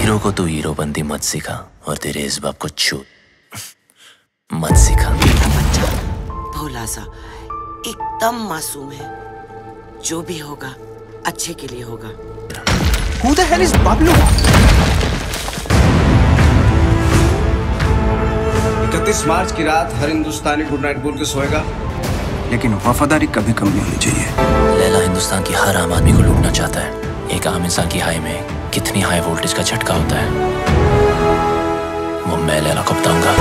Hero को तू hero बंदी मत सिखा और तेरे इस बाप को छू मत सिखा मेरा बच्चा भोला सा एकदम मासूम है जो भी होगा अच्छे के लिए होगा Who the hell is Pablo? इकतीस मार्च की रात हर हिंदुस्तानी गुड नाइट बोल के सोएगा लेकिन वफादारी कभी कम नहीं होनी चाहिए लैला हिंदुस्तान की हर आम आदमी को लूटना चाहता है एक आम इंसान की हाई में कितनी हाई वोल्टेज का झटका होता है वो मैं लेना को बताऊंगा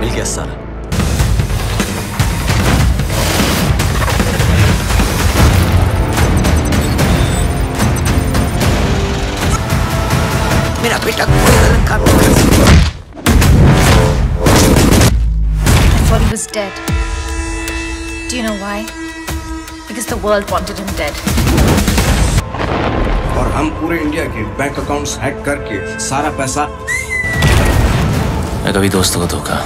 मिल गया सर मेरा बेटा I thought was dead. Do you know why? because the world wanted him dead. और हम पूरे इंडिया के बैंक अकाउंट्स हैक करके सारा पैसा मैं कभी दोस्तों को धोखा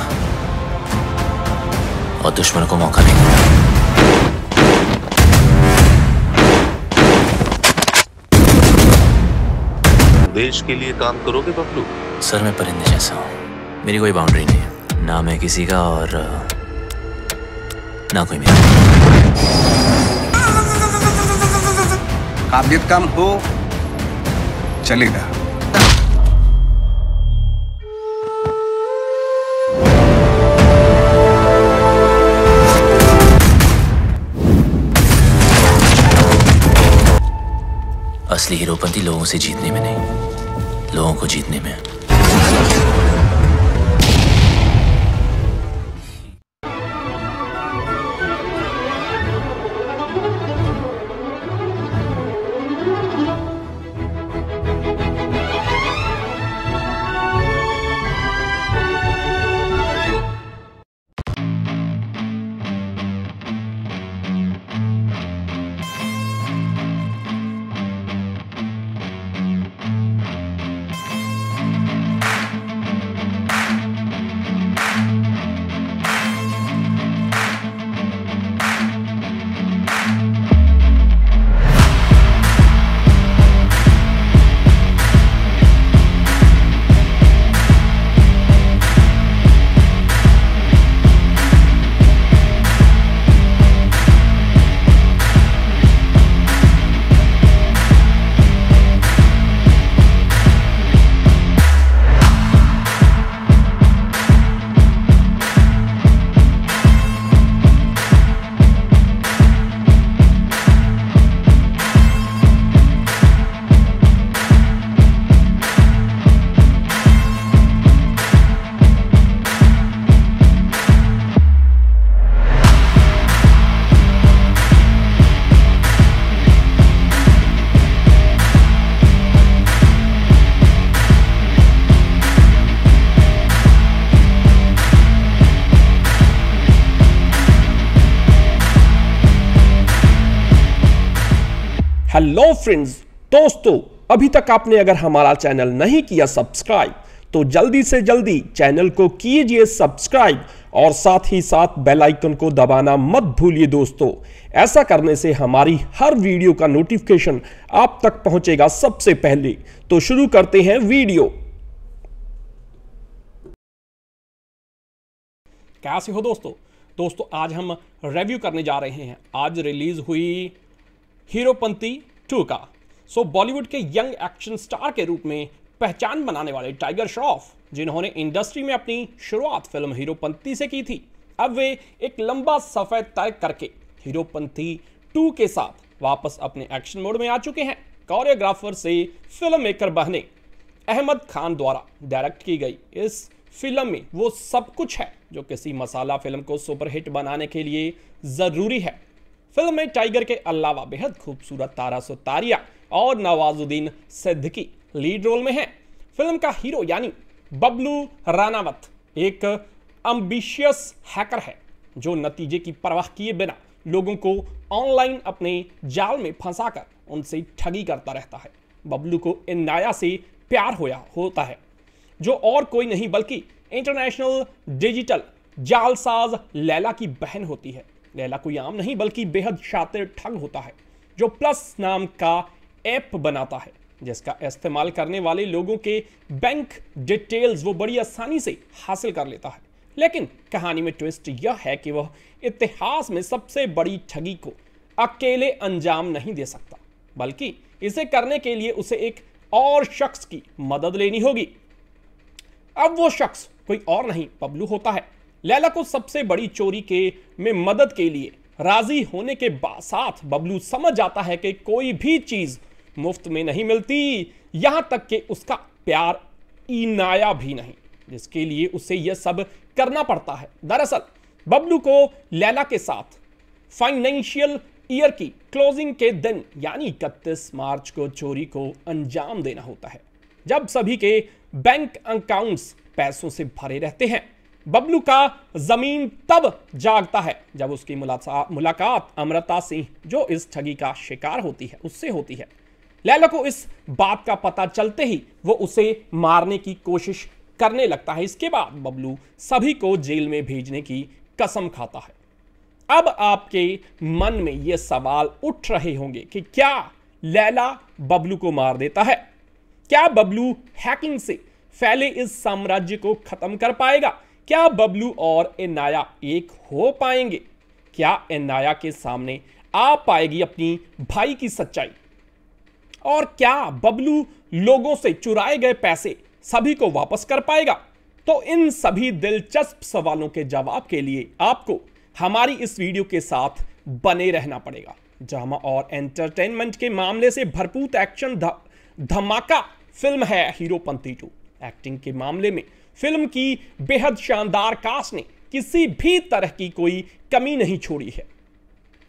और दुश्मन को मौका नहीं दूंगा देश के लिए काम करोगे बबलू सर मैं परिंदे जैसा हूँ मेरी कोई बाउंड्री नहीं ना मैं किसी का और ना कोई मेरा काबिलियत कम हो चलेगा असली हीरोपंती लोगों से जीतने में नहीं लोगों को जीतने में फ्रेंड्स दोस्तों अभी तक आपने अगर हमारा चैनल नहीं किया सब्सक्राइब तो जल्दी से जल्दी चैनल को कीजिए सब्सक्राइब और साथ ही साथ बेल आइकन को दबाना मत भूलिए दोस्तों ऐसा करने से हमारी हर वीडियो का नोटिफिकेशन आप तक पहुंचेगा सबसे पहले तो शुरू करते हैं वीडियो कैसे हो दोस्तों दोस्तों आज हम रिव्यू करने जा रहे हैं आज रिलीज हुई हीरोपंती टू का सो so, बॉलीवुड के यंग एक्शन स्टार के रूप में पहचान बनाने वाले टाइगर श्रॉफ जिन्होंने इंडस्ट्री में अपनी शुरुआत फिल्म हीरोपंथी से की थी अब वे एक लंबा सफ़र तय करके हीरोपंथी टू के साथ वापस अपने एक्शन मोड में आ चुके हैं कोरियोग्राफर से फिल्म मेकर बहने अहमद खान द्वारा डायरेक्ट की गई इस फिल्म में वो सब कुछ है जो किसी मसाला फिल्म को सुपरहिट बनाने के लिए ज़रूरी है फिल्म में टाइगर के अलावा बेहद खूबसूरत तारा सुतारिया और नवाजुद्दीन सिद्दीकी लीड रोल में हैं फिल्म का हीरो यानी बबलू रानावत एक अम्बिशियस हैकर है जो नतीजे की परवाह किए बिना लोगों को ऑनलाइन अपने जाल में फंसाकर उनसे ठगी करता रहता है बबलू को नाया से प्यार होया होता है जो और कोई नहीं बल्कि इंटरनेशनल डिजिटल जालसाज लैला की बहन होती है लैला कोई आम नहीं बल्कि बेहद शातिर ठग होता है जो प्लस नाम का ऐप बनाता है जिसका इस्तेमाल करने वाले लोगों के बैंक डिटेल्स वो बड़ी आसानी से हासिल कर लेता है लेकिन कहानी में ट्विस्ट यह है कि वह इतिहास में सबसे बड़ी ठगी को अकेले अंजाम नहीं दे सकता बल्कि इसे करने के लिए उसे एक और शख्स की मदद लेनी होगी अब वो शख्स कोई और नहीं पबलू होता है लैला को सबसे बड़ी चोरी के में मदद के लिए राजी होने के साथ बबलू समझ जाता है कि कोई भी चीज मुफ्त में नहीं मिलती यहां तक कि उसका प्यार इनाया भी नहीं जिसके लिए उसे यह सब करना पड़ता है दरअसल बबलू को लैला के साथ फाइनेंशियल ईयर की क्लोजिंग के दिन यानी इकतीस मार्च को चोरी को अंजाम देना होता है जब सभी के बैंक अकाउंट्स पैसों से भरे रहते हैं बबलू का जमीन तब जागता है जब उसकी मुलाकात अमृता सिंह जो इस ठगी का शिकार होती है उससे होती है लैला को इस बात का पता चलते ही वो उसे मारने की कोशिश करने लगता है इसके बाद बबलू सभी को जेल में भेजने की कसम खाता है अब आपके मन में यह सवाल उठ रहे होंगे कि क्या लैला बबलू को मार देता है क्या बबलू हैकिंग से फैले इस साम्राज्य को खत्म कर पाएगा क्या बबलू और एनाया एक हो पाएंगे क्या एनाया के सामने आ पाएगी अपनी भाई की सच्चाई और क्या बबलू लोगों से चुराए गए पैसे सभी को वापस कर पाएगा तो इन सभी दिलचस्प सवालों के जवाब के लिए आपको हमारी इस वीडियो के साथ बने रहना पड़ेगा ड्रामा और एंटरटेनमेंट के मामले से भरपूर एक्शन धमाका फिल्म है हीरो पंथी टू एक्टिंग के मामले में फिल्म की बेहद शानदार कास्ट ने किसी भी तरह की कोई कमी नहीं छोड़ी है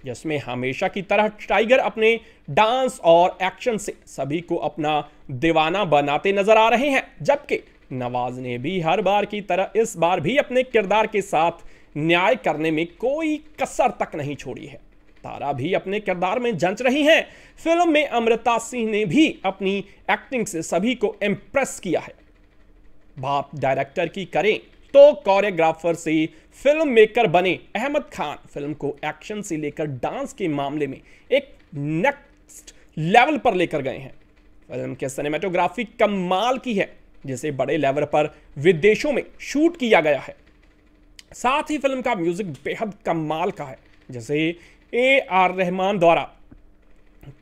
जिसमें हमेशा की तरह टाइगर अपने डांस और एक्शन से सभी को अपना दीवाना बनाते नजर आ रहे हैं जबकि नवाज ने भी हर बार की तरह इस बार भी अपने किरदार के साथ न्याय करने में कोई कसर तक नहीं छोड़ी है तारा भी अपने किरदार में जंच रही हैं फिल्म में अमृता सिंह ने भी अपनी एक्टिंग से सभी को इम्प्रेस किया है बाप डायरेक्टर की करें तो कोरियोग्राफर से फिल्म मेकर बने अहमद खान फिल्म को एक्शन से लेकर डांस के मामले में एक नेक्स्ट लेवल पर लेकर गए हैं फिल्म के सिनेमेटोग्राफी कमाल की है जिसे बड़े लेवल पर विदेशों में शूट किया गया है साथ ही फिल्म का म्यूजिक बेहद कमाल का है जिसे ए आर रहमान द्वारा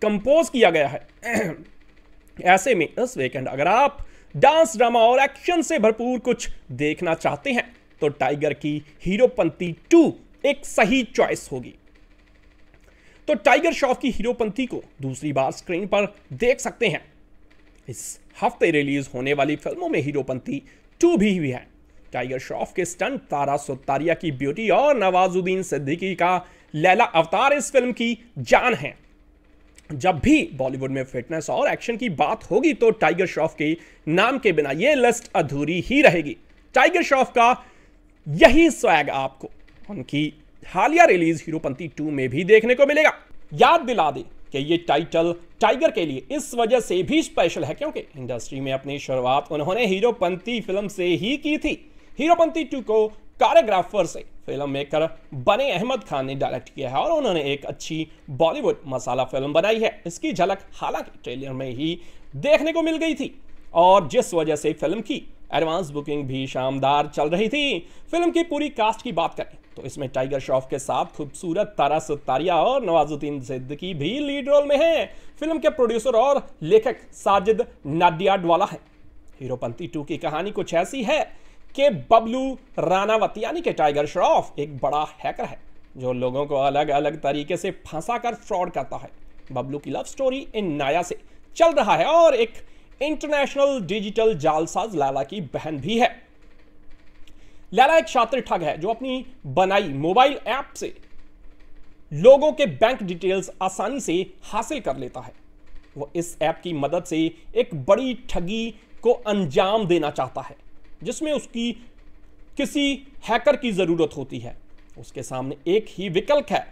कंपोज किया गया है ऐसे में इस वीकेंड अगर आप डांस ड्रामा और एक्शन से भरपूर कुछ देखना चाहते हैं तो टाइगर की हीरोपंती टू एक सही चॉइस होगी तो टाइगर श्रॉफ की हीरोपंथी को दूसरी बार स्क्रीन पर देख सकते हैं इस हफ्ते रिलीज होने वाली फिल्मों में हीरोपंथी टू भी हुई है टाइगर श्रॉफ के स्टंट तारा सुतारिया की ब्यूटी और नवाजुद्दीन सिद्दीकी का लैला अवतार इस फिल्म की जान है जब भी बॉलीवुड में फिटनेस और एक्शन की बात होगी तो टाइगर श्रॉफ के नाम के बिना यह लिस्ट अधूरी ही रहेगी टाइगर श्रॉफ का यही स्वैग आपको उनकी हालिया रिलीज हीरोपंथी टू में भी देखने को मिलेगा याद दिला दे कि ये टाइटल टाइगर के लिए इस वजह से भी स्पेशल है क्योंकि इंडस्ट्री में अपनी शुरुआत उन्होंने हीरोपंथी फिल्म से ही की थी हीरोपंथी टू को कारोग्राफर से फिल्म मेकर बने अहमद खान ने डायरेक्ट किया है और उन्होंने एक अच्छी बॉलीवुड मसाला फिल्म बनाई है इसकी झलक हालांकि ट्रेलर में ही देखने को मिल गई थी और जिस वजह से फिल्म की एडवांस बुकिंग भी शानदार चल रही थी फिल्म की पूरी कास्ट की बात करें तो इसमें टाइगर श्रॉफ के साथ खूबसूरत तारा सुतारिया और नवाजुद्दीन सिद्दीकी भी लीड रोल में हैं फिल्म के प्रोड्यूसर और लेखक साजिद नाडियाडवाला हैं हीरोपंती टू की कहानी कुछ ऐसी है कि बबलू रानावत यानी कि टाइगर श्रॉफ एक बड़ा हैकर है जो लोगों को अलग अलग तरीके से फंसा कर फ्रॉड करता है बबलू की लव स्टोरी इन नाया से चल रहा है और एक इंटरनेशनल डिजिटल जालसाज लाला की बहन भी है लाला एक छात्र ठग है जो अपनी बनाई मोबाइल ऐप से लोगों के बैंक डिटेल्स आसानी से हासिल कर लेता है वो इस ऐप की मदद से एक बड़ी ठगी को अंजाम देना चाहता है जिसमें उसकी किसी हैकर की ज़रूरत होती है उसके सामने एक ही विकल्प है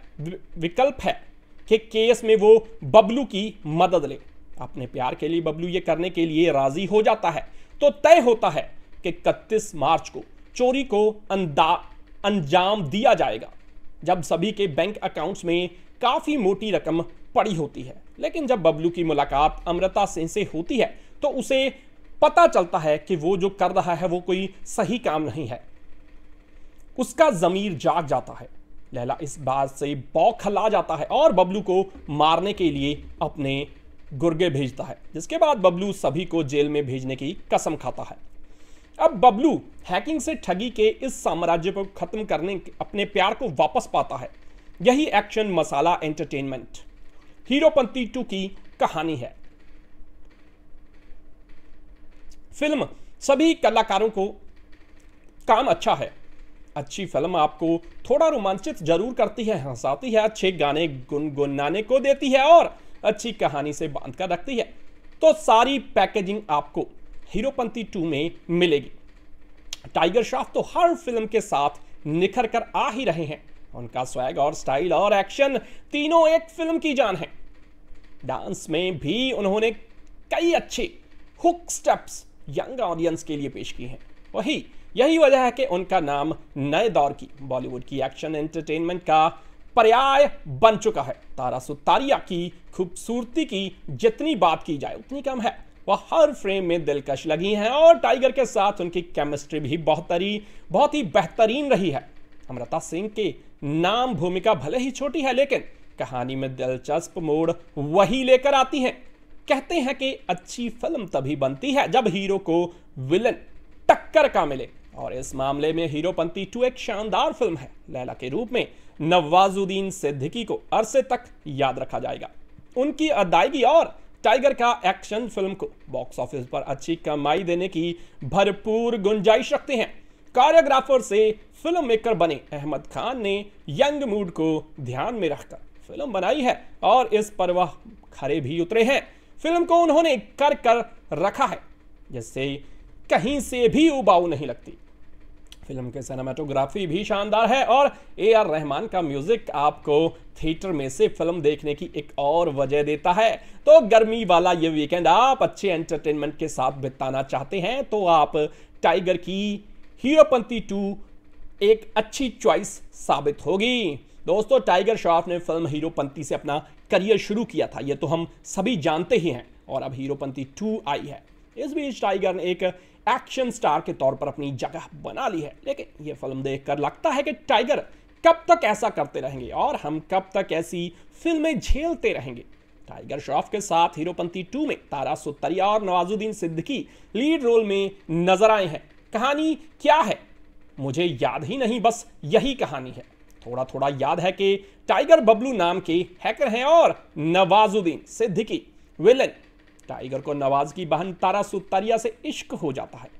विकल्प है कि केस में वो बबलू की मदद ले अपने प्यार के लिए बबलू ये करने के लिए राजी हो जाता है तो तय होता है कि इकतीस मार्च को चोरी को अंजाम दिया जाएगा जब सभी के बैंक अकाउंट्स में काफ़ी मोटी रकम पड़ी होती है लेकिन जब बबलू की मुलाकात अमृता सिंह से होती है तो उसे पता चलता है कि वो जो कर रहा है वो कोई सही काम नहीं है उसका जमीर जाग जाता है लहला इस बात से बौखला जाता है और बबलू को मारने के लिए अपने गुर्गे भेजता है जिसके बाद बबलू सभी को जेल में भेजने की कसम खाता है अब बबलू हैकिंग से ठगी के इस साम्राज्य को खत्म करने अपने प्यार को वापस पाता है यही action masala entertainment Heropanti two की कहानी है फिल्म सभी कलाकारों को काम अच्छा है अच्छी फिल्म आपको थोड़ा रोमांचित जरूर करती है हंसाती है अच्छे गाने गुनगुनाने को देती है और अच्छी कहानी से बांध कर रखती है तो सारी पैकेजिंग आपको हीरोपंती टू में मिलेगी टाइगर श्रॉफ तो हर फिल्म के साथ निखर कर आ ही रहे हैं उनका स्वैग और स्टाइल और एक्शन तीनों एक फिल्म की जान है डांस में भी उन्होंने कई अच्छे हुक स्टेप्स यंग ऑडियंस के लिए पेश की हैं वही यही वजह है कि उनका नाम नए दौर की बॉलीवुड की एक्शन एंटरटेनमेंट का पर्याय बन चुका है तारा सुतारिया की खूबसूरती की जितनी बात की जाए उतनी कम है वह हर फ्रेम में दिलकश लगी हैं और टाइगर के साथ उनकी केमिस्ट्री भी बहुत बहुतरी बहुत ही बेहतरीन रही है अमृता सिंह के नाम भूमिका भले ही छोटी है लेकिन कहानी में दिलचस्प मोड़ वही लेकर आती हैं कहते हैं कि अच्छी फिल्म तभी बनती है जब हीरो को विलन टक्कर का मिले और इस मामले में हीरोपंती टू एक शानदार फिल्म है लैला के रूप में नवाजुद्दीन सिद्दीकी को अरसे तक याद रखा जाएगा उनकी अदायगी और टाइगर का एक्शन फिल्म को बॉक्स ऑफिस पर अच्छी कमाई देने की भरपूर गुंजाइश रखते हैं कोरियोग्राफर से फिल्म मेकर बने अहमद खान ने यंग मूड को ध्यान में रखकर फिल्म बनाई है और इस पर वह खरे भी उतरे हैं फिल्म को उन्होंने कर कर रखा है जिससे कहीं से भी उबाऊ नहीं लगती फिल्म के सिनेमाटोग्राफी भी शानदार है और ए आर रहमान का म्यूजिक आपको थिएटर में से फिल्म देखने की एक और वजह देता है तो गर्मी वाला ये वीकेंड आप अच्छे एंटरटेनमेंट के साथ बिताना चाहते हैं तो आप टाइगर की हीरोपंती टू एक अच्छी चॉइस साबित होगी दोस्तों टाइगर श्रॉफ ने फिल्म हीरोपंती से अपना करियर शुरू किया था ये तो हम सभी जानते ही हैं और अब हीरोपंती टू आई है इस बीच टाइगर ने एक एक्शन स्टार के तौर पर अपनी जगह बना ली है लेकिन ये फिल्म देखकर लगता है कि टाइगर कब तक ऐसा करते रहेंगे और हम कब तक ऐसी फिल्में झेलते रहेंगे टाइगर श्रॉफ के साथ हीरोपंती टू में तारा सुतरिया और नवाजुद्दीन सिद्दीकी लीड रोल में नजर आए हैं कहानी क्या है मुझे याद ही नहीं बस यही कहानी है थोड़ा थोड़ा याद है कि टाइगर बबलू नाम के हैकर हैं और नवाजुद्दीन सिद्दीकी विलन टाइगर को नवाज की बहन तारा सुतारिया से इश्क हो जाता है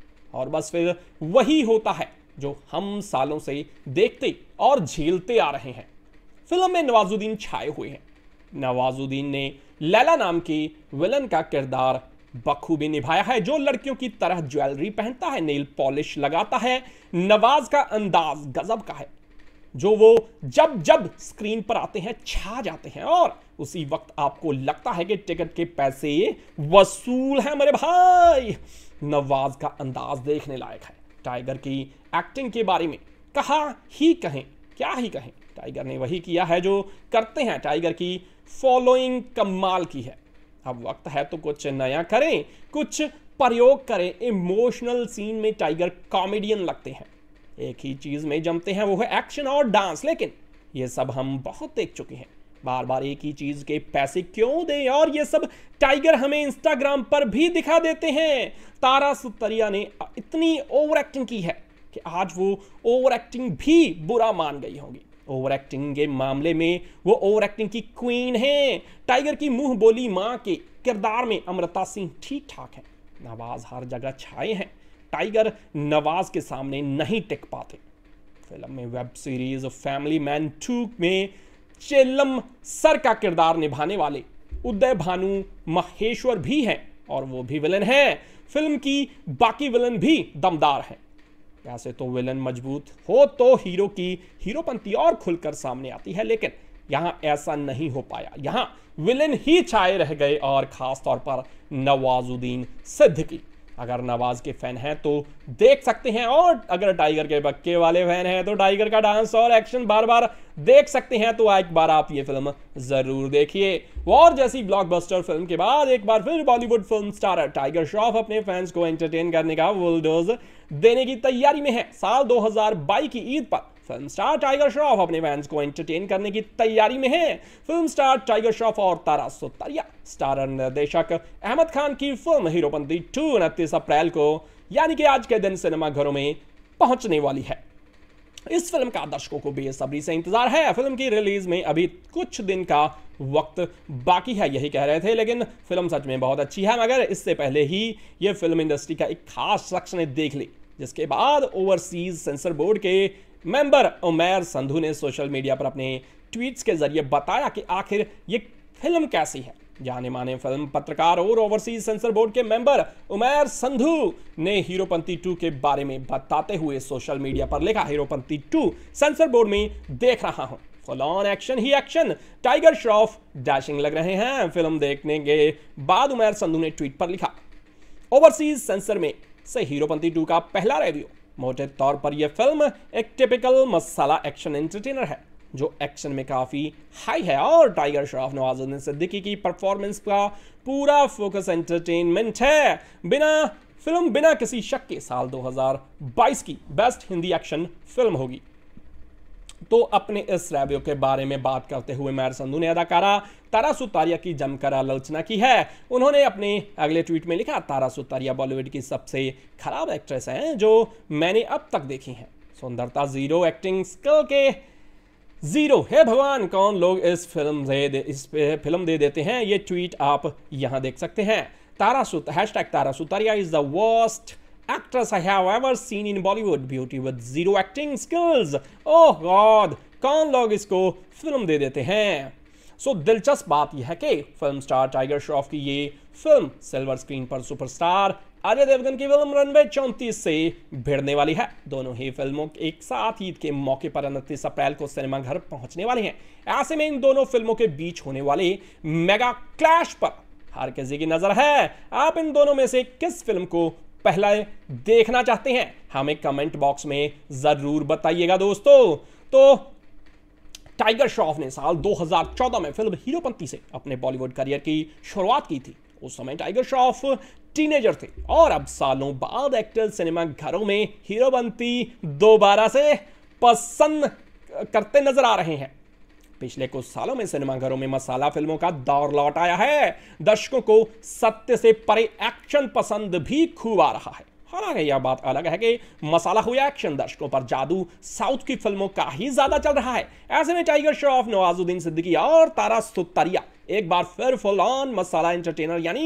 और बस फिर वही होता है जो हम सालों से देखते और झेलते आ रहे हैं फिल्म में नवाजुद्दीन छाए हुए हैं नवाजुद्दीन ने लैला नाम के विलन का किरदार बखूबी निभाया है जो लड़कियों की तरह ज्वेलरी पहनता है नेल पॉलिश लगाता है नवाज का अंदाज गजब का है जो वो जब जब स्क्रीन पर आते हैं छा जाते हैं और उसी वक्त आपको लगता है कि टिकट के पैसे वसूल हैं मेरे भाई नवाज का अंदाज देखने लायक है टाइगर की एक्टिंग के बारे में कहा ही कहें क्या ही कहें टाइगर ने वही किया है जो करते हैं टाइगर की फॉलोइंग कमाल की है अब वक्त है तो कुछ नया करें कुछ प्रयोग करें इमोशनल सीन में टाइगर कॉमेडियन लगते हैं एक ही चीज़ में जमते हैं वो है एक्शन और डांस लेकिन ये सब हम बहुत देख चुके हैं बार बार एक ही चीज़ के पैसे क्यों दें और ये सब टाइगर हमें इंस्टाग्राम पर भी दिखा देते हैं तारा सुतरिया ने इतनी ओवर एक्टिंग की है कि आज वो ओवर एक्टिंग भी बुरा मान गई होगी ओवर एक्टिंग के मामले में वो ओवर एक्टिंग की क्वीन है टाइगर की मुंह बोली माँ के किरदार में अमृता सिंह ठीक ठाक है नवाज हर जगह छाए हैं टाइगर नवाज के सामने नहीं टिक पाते फिल्म में web series family man two में चेलम सर का किरदार निभाने वाले उदय भानु महेश्वर भी हैं और वो भी विलन हैं फिल्म की बाकी विलन भी दमदार हैं वैसे तो विलन मजबूत हो तो हीरो की हीरोपंथी और खुलकर सामने आती है लेकिन यहां ऐसा नहीं हो पाया यहां विलन ही छाए रह गए और खास तौर पर नवाजुद्दीन सिद्ध की अगर नवाज के फैन हैं तो देख सकते हैं और अगर टाइगर के पक्के वाले फैन हैं तो टाइगर का डांस और एक्शन बार बार देख सकते हैं तो एक बार आप ये फिल्म जरूर देखिए और जैसी ब्लॉकबस्टर फिल्म के बाद एक बार फिर Bollywood film star tiger Shroff अपने फैंस को एंटरटेन करने का बुलडोज देने की तैयारी में है साल दो की ईद पर फिल्म स्टार टाइगर श्रॉफ अपने फैंस को एंटरटेन करने की तैयारी में है फिल्म स्टार टाइगर श्रॉफ और तारा सुतारिया स्टार निर्देशक अहमद खान की फिल्म हीरोपंथी टू उनतीस अप्रैल को यानी कि आज के दिन सिनेमा घरों में पहुंचने वाली है इस फिल्म का दर्शकों को बेसब्री से इंतजार है फिल्म की रिलीज में अभी कुछ दिन का वक्त बाकी है यही कह रहे थे लेकिन फिल्म सच में बहुत अच्छी है मगर इससे पहले ही ये फिल्म इंडस्ट्री का एक खास शख्स ने देख ली जिसके बाद ओवरसीज सेंसर बोर्ड के मेंबर उमेर संधू ने सोशल मीडिया पर अपने ट्वीट्स के जरिए बताया कि आखिर ये फिल्म कैसी है जाने माने फिल्म पत्रकार और ओवरसीज सेंसर बोर्ड के मेंबर उमेर संधु ने हीरोपंती 2 के बारे में बताते हुए सोशल मीडिया पर लिखा हीरोपंती 2 सेंसर बोर्ड में देख रहा हूं फुल एक्शन ही एक्शन टाइगर श्रॉफ डैशिंग लग रहे हैं फिल्म देखने के बाद उमेर संधु ने ट्वीट पर लिखा ओवरसीज सेंसर में से हीरोपंती टू का पहला रिव्यू मोटे तौर पर यह फिल्म एक टिपिकल मसाला एक्शन एंटरटेनर है जो एक्शन में काफ़ी हाई है और टाइगर श्रॉफ नवाजुद्दीन सिद्दीकी की परफॉर्मेंस का पूरा फोकस एंटरटेनमेंट है बिना फिल्म बिना किसी शक के साल 2022 की बेस्ट हिंदी एक्शन फिल्म होगी तो अपने इस रेवियो के बारे में बात करते हुए मैर संधु ने अदाकारा तारा सुतारिया की जमकर आलोचना की है उन्होंने अपने अगले ट्वीट में लिखा तारा सुतारिया बॉलीवुड की सबसे खराब एक्ट्रेस हैं जो मैंने अब तक देखी हैं सुंदरता जीरो एक्टिंग स्किल के जीरो है भगवान कौन लोग इस फिल्म दे इस फिल्म दे देते हैं ये ट्वीट आप यहाँ देख सकते हैं तारा सुत hashtag Tara Sutaria is the worst actress I have ever seen in Bollywood. Beauty with zero acting skills. Oh God, कौन लोग इसको फिल्म दे देते हैं सो so, दिलचस्प बात यह है कि फिल्म स्टार टाइगर श्रॉफ की ये फिल्म सिल्वर स्क्रीन पर सुपरस्टार अजय देवगन की फिल्म रनवे चौंतीस से भिड़ने वाली है दोनों ही फिल्मों के एक साथ ईद के मौके पर उनतीस अप्रैल को सिनेमाघर पहुंचने वाले हैं ऐसे में इन दोनों फिल्मों के बीच होने वाले मेगा क्लैश पर हर किसी की नजर है आप इन दोनों में से किस फिल्म को पहला देखना चाहते हैं हमें कमेंट बॉक्स में ज़रूर बताइएगा दोस्तों तो टाइगर श्रॉफ ने साल 2014 में फिल्म हीरोपंती से अपने बॉलीवुड करियर की शुरुआत की थी उस समय टाइगर श्रॉफ टीनेजर थे और अब सालों बाद एक्टर सिनेमा घरों में हीरोपंती दोबारा से पसंद करते नजर आ रहे हैं पिछले कुछ सालों में सिनेमाघरों में मसाला फिल्मों का दौर लौट आया है दर्शकों को सत्य से परे एक्शन पसंद भी खूब आ रहा है हालांकि यह बात अलग है कि मसाला हुआ एक्शन दर्शकों पर जादू साउथ की फिल्मों का ही ज्यादा चल रहा है ऐसे में टाइगर श्रॉफ नवाजुद्दीन सिद्दीकी और तारा सुतरिया एक बार फिर फुल ऑन मसाला एंटरटेनर यानी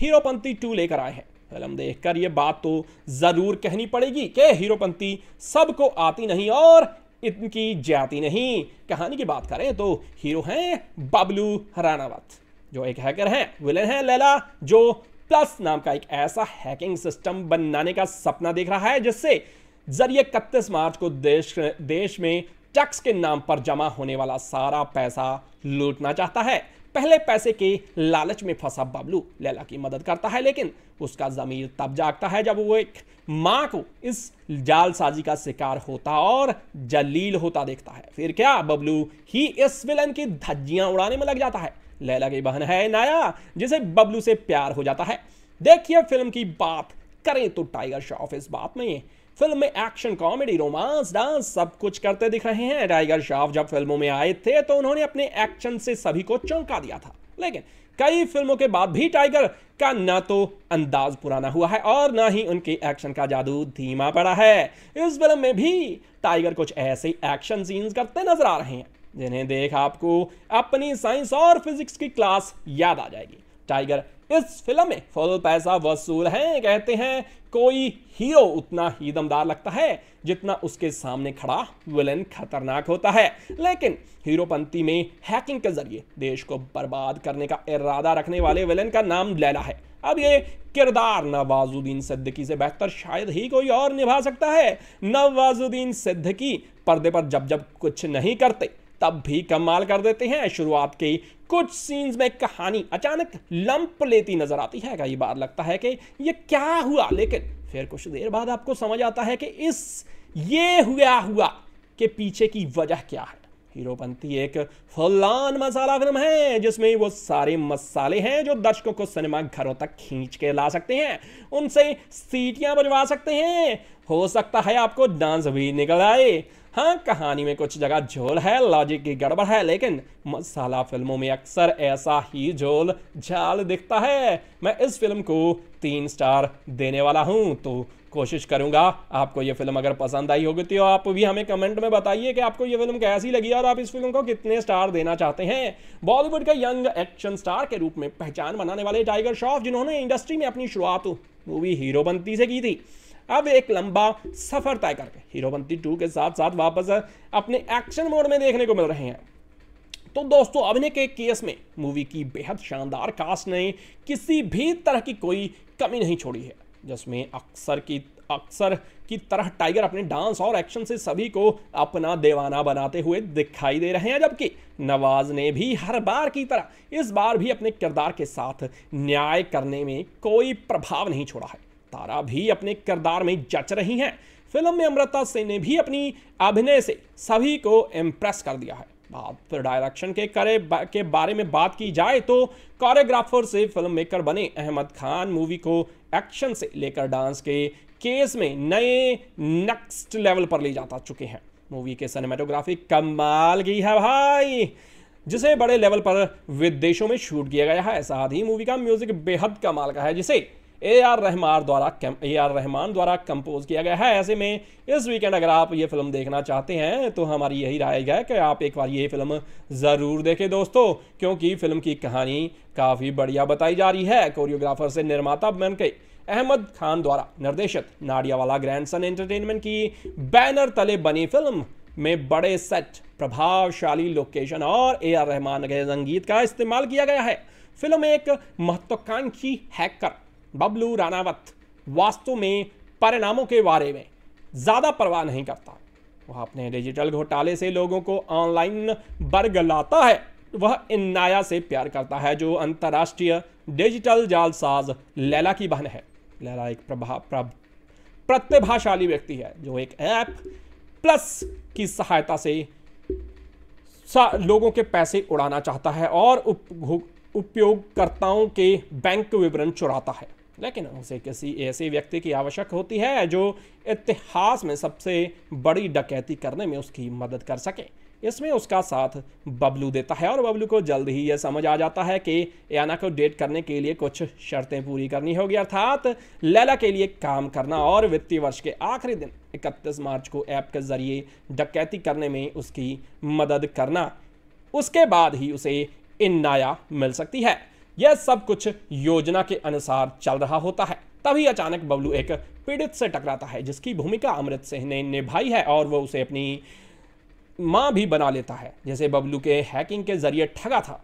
हीरोपंती टू लेकर आए हैं फिल्म देखकर यह बात तो जरूर कहनी पड़ेगी कि हीरोपंती सबको आती नहीं और इनकी जाति नहीं कहानी की बात करें तो हीरो हैं बबलू हरानावत जो एक हैकर हैं विलेन है लैला जो प्लस नाम का एक ऐसा हैकिंग सिस्टम बनाने का सपना देख रहा है जिससे जरिए इकतीस मार्च को देश देश में टैक्स के नाम पर जमा होने वाला सारा पैसा लूटना चाहता है पहले पैसे के लालच में फंसा बबलू लैला की मदद करता है लेकिन उसका जमीर तब जागता है जब वो एक मां को इस जालसाजी का शिकार होता और जलील होता देखता है फिर क्या बबलू ही इस विलन की धज्जियां उड़ाने में लग जाता है लैला की बहन है नाया जिसे बबलू से प्यार हो जाता है देखिए फिल्म की बात करें तो टाइगर श्रॉफ इस बात में फिल्म में एक्शन कॉमेडी रोमांस डांस सब कुछ करते दिख रहे हैं टाइगर श्रॉफ जब फिल्मों में आए थे तो उन्होंने अपने एक्शन से सभी को चौंका दिया था लेकिन कई फिल्मों के बाद भी टाइगर का ना तो अंदाज पुराना हुआ है और ना ही उनके एक्शन का जादू धीमा पड़ा है इस फिल्म में भी टाइगर कुछ ऐसे एक्शन सीन्स करते नजर आ रहे हैं जिन्हें देख आपको अपनी साइंस और फिजिक्स की क्लास याद आ जाएगी टाइगर इस फिल्म में फुल पैसा वसूल है कहते हैं कोई हीरो उतना ही दमदार लगता है जितना उसके सामने खड़ा विलेन खतरनाक होता है लेकिन हीरोपंती में हैकिंग के जरिए देश को बर्बाद करने का इरादा रखने वाले विलेन का नाम लैला है अब ये किरदार नवाजुद्दीन सिद्दकी से बेहतर शायद ही कोई और निभा सकता है नवाजुद्दीन सिद्दकी पर्दे पर जब जब कुछ नहीं करते तब भी कमाल कर देते हैं शुरुआत के कुछ सीन्स में कहानी अचानक लंप लेती नजर आती है कई बार लगता है कि ये क्या हुआ लेकिन फिर कुछ देर बाद आपको समझ आता है कि इस ये हुआ हुआ के पीछे की वजह क्या है हीरोपंथी एक फलान मसाला फिल्म है जिसमें वो सारे मसाले हैं जो दर्शकों को सिनेमा घरों तक खींच के ला सकते हैं उनसे सीटियां बजवा सकते हैं हो सकता है आपको डांस भी निकल आए हाँ कहानी में कुछ जगह झोल है लॉजिक की गड़बड़ है लेकिन मसाला फिल्मों में अक्सर ऐसा ही झोल झाल दिखता है मैं इस फिल्म को तीन स्टार देने वाला हूँ तो कोशिश करूंगा आपको ये फिल्म अगर पसंद आई होगी तो आप भी हमें कमेंट में बताइए कि आपको ये फिल्म कैसी लगी और आप इस फिल्म को कितने स्टार देना चाहते हैं बॉलीवुड का यंग एक्शन स्टार के रूप में पहचान बनाने वाले टाइगर श्रॉफ जिन्होंने इंडस्ट्री में अपनी शुरुआत मूवी हीरो बनती से की थी अब एक लंबा सफर तय करके बंती टू के साथ साथ वापस अपने एक्शन मोड में देखने को मिल रहे हैं तो दोस्तों अभिनय के केस में मूवी की बेहद शानदार कास्ट ने किसी भी तरह की कोई कमी नहीं छोड़ी है जिसमें अक्सर की अक्सर की तरह टाइगर अपने डांस और एक्शन से सभी को अपना देवाना बनाते हुए दिखाई दे रहे हैं जबकि नवाज ने भी हर बार की तरह इस बार भी अपने किरदार के साथ न्याय करने में कोई प्रभाव नहीं छोड़ा है तारा भी अपने किरदार में जच रही हैं फिल्म में अमृता सिंह ने भी अपनी अभिनय से सभी को इम्प्रेस कर दिया है बात डायरेक्शन के करे बा, के बारे में बात की जाए तो कोरियोग्राफर से फिल्म मेकर बने अहमद खान मूवी को एक्शन से लेकर डांस के केस में नए नेक्स्ट लेवल पर ले जाता चुके हैं मूवी के सिनेमाटोग्राफी कमाल की है भाई जिसे बड़े लेवल पर विदेशों में शूट किया गया है साथ ही मूवी का म्यूजिक बेहद कमाल का है जिसे ए आर रहमान द्वारा ए आर रहमान द्वारा कंपोज किया गया है ऐसे में इस वीकेंड अगर आप ये फिल्म देखना चाहते हैं तो हमारी यही राय है कि आप एक बार ये फिल्म ज़रूर देखें दोस्तों क्योंकि फिल्म की कहानी काफ़ी बढ़िया बताई जा रही है कोरियोग्राफर से निर्माता बन के अहमद खान द्वारा निर्देशित नाडियावाला ग्रैंड सन एंटरटेनमेंट की बैनर तले बनी फिल्म में बड़े सेट प्रभावशाली लोकेशन और ए आर रहमान के संगीत का इस्तेमाल किया गया है फिल्म एक महत्वाकांक्षी हैकर बबलू रानावत वास्तव में परिणामों के बारे में ज़्यादा परवाह नहीं करता वह अपने डिजिटल घोटाले से लोगों को ऑनलाइन बरगलाता है वह इन नाया से प्यार करता है जो अंतर्राष्ट्रीय डिजिटल जालसाज लैला की बहन है लैला एक प्रभा प्रभ प्रतिभाशाली व्यक्ति है जो एक ऐप प्लस की सहायता से सा लोगों के पैसे उड़ाना चाहता है और उप उपयोगकर्ताओं के बैंक विवरण चुराता है लेकिन उसे किसी ऐसे व्यक्ति की आवश्यक होती है जो इतिहास में सबसे बड़ी डकैती करने में उसकी मदद कर सके इसमें उसका साथ बबलू देता है और बबलू को जल्द ही यह समझ आ जाता है कि एना को डेट करने के लिए कुछ शर्तें पूरी करनी होगी अर्थात लैला के लिए काम करना और वित्तीय वर्ष के आखिरी दिन 31 मार्च को ऐप के जरिए डकैती करने में उसकी मदद करना उसके बाद ही उसे इन्नाया मिल सकती है यह सब कुछ योजना के अनुसार चल रहा होता है तभी अचानक बबलू एक पीड़ित से टकराता है जिसकी भूमिका अमृत सिंह ने निभाई है और वह उसे अपनी माँ भी बना लेता है जैसे बबलू के हैकिंग के जरिए ठगा था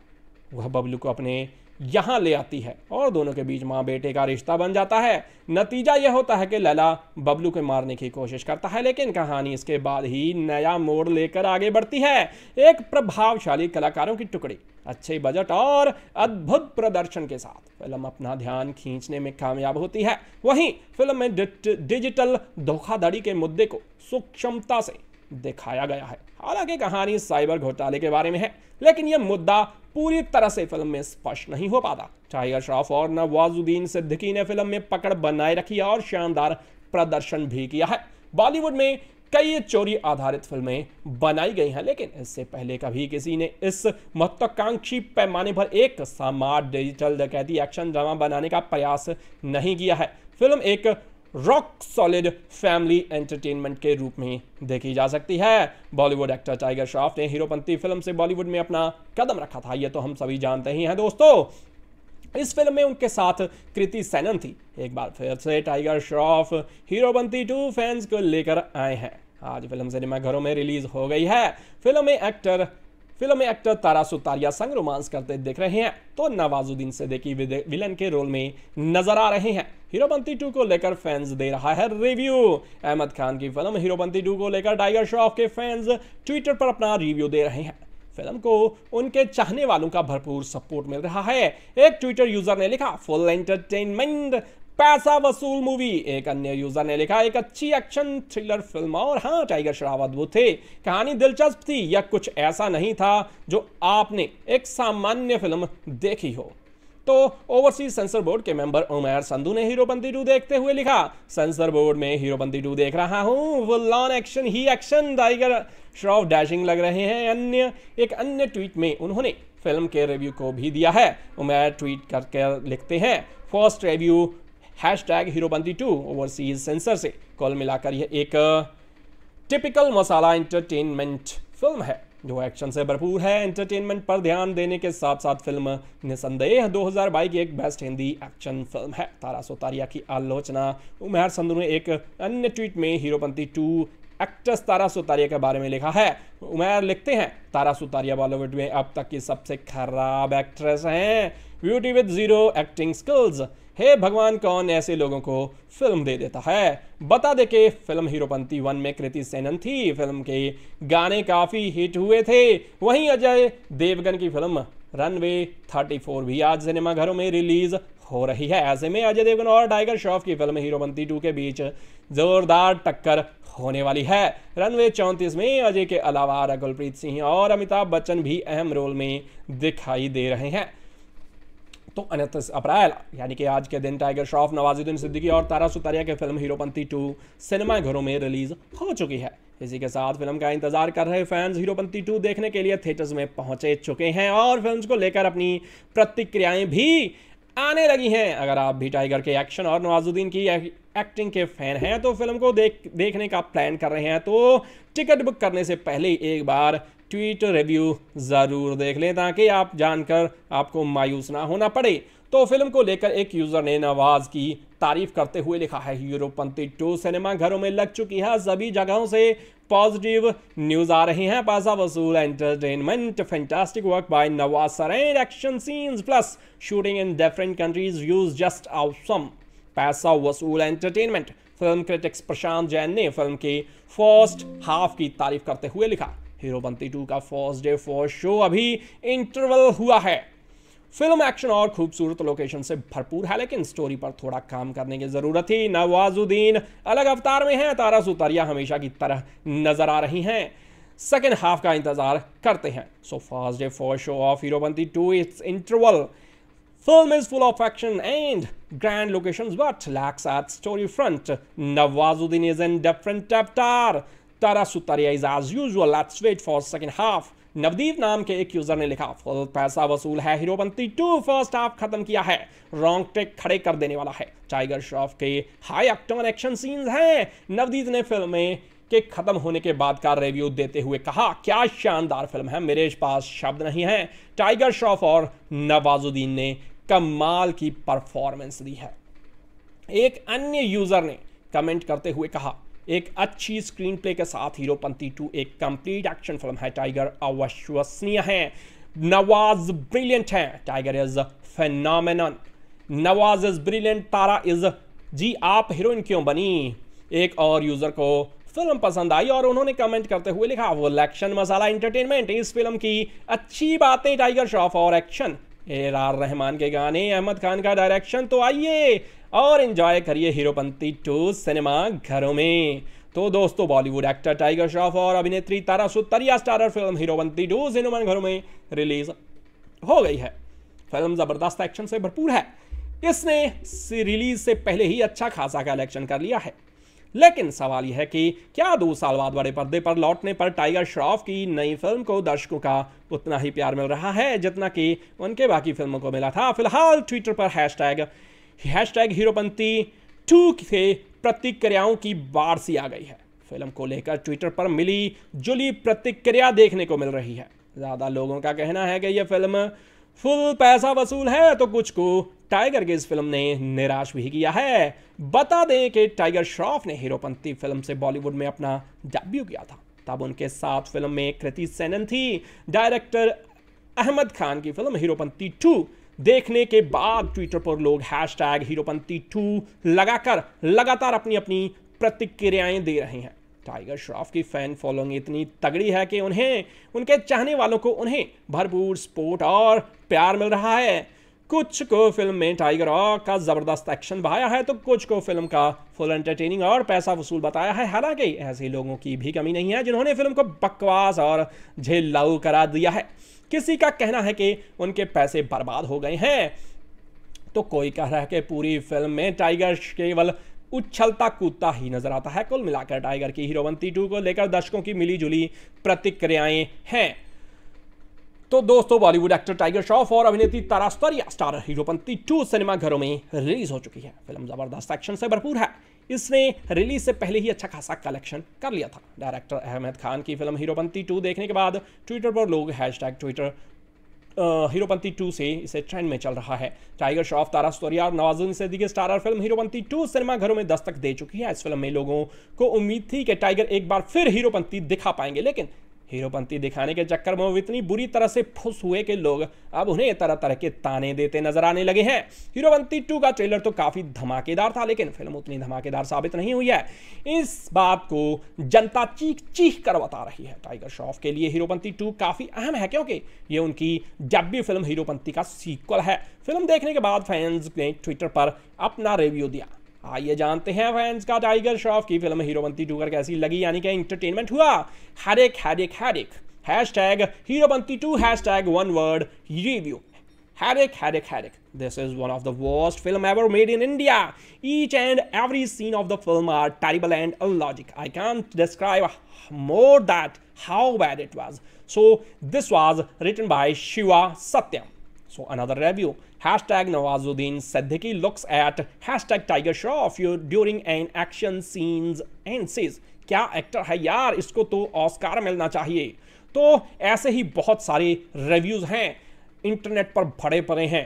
वह बबलू को अपने यहां ले आती है और दोनों के बीच माँ बेटे का रिश्ता बन जाता है नतीजा यह होता है कि लला बबलू को मारने की कोशिश करता है लेकिन कहानी इसके बाद ही नया मोड़ लेकर आगे बढ़ती है एक प्रभावशाली कलाकारों की टुकड़ी अच्छे बजट और अद्भुत प्रदर्शन के साथ फिल्म अपना ध्यान खींचने में कामयाब होती है वहीं फिल्म में डिजिटल धोखाधड़ी के मुद्दे को सूक्ष्मता से दिखाया गया है हालांकि कहानी साइबर घोटाले के बारे में है लेकिन यह मुद्दा पूरी तरह से फिल्म में स्पष्ट नहीं हो पाता चाहे श्रॉफ और नवाजुद्दीन सिद्दीकी ने फिल्म में पकड़ बनाए रखी है और शानदार प्रदर्शन भी किया है बॉलीवुड में कई चोरी आधारित फिल्में बनाई गई हैं लेकिन इससे पहले कभी किसी ने इस महत्वाकांक्षी पैमाने पर एक समार्ट डिजिटल डकैती एक्शन ड्रामा बनाने का प्रयास नहीं किया है फिल्म एक रॉक सॉलिड फैमिली एंटरटेनमेंट के रूप में देखी जा सकती है बॉलीवुड एक्टर टाइगर श्रॉफ ने हीरोपंती फिल्म से बॉलीवुड में अपना कदम रखा था यह तो हम सभी जानते ही हैं दोस्तों इस फिल्म में उनके साथ कृति सैनन थी एक बार फिर से tiger Shroff Heropanti two fans को लेकर आए हैं आज फिल्म घरों में रिलीज हो गई है फिल्म में एक्टर फिल्म में एक्टर तारा सुतारिया संग रोमांस करते देख रहे हैं तो नवाजुद्दीन सिद्दीकी विलन के रोल में नजर आ रहे हैं हीरोबंती टू को लेकर फैंस दे रहा है रिव्यू अहमद खान की फिल्म हीरोबंती टू को लेकर टाइगर श्रॉफ के फैंस ट्विटर पर अपना रिव्यू दे रहे हैं फिल्म को उनके चाहने वालों का भरपूर सपोर्ट मिल रहा है एक ट्विटर यूजर ने लिखा फुल एंटरटेनमेंट पैसा वसूल मूवी एक अन्य यूजर ने लिखा एक अच्छी एक्शन थ्रिलर फिल्म और हाँ टाइगर श्रावत वो थे कहानी दिलचस्प थी या कुछ ऐसा नहीं था जो आपने एक सामान्य फिल्म देखी हो तो ओवरसीज सेंसर बोर्ड के मेंबर उमेर संधु ने हीरो बंदी टू देखते हुए लिखा सेंसर बोर्ड में हीरो बंदी टू देख रहा हूं वो लॉन एक्शन ही एक्शन टाइगर श्रॉफ डैशिंग लग रहे हैं अन्य एक अन्य ट्वीट में उन्होंने फिल्म के रिव्यू को भी दिया है उमेर ट्वीट करके लिखते हैं first review hashtag Heropanti two overseas censor से कॉल मिलाकर यह एक टिपिकल मसाला एंटरटेनमेंट फिल्म है जो एक्शन से भरपूर है एंटरटेनमेंट पर ध्यान देने के साथ साथ फिल्म निसंदेह 2022 की एक बेस्ट हिंदी एक्शन फिल्म है तारा सोतारिया की आलोचना उमेर संधु ने एक अन्य ट्वीट में हीरोपंथी टू एक्ट्रेस तारा सुतारिया के बारे में लिखा है उमेर लिखते हैं तारा सुतारिया बॉलीवुड में अब तक की सबसे खराब एक्ट्रेस हैं beauty with zero acting skills हे भगवान कौन ऐसे लोगों को फिल्म दे देता है बता दे के फिल्म हीरोपंती वन में कृति सेनन थी फिल्म के गाने काफ़ी हिट हुए थे वहीं अजय देवगन की फिल्म रनवे 34 भी आज सिनेमा घरों में रिलीज हो रही है ऐसे में अजय देवगन और टाइगर श्रॉफ की फिल्म हीरोपंती टू के बीच जोरदार टक्कर होने वाली है रनवे चौंतीस में अजय के अलावा रघुलप्रीत सिंह और अमिताभ बच्चन भी अहम रोल में दिखाई दे रहे हैं तो उनतीस अप्रैल यानी कि आज के दिन टाइगर श्रॉफ नवाजुद्दीन सिद्दीकी और तारा सुतारिया की फिल्म हीरोपंती टू सिनेमा घरों में रिलीज हो चुकी है इसी के साथ फिल्म का इंतजार कर रहे फैंस हीरोपंती टू देखने के लिए थिएटर्स में पहुंचे चुके हैं और फिल्म को लेकर अपनी प्रतिक्रियाएं भी आने लगी हैं अगर आप भी टाइगर के एक्शन और नवाजुद्दीन की एक्टिंग के फैन हैं तो फिल्म को देख देखने का प्लान कर रहे हैं तो टिकट बुक करने से पहले एक बार ट्वीट रिव्यू ज़रूर देख लें ताकि आप जानकर आपको मायूस ना होना पड़े तो फिल्म को लेकर एक यूज़र ने नवाज की तारीफ करते हुए लिखा है यूरोपंथी टू सिनेमा घरों में लग चुकी है सभी जगहों से पॉजिटिव न्यूज आ रही हैं पैसा वसूल entertainment fantastic work by Nawaz sir action scenes plus shooting in different countries use just awesome पैसा वसूल entertainment film critics Prashant Jain ने फिल्म के फर्स्ट हाफ की तारीफ करते हुए लिखा हीरो बंती टू का फर्स्ट डे फॉर शो अभी इंटरवल हुआ है फिल्म एक्शन और खूबसूरत लोकेशन से भरपूर है लेकिन स्टोरी पर थोड़ा काम करने की ज़रूरत थी नवाजुद्दीन अलग अवतार में हैं तारा सुतारिया हमेशा की तरह नज़र आ रही हैं सेकेंड हाफ का इंतज़ार करते हैं so first day for show of Heropanti two it's interval film is full of action and grand location but lacks at story front Nawazuddin is an different avatar. Tara Sutaria is as usual let's wait for second half Navdeep नाम के एक user ने लिखा full पैसा वसूल है Heropanti two first half खत्म किया है रॉन्ग टेक खड़े कर देने वाला है टाइगर श्रॉफ के हाई एक्टर एक्शन सीन्स हैं नवदीप ने फिल्म में के खत्म होने के बाद का रिव्यू देते हुए कहा क्या शानदार फिल्म है मेरे पास शब्द नहीं है टाइगर श्रॉफ और नवाजुद्दीन ने कमाल की परफॉर्मेंस दी है एक अन्य यूजर ने कमेंट करते हुए कहा एक अच्छी स्क्रीन प्ले के साथ हीरोपंती टू एक कंप्लीट एक्शन फिल्म है टाइगर अविश्वसनीय है नवाज ब्रिलियंट है tiger is phenomenon Nawaz is brilliant Tara is जी आप हीरोइन क्यों बनी एक और यूजर को फिल्म पसंद आई और उन्होंने कमेंट करते हुए लिखा वो लैक्शन मसाला एंटरटेनमेंट इस फिल्म की अच्छी बातें टाइगर श्रॉफ और एक्शन ए आर रहमान के गाने अहमद खान का डायरेक्शन तो आइए और इन्जॉय करिए हीरोपंती टू सिनेमा घरों में तो दोस्तों बॉलीवुड एक्टर टाइगर श्रॉफ और अभिनेत्री Tara Sutaria starrer film Heropanti two cinema घरों में रिलीज हो गई है फिल्म जबरदस्त एक्शन से भरपूर है इसने रिलीज से पहले ही अच्छा खासा कलेक्शन कर लिया है लेकिन सवाल यह है कि क्या दो साल बाद बड़े पर्दे पर लौटने पर टाइगर श्रॉफ की नई फिल्म को दर्शकों का उतना ही प्यार मिल रहा है जितना कि उनके बाकी फिल्मों को मिला था फिलहाल ट्विटर पर hash hashtag Heropanti two से प्रतिक्रियाओं की सी आ गई है फिल्म को लेकर ट्विटर पर मिली जुली प्रतिक्रिया देखने को मिल रही है ज़्यादा लोगों का कहना है कि यह फिल्म फुल पैसा वसूल है तो कुछ को टाइगर की इस फिल्म ने निराश भी किया है बता दें कि टाइगर श्रॉफ ने हीरोपंथी फिल्म से बॉलीवुड में अपना डेब्यू किया था तब उनके साथ फिल्म में कृति सेनन थी डायरेक्टर अहमद खान की फिल्म हीरोपंथी टू देखने के बाद ट्विटर पर लोग हैश टैग हीरोपंथी टू लगाकर लगातार अपनी अपनी प्रतिक्रियाएं दे रहे हैं टाइगर श्रॉफ की फैन फॉलोइंग इतनी तगड़ी है कि उन्हें उनके चाहने वालों को उन्हें भरपूर सपोर्ट और प्यार मिल रहा है कुछ को फिल्म में टाइगर का ज़बरदस्त एक्शन बहाया है तो कुछ को फिल्म का फुल एंटरटेनिंग और पैसा वसूल बताया है हालांकि ऐसे लोगों की भी कमी नहीं है जिन्होंने फिल्म को बकवास और झेलाऊ करा दिया है किसी का कहना है कि उनके पैसे बर्बाद हो गए हैं तो कोई कह रहा है कि पूरी फिल्म में टाइगर केवल उछलता कूदता ही नजर आता है कुल मिलाकर टाइगर की हीरोवंती टू को लेकर दर्शकों की मिली प्रतिक्रियाएं हैं तो दोस्तों बॉलीवुड एक्टर टाइगर श्रॉफ और अभिनेत्री तारास्तरीय स्टार हीरोपंती टू सिनेमा घरों में रिलीज हो चुकी है फिल्म जबरदस्त एक्शन से भरपूर है इसने रिलीज से पहले ही अच्छा खासा कलेक्शन कर लिया था डायरेक्टर अहमद खान की फिल्म हीरोपंती टू देखने के बाद ट्विटर पर लोग हैश ट्विटर हीरोपंती टू से इसे ट्रेंड में चल रहा है टाइगर श्रॉफ तारा स्टोरिया और Nawazuddin Siddiqui starrer film Heropanti two cinema घरों में दस्तक दे चुकी है इस फिल्म में लोगों को उम्मीद थी कि टाइगर एक बार फिर हीरोपंती दिखा पाएंगे लेकिन हीरोपंती दिखाने के चक्कर में वो इतनी बुरी तरह से फुस हुए कि लोग अब उन्हें तरह तरह के ताने देते नजर आने लगे हैं हीरोपंती टू का ट्रेलर तो काफी धमाकेदार था लेकिन फिल्म उतनी धमाकेदार साबित नहीं हुई है इस बात को जनता चीख चीख कर बता रही है टाइगर श्रॉफ के लिए हीरोपंती टू काफी अहम है क्योंकि ये उनकी जब भी फिल्म हीरोपंती का सीक्वल है फिल्म देखने के बाद फैंस ने ट्विटर पर अपना रिव्यू दिया आइए हाँ, जानते हैं फैंस का टाइगर श्रॉफ की फिल्म हीरोवंती टू कैसी लगी यानी क्या इंटरटेनमेंट हुआ हरेक हरेक हरेक hashtag two hash one word review हैरिक हैरिक हैरिक this is one of the worst film ever made in India each and every scene of the film are terrible and logic I can describe more that how bad it was so this was written by Shiva Satyam So another review, hashtag Nawazuddin Siddiqui looks at hashtag Tiger Shroff during an action scenes and says, क्या actor है यार इसको तो Oscar मिलना चाहिए तो ऐसे ही बहुत सारे रिव्यूज़ हैं इंटरनेट पर भरे पड़े हैं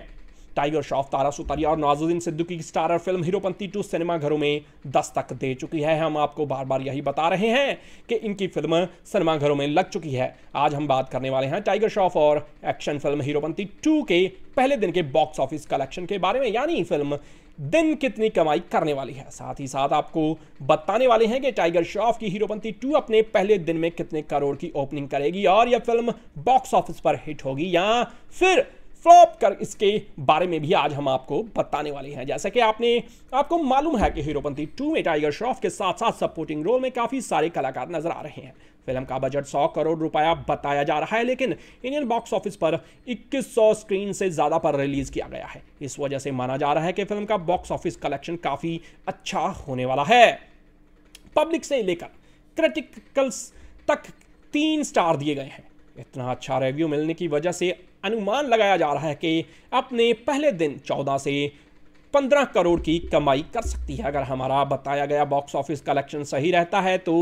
टाइगर श्रॉफ तारा सुतारिया और नाजुद्दीन सिद्दीकी की स्टारर फिल्म हीरोपंती टू सिनेमाघरों में दस्तक दे चुकी है हम आपको बार बार यही बता रहे हैं कि इनकी फिल्म सिनेमाघरों में लग चुकी है आज हम बात करने वाले हैं टाइगर श्रॉफ और एक्शन फिल्म हीरोपंती टू के पहले दिन के बॉक्स ऑफिस कलेक्शन के बारे में यानी फिल्म दिन कितनी कमाई करने वाली है साथ ही साथ आपको बताने वाले हैं कि टाइगर श्रॉफ की हीरोपंती टू अपने पहले दिन में कितने करोड़ की ओपनिंग करेगी और यह फिल्म बॉक्स ऑफिस पर हिट होगी या फिर फ्लॉप कर इसके बारे में भी आज हम आपको बताने वाले हैं जैसा कि आपने आपको मालूम है कि हीरोपंथी टू में टाइगर श्रॉफ के साथ साथ सपोर्टिंग रोल में काफ़ी सारे कलाकार नजर आ रहे हैं फिल्म का बजट 100 करोड़ रुपया बताया जा रहा है लेकिन इंडियन बॉक्स ऑफिस पर 2100 स्क्रीन से ज़्यादा पर रिलीज़ किया गया है इस वजह से माना जा रहा है कि फिल्म का बॉक्स ऑफिस कलेक्शन काफ़ी अच्छा होने वाला है पब्लिक से लेकर क्रिटिकल्स तक तीन स्टार दिए गए हैं इतना अच्छा रिव्यू मिलने की वजह से अनुमान लगाया जा रहा है कि अपने पहले दिन चौदह से पंद्रह करोड़ की कमाई कर सकती है अगर हमारा बताया गया बॉक्स ऑफिस कलेक्शन सही रहता है तो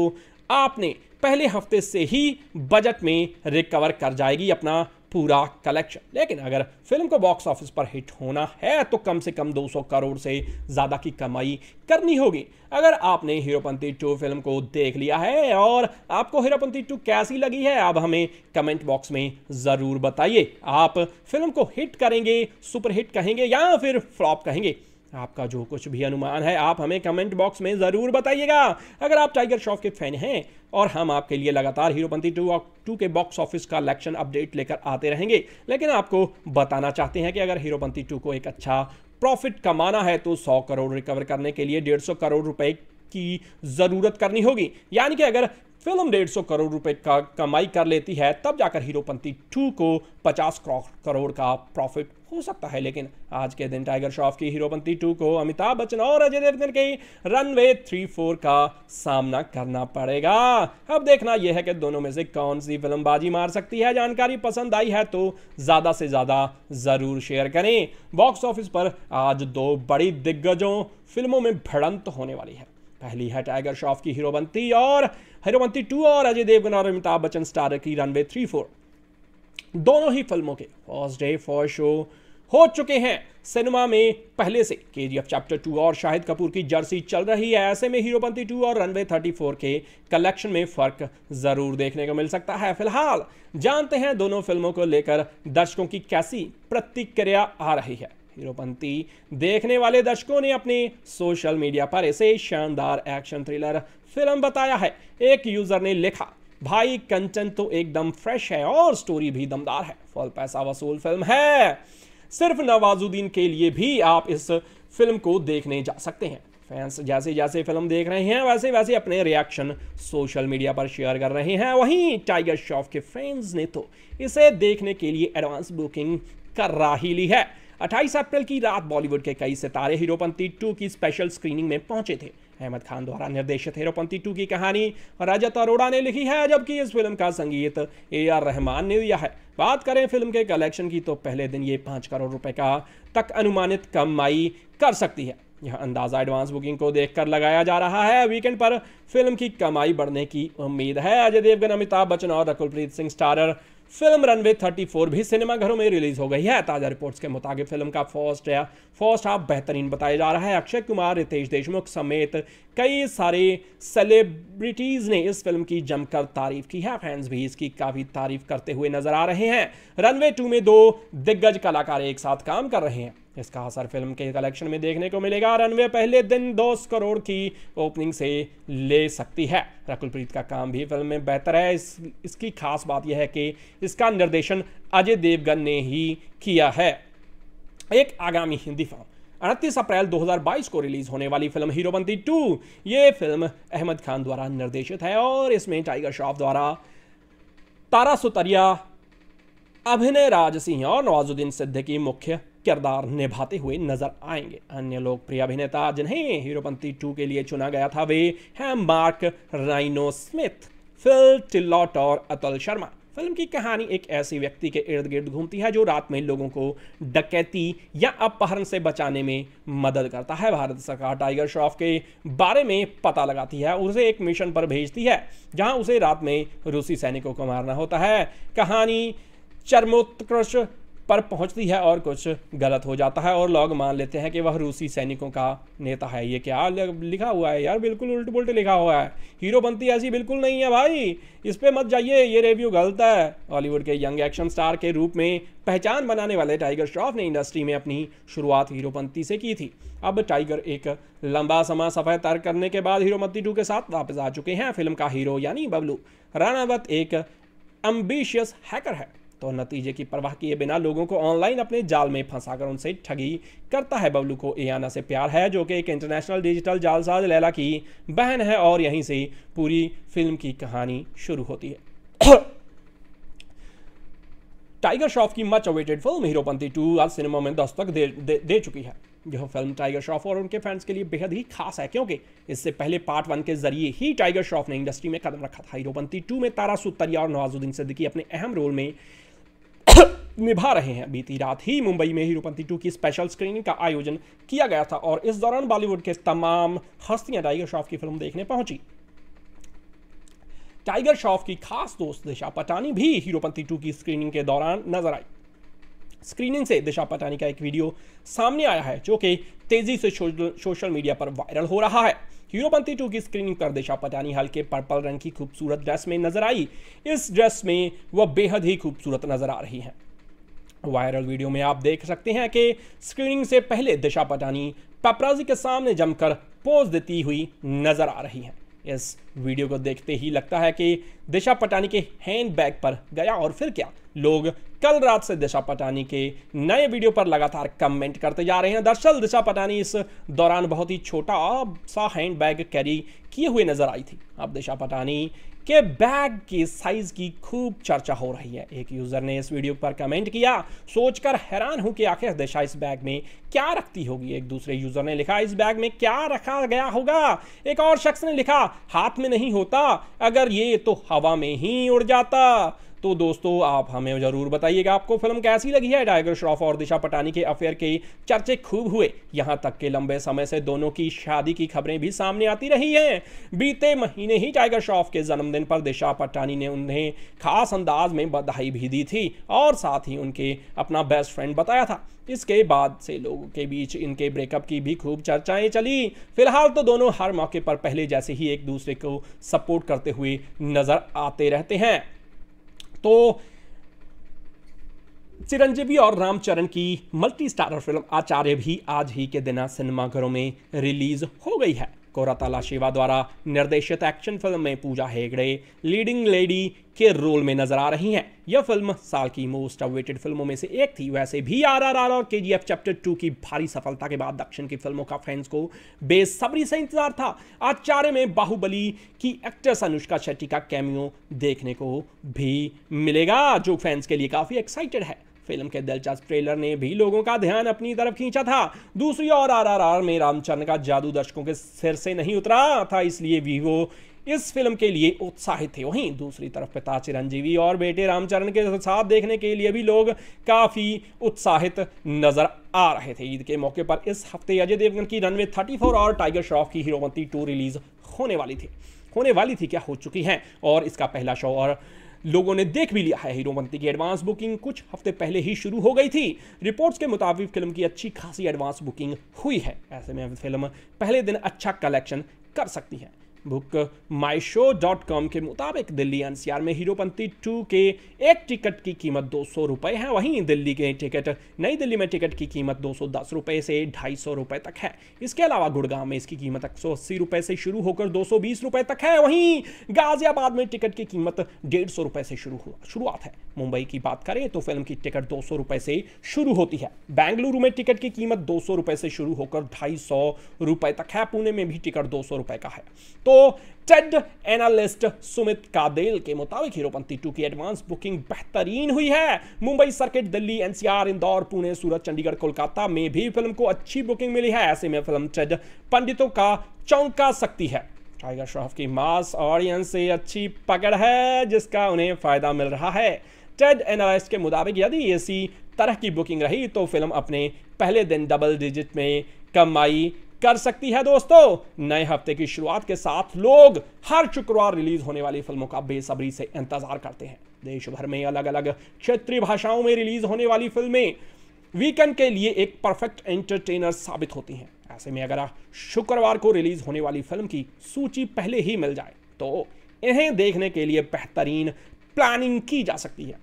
आपने पहले हफ्ते से ही बजट में रिकवर कर जाएगी अपना पूरा कलेक्शन लेकिन अगर फिल्म को बॉक्स ऑफिस पर हिट होना है तो कम से कम 200 करोड़ से ज़्यादा की कमाई करनी होगी अगर आपने हीरोपंथी टू फिल्म को देख लिया है और आपको हीरोपंथी टू कैसी लगी है आप हमें कमेंट बॉक्स में ज़रूर बताइए आप फिल्म को हिट करेंगे सुपरहिट कहेंगे या फिर फ्लॉप कहेंगे आपका जो कुछ भी अनुमान है आप हमें कमेंट बॉक्स में ज़रूर बताइएगा अगर आप टाइगर श्रॉफ के फैन हैं और हम आपके लिए लगातार हीरोपंथी टू और टू के बॉक्स ऑफिस का कलेक्शन अपडेट लेकर आते रहेंगे लेकिन आपको बताना चाहते हैं कि अगर हीरोपंथी टू को एक अच्छा प्रॉफिट कमाना है तो सौ करोड़ रिकवर करने के लिए डेढ़ करोड़ रुपए की ज़रूरत करनी होगी यानी कि अगर फिल्म डेढ़ सौ करोड़ रुपए का कमाई कर लेती है तब जाकर हीरोपंती टू को पचास करोड़ का प्रॉफिट हो सकता है लेकिन आज के दिन टाइगर श्रॉफ की हीरोपंती टू को अमिताभ बच्चन और अजय देवगन के रनवे थ्री फोर का सामना करना पड़ेगा अब देखना यह है कि दोनों में से कौन सी फिल्म बाजी मार सकती है जानकारी पसंद आई है तो ज़्यादा से ज़्यादा ज़रूर शेयर करें बॉक्स ऑफिस पर आज दो बड़ी दिग्गजों फिल्मों में भड़ंत होने वाली है पहली है टाइगर श्रॉफ की हीरोबंती और हेरोवंती टू और अजय देवगन और अमिताभ बच्चन स्टार की रनवे थ्री फोर दोनों ही फिल्मों के फर्स्ट डे फॉर शो हो चुके हैं सिनेमा में पहले से के जी एफ चैप्टर टू और शाहिद कपूर की जर्सी चल रही है ऐसे में हीरोपंती टू और रनवे थर्टी फोर के कलेक्शन में फर्क जरूर देखने को मिल सकता है फिलहाल जानते हैं दोनों फिल्मों को लेकर दर्शकों की कैसी प्रतिक्रिया आ रही है हीरोपंती देखने वाले दर्शकों ने अपने सोशल मीडिया पर इसे शानदार एक्शन थ्रिलर फिल्म बताया है एक यूजर ने लिखा भाई कंचन तो एकदम फ्रेश है और स्टोरी भी दमदार है फॉल पैसा वसूल फिल्म है सिर्फ नवाजुद्दीन के लिए भी आप इस फिल्म को देखने जा सकते हैं फैंस जैसे जैसे फिल्म देख रहे हैं वैसे वैसे अपने रिएक्शन सोशल मीडिया पर शेयर कर रहे हैं वहीं टाइगर श्रॉफ के फैंस ने तो इसे देखने के लिए एडवांस बुकिंग कर ही ली है 28 अप्रैल की रात बॉलीवुड के कई सितारे हीरोपंती 2 की स्पेशल स्क्रीनिंग में पहुंचे थे अहमद खान द्वारा निर्देशित हेरोपंती टू की कहानी रजत अरोड़ा ने लिखी है जबकि इस फिल्म का संगीत ए आर रहमान ने दिया है बात करें फिल्म के कलेक्शन की तो पहले दिन ये पाँच करोड़ रुपए का तक अनुमानित कमाई कर सकती है यह अंदाज़ा एडवांस बुकिंग को देखकर लगाया जा रहा है वीकेंड पर फिल्म की कमाई बढ़ने की उम्मीद है अजय देवगन अमिताभ बच्चन और Rakul Preet Singh starrer film runway 34 भी सिनेमाघरों में रिलीज हो गई है ताज़ा रिपोर्ट्स के मुताबिक फिल्म का फर्स्ट या फर्स्ट हाफ बेहतरीन बताया जा रहा है अक्षय कुमार रितेश देशमुख समेत कई सारे सेलिब्रिटीज़ ने इस फिल्म की जमकर तारीफ की है फैंस भी इसकी काफ़ी तारीफ करते हुए नजर आ रहे हैं रनवे टू में दो दिग्गज कलाकार एक साथ काम कर रहे हैं इसका असर फिल्म के कलेक्शन में देखने को मिलेगा रनवे पहले दिन दो करोड़ की ओपनिंग से ले सकती है रकुलप्रीत का काम भी फिल्म में बेहतर है इस इसकी खास बात यह है कि इसका निर्देशन अजय देवगन ने ही किया है एक आगामी हिंदी फिल्म अड़तीस अप्रैल 2022 को रिलीज होने वाली फिल्म बंती टू ये फिल्म अहमद खान द्वारा निर्देशित है और इसमें टाइगर श्रॉफ द्वारा तारा सुतरिया अभिनय राज सिंह और नवाजुद्दीन सिद्दीकी मुख्य किरदार निभाते हुए नजर आएंगे अन्य लोकप्रिय अभिनेता जिन्हें हीरोपंती टू के लिए चुना गया था वे हैं मार्क राइनो स्मिथ फिल टिल्लॉट और अतुल शर्मा फिल्म की कहानी एक ऐसे व्यक्ति के इर्द गिर्द घूमती है जो रात में लोगों को डकैती या अपहरण से बचाने में मदद करता है भारत सरकार टाइगर श्रॉफ के बारे में पता लगाती है उसे एक मिशन पर भेजती है जहां उसे रात में रूसी सैनिकों को मारना होता है कहानी चरमोत्कृष्ट पर पहुंचती है और कुछ गलत हो जाता है और लोग मान लेते हैं कि वह रूसी सैनिकों का नेता है ये क्या लिखा हुआ है यार बिल्कुल उल्ट पुलट लिखा हुआ है हीरो बनती ऐसी बिल्कुल नहीं है भाई इस पर मत जाइए ये रिव्यू गलत है हॉलीवुड के यंग एक्शन स्टार के रूप में पहचान बनाने वाले टाइगर श्रॉफ ने इंडस्ट्री में अपनी शुरुआत हीरोपंती से की थी अब टाइगर एक लंबा समा सफ़र तर्क करने के बाद हीरोमती टू के साथ वापस आ चुके हैं फिल्म का हीरो यानी बबलू राणावत एक अम्बिशियस हैकर है तो नतीजे की परवाह किए बिना लोगों को ऑनलाइन अपने जाल में फंसाकर उनसे ठगी करता है बबलू को एयाना से प्यार है जो कि एक इंटरनेशनल डिजिटल जालसाज लैला की बहन है और यहीं से पूरी फिल्म की कहानी शुरू होती है टाइगर श्रॉफ की much awaited film Heropanti two आज सिनेमा में दस्तक दे, दे, दे चुकी है यह फिल्म टाइगर श्रॉफ और उनके फैंस के लिए बेहद ही खास है क्योंकि इससे पहले पार्ट वन के जरिए ही टाइगर श्रॉफ ने इंडस्ट्री में कदम रखा था हीरोपंथी टू में तारा सुतरिया और नवाजुद्दीन सिद्दीकी अपने अहम रोल में निभा रहे हैं बीती रात ही मुंबई में हीरोपंती टू की स्पेशल स्क्रीनिंग का आयोजन किया गया था और इस दौरान बॉलीवुड के तमाम हस्तियां टाइगर श्रॉफ की फिल्म देखने पहुंची टाइगर श्रॉफ की खास दोस्त दिशा पटानी भी हीरोपंती टू की स्क्रीनिंग के दौरान नजर आई स्क्रीनिंग से दिशा पटानी का एक वीडियो सामने आया है जो कि तेजी से सोशल मीडिया पर वायरल हो रहा है हीरोपंथी टू की स्क्रीनिंग पर दिशा पटानी हल्के पर्पल रंग की खूबसूरत ड्रेस में नजर आई इस ड्रेस में वह बेहद ही खूबसूरत नजर आ रही हैं वायरल वीडियो में आप देख सकते हैं कि स्क्रीनिंग से पहले दिशा पटानी पेपराजी के सामने जमकर पोज देती हुई नजर आ रही हैं इस वीडियो को देखते ही लगता है कि दिशा पटानी के हैंड बैग पर गया और फिर क्या लोग कल रात से दिशा पटानी के नए वीडियो पर लगातार कमेंट करते जा रहे हैं दरअसल दिशा पटानी इस दौरान बहुत ही छोटा सा हैंड बैग कैरी किए हुए नजर आई थी अब दिशा पटानी के बैग के साइज की खूब चर्चा हो रही है एक यूजर ने इस वीडियो पर कमेंट किया सोचकर हैरान हूं कि आखिर दिशा इस बैग में क्या रखती होगी एक दूसरे यूजर ने लिखा इस बैग में क्या रखा गया होगा एक और शख्स ने लिखा हाथ में में नहीं होता अगर ये तो हवा में ही उड़ जाता तो दोस्तों आप हमें ज़रूर बताइएगा आपको फिल्म कैसी लगी है टाइगर श्रॉफ और दिशा पटानी के अफेयर के चर्चे खूब हुए यहां तक के लंबे समय से दोनों की शादी की खबरें भी सामने आती रही हैं बीते महीने ही टाइगर श्रॉफ के जन्मदिन पर दिशा पटानी ने उन्हें खास अंदाज में बधाई भी दी थी और साथ ही उनके अपना बेस्ट फ्रेंड बताया था इसके बाद से लोगों के बीच इनके ब्रेकअप की भी खूब चर्चाएं चली फिलहाल तो दोनों हर मौके पर पहले जैसे ही एक दूसरे को सपोर्ट करते हुए नजर आते रहते हैं तो चिरंजीवी और रामचरण की मल्टी स्टारर फिल्म आचार्य भी आज ही के दिन सिनेमाघरों में रिलीज हो गई है कोरताला शिवा द्वारा निर्देशित एक्शन फिल्म में पूजा हेगड़े लीडिंग लेडी के रोल में नजर आ रही हैं यह फिल्म साल की मोस्ट अवेटेड फिल्मों में से एक थी वैसे भी आरआरआर और केजीएफ चैप्टर टू की भारी सफलता के बाद दक्षिण की फिल्मों का फैंस को बेसब्री से इंतजार था आचार्य में बाहुबली की एक्ट्रेस अनुष्का शेट्टी का कैमियो देखने को भी मिलेगा जो फैंस के लिए काफ़ी एक्साइटेड है फिल्म के दिलचस्प ट्रेलर ने भी लोगों का ध्यान अपनी तरफ खींचा था दूसरी ओर आरआरआर में रामचरण का जादू दर्शकों के सिर से नहीं उतरा था इसलिए वीवो इस फिल्म के लिए उत्साहित थे वहीं दूसरी तरफ पिता चिरंजीवी और बेटे रामचरण के साथ देखने के लिए भी लोग काफ़ी उत्साहित नजर आ रहे थे ईद के मौके पर इस हफ्ते अजय देवगन की रनवे 34 और टाइगर श्रॉफ की हीरोमती टू रिलीज होने वाली थी होने वाली थी क्या हो चुकी है और इसका पहला शो और लोगों ने देख भी लिया है हीरोवंती की एडवांस बुकिंग कुछ हफ्ते पहले ही शुरू हो गई थी रिपोर्ट्स के मुताबिक फिल्म की अच्छी खासी एडवांस बुकिंग हुई है ऐसे में फिल्म पहले दिन अच्छा कलेक्शन कर सकती है बुक माई शो डॉट कॉम के मुताबिक दिल्ली एनसीआर में हीरोपंथी टू के एक टिकट की कीमत दो सौ रुपये है वहीं दिल्ली के टिकट नई दिल्ली में टिकट की कीमत दो सौ दस रुपये से ढाई सौ रुपये तक है इसके अलावा गुड़गांव में इसकी कीमत एक सौ अस्सी रुपये से शुरू होकर दो सौ बीस रुपये तक है वहीं गाजियाबाद में टिकट की कीमत डेढ़ सौ रुपये से शुरू हुआ शुरुआत है मुंबई की बात करें तो फिल्म की टिकट दो सौ रुपये से शुरू होती है बेंगलुरु में टिकट की कीमत दो सौ रुपये से शुरू होकर ढाई सौ रुपये तक है पुणे में भी टिकट दो सौ रुपये का है तो टेड एनालिस्ट सुमित कादेल के मुताबिक हीरोपंती टू की एडवांस बुकिंग बेहतरीन हुई है मुंबई सर्किट दिल्ली एनसीआर इंदौर पुणे सूरत चंडीगढ़ कोलकाता में भी फिल्म को अच्छी बुकिंग मिली है ऐसे में फिल्म टेड पंडितों का चौंका सकती है टाइगर श्रॉफ की मास ऑडियंस से अच्छी पकड़ है जिसका उन्हें फायदा मिल रहा है टेड एनालिस्ट के मुताबिक यदि ऐसी तरह की बुकिंग रही तो फिल्म अपने पहले दिन डबल डिजिट में कमाई कर सकती है दोस्तों नए हफ्ते की शुरुआत के साथ लोग हर शुक्रवार रिलीज होने वाली फिल्मों का बेसब्री से इंतजार करते हैं देश भर में अलग अलग क्षेत्रीय भाषाओं में रिलीज होने वाली फिल्में वीकेंड के लिए एक परफेक्ट एंटरटेनर साबित होती हैं ऐसे में अगर शुक्रवार को रिलीज होने वाली फिल्म की सूची पहले ही मिल जाए तो इन्हें देखने के लिए बेहतरीन प्लानिंग की जा सकती है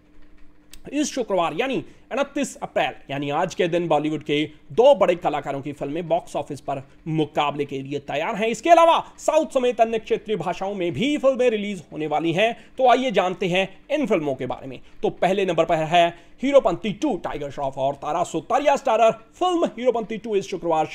इस शुक्रवार यानी उनतीस अप्रैल यानी आज के दिन बॉलीवुड के दो बड़े कलाकारों की फिल्में बॉक्स ऑफिस पर मुकाबले के लिए तैयार हैं इसके अलावा साउथ समेत अन्य क्षेत्रीय भाषाओं में भी फिल्में रिलीज होने वाली हैं तो आइए जानते हैं इन फिल्मों के बारे में तो पहले नंबर पर है हीरोपंथी टू टाइगर श्रॉफ और Tara Sutaria starrer film Heropanti two इस शुक्रवार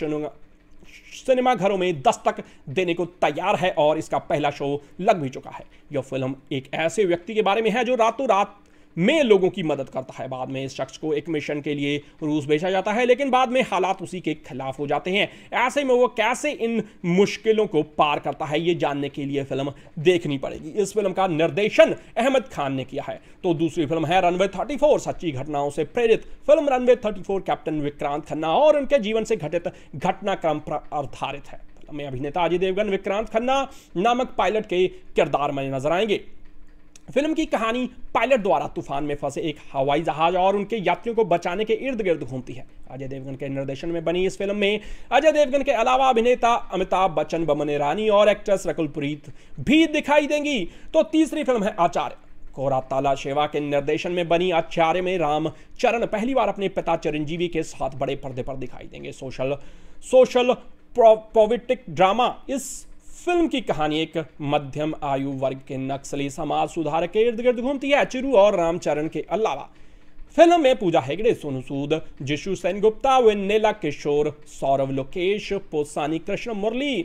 सिनेमाघरों में दस्तक देने को तैयार है और इसका पहला शो लग भी चुका है यह फिल्म एक ऐसे व्यक्ति के बारे में है जो रातों रात में लोगों की मदद करता है बाद में इस शख्स को एक मिशन के लिए रूस भेजा जाता है लेकिन बाद में हालात उसी के खिलाफ हो जाते हैं ऐसे में वो कैसे इन मुश्किलों को पार करता है ये जानने के लिए फिल्म देखनी पड़ेगी इस फिल्म का निर्देशन अहमद खान ने किया है तो दूसरी फिल्म है रनवे थर्टी सच्ची घटनाओं से प्रेरित film runway thirty captain Vikrant Khanna और उनके जीवन से घटित घटनाक्रम पर आधारित है अभिनेता अजय देवगन विक्रांत खन्ना नामक पायलट के किरदार में नजर आएंगे फिल्म की कहानी पायलट द्वारा तूफान में फंसे एक हवाई जहाज और उनके यात्रियों को बचाने के इर्द गिर्द घूमती है अजय देवगन के निर्देशन में बनी इस फिल्म में अजय देवगन के अलावा अभिनेता अमिताभ बच्चन बमन ईरानी और एक्ट्रेस रकुल प्रीत भी दिखाई देंगी तो तीसरी फिल्म है आचार्य कोरा ताला शेवा के निर्देशन में बनी आचार्य में राम चरण पहली बार अपने पिता चिरंजीवी के साथ बड़े पर्दे पर दिखाई देंगे सोशल सोशल प्रोविटिक ड्रामा इस फिल्म की कहानी एक मध्यम आयु वर्ग के नक्सली समाज सुधारक के इर्द गिर्द घूमती है चिरू और रामचरण के अलावा फिल्म में पूजा हेगड़े सोनू सूद जिशु गुप्ता व नीला किशोर सौरव लोकेश पोसानी कृष्ण मुरली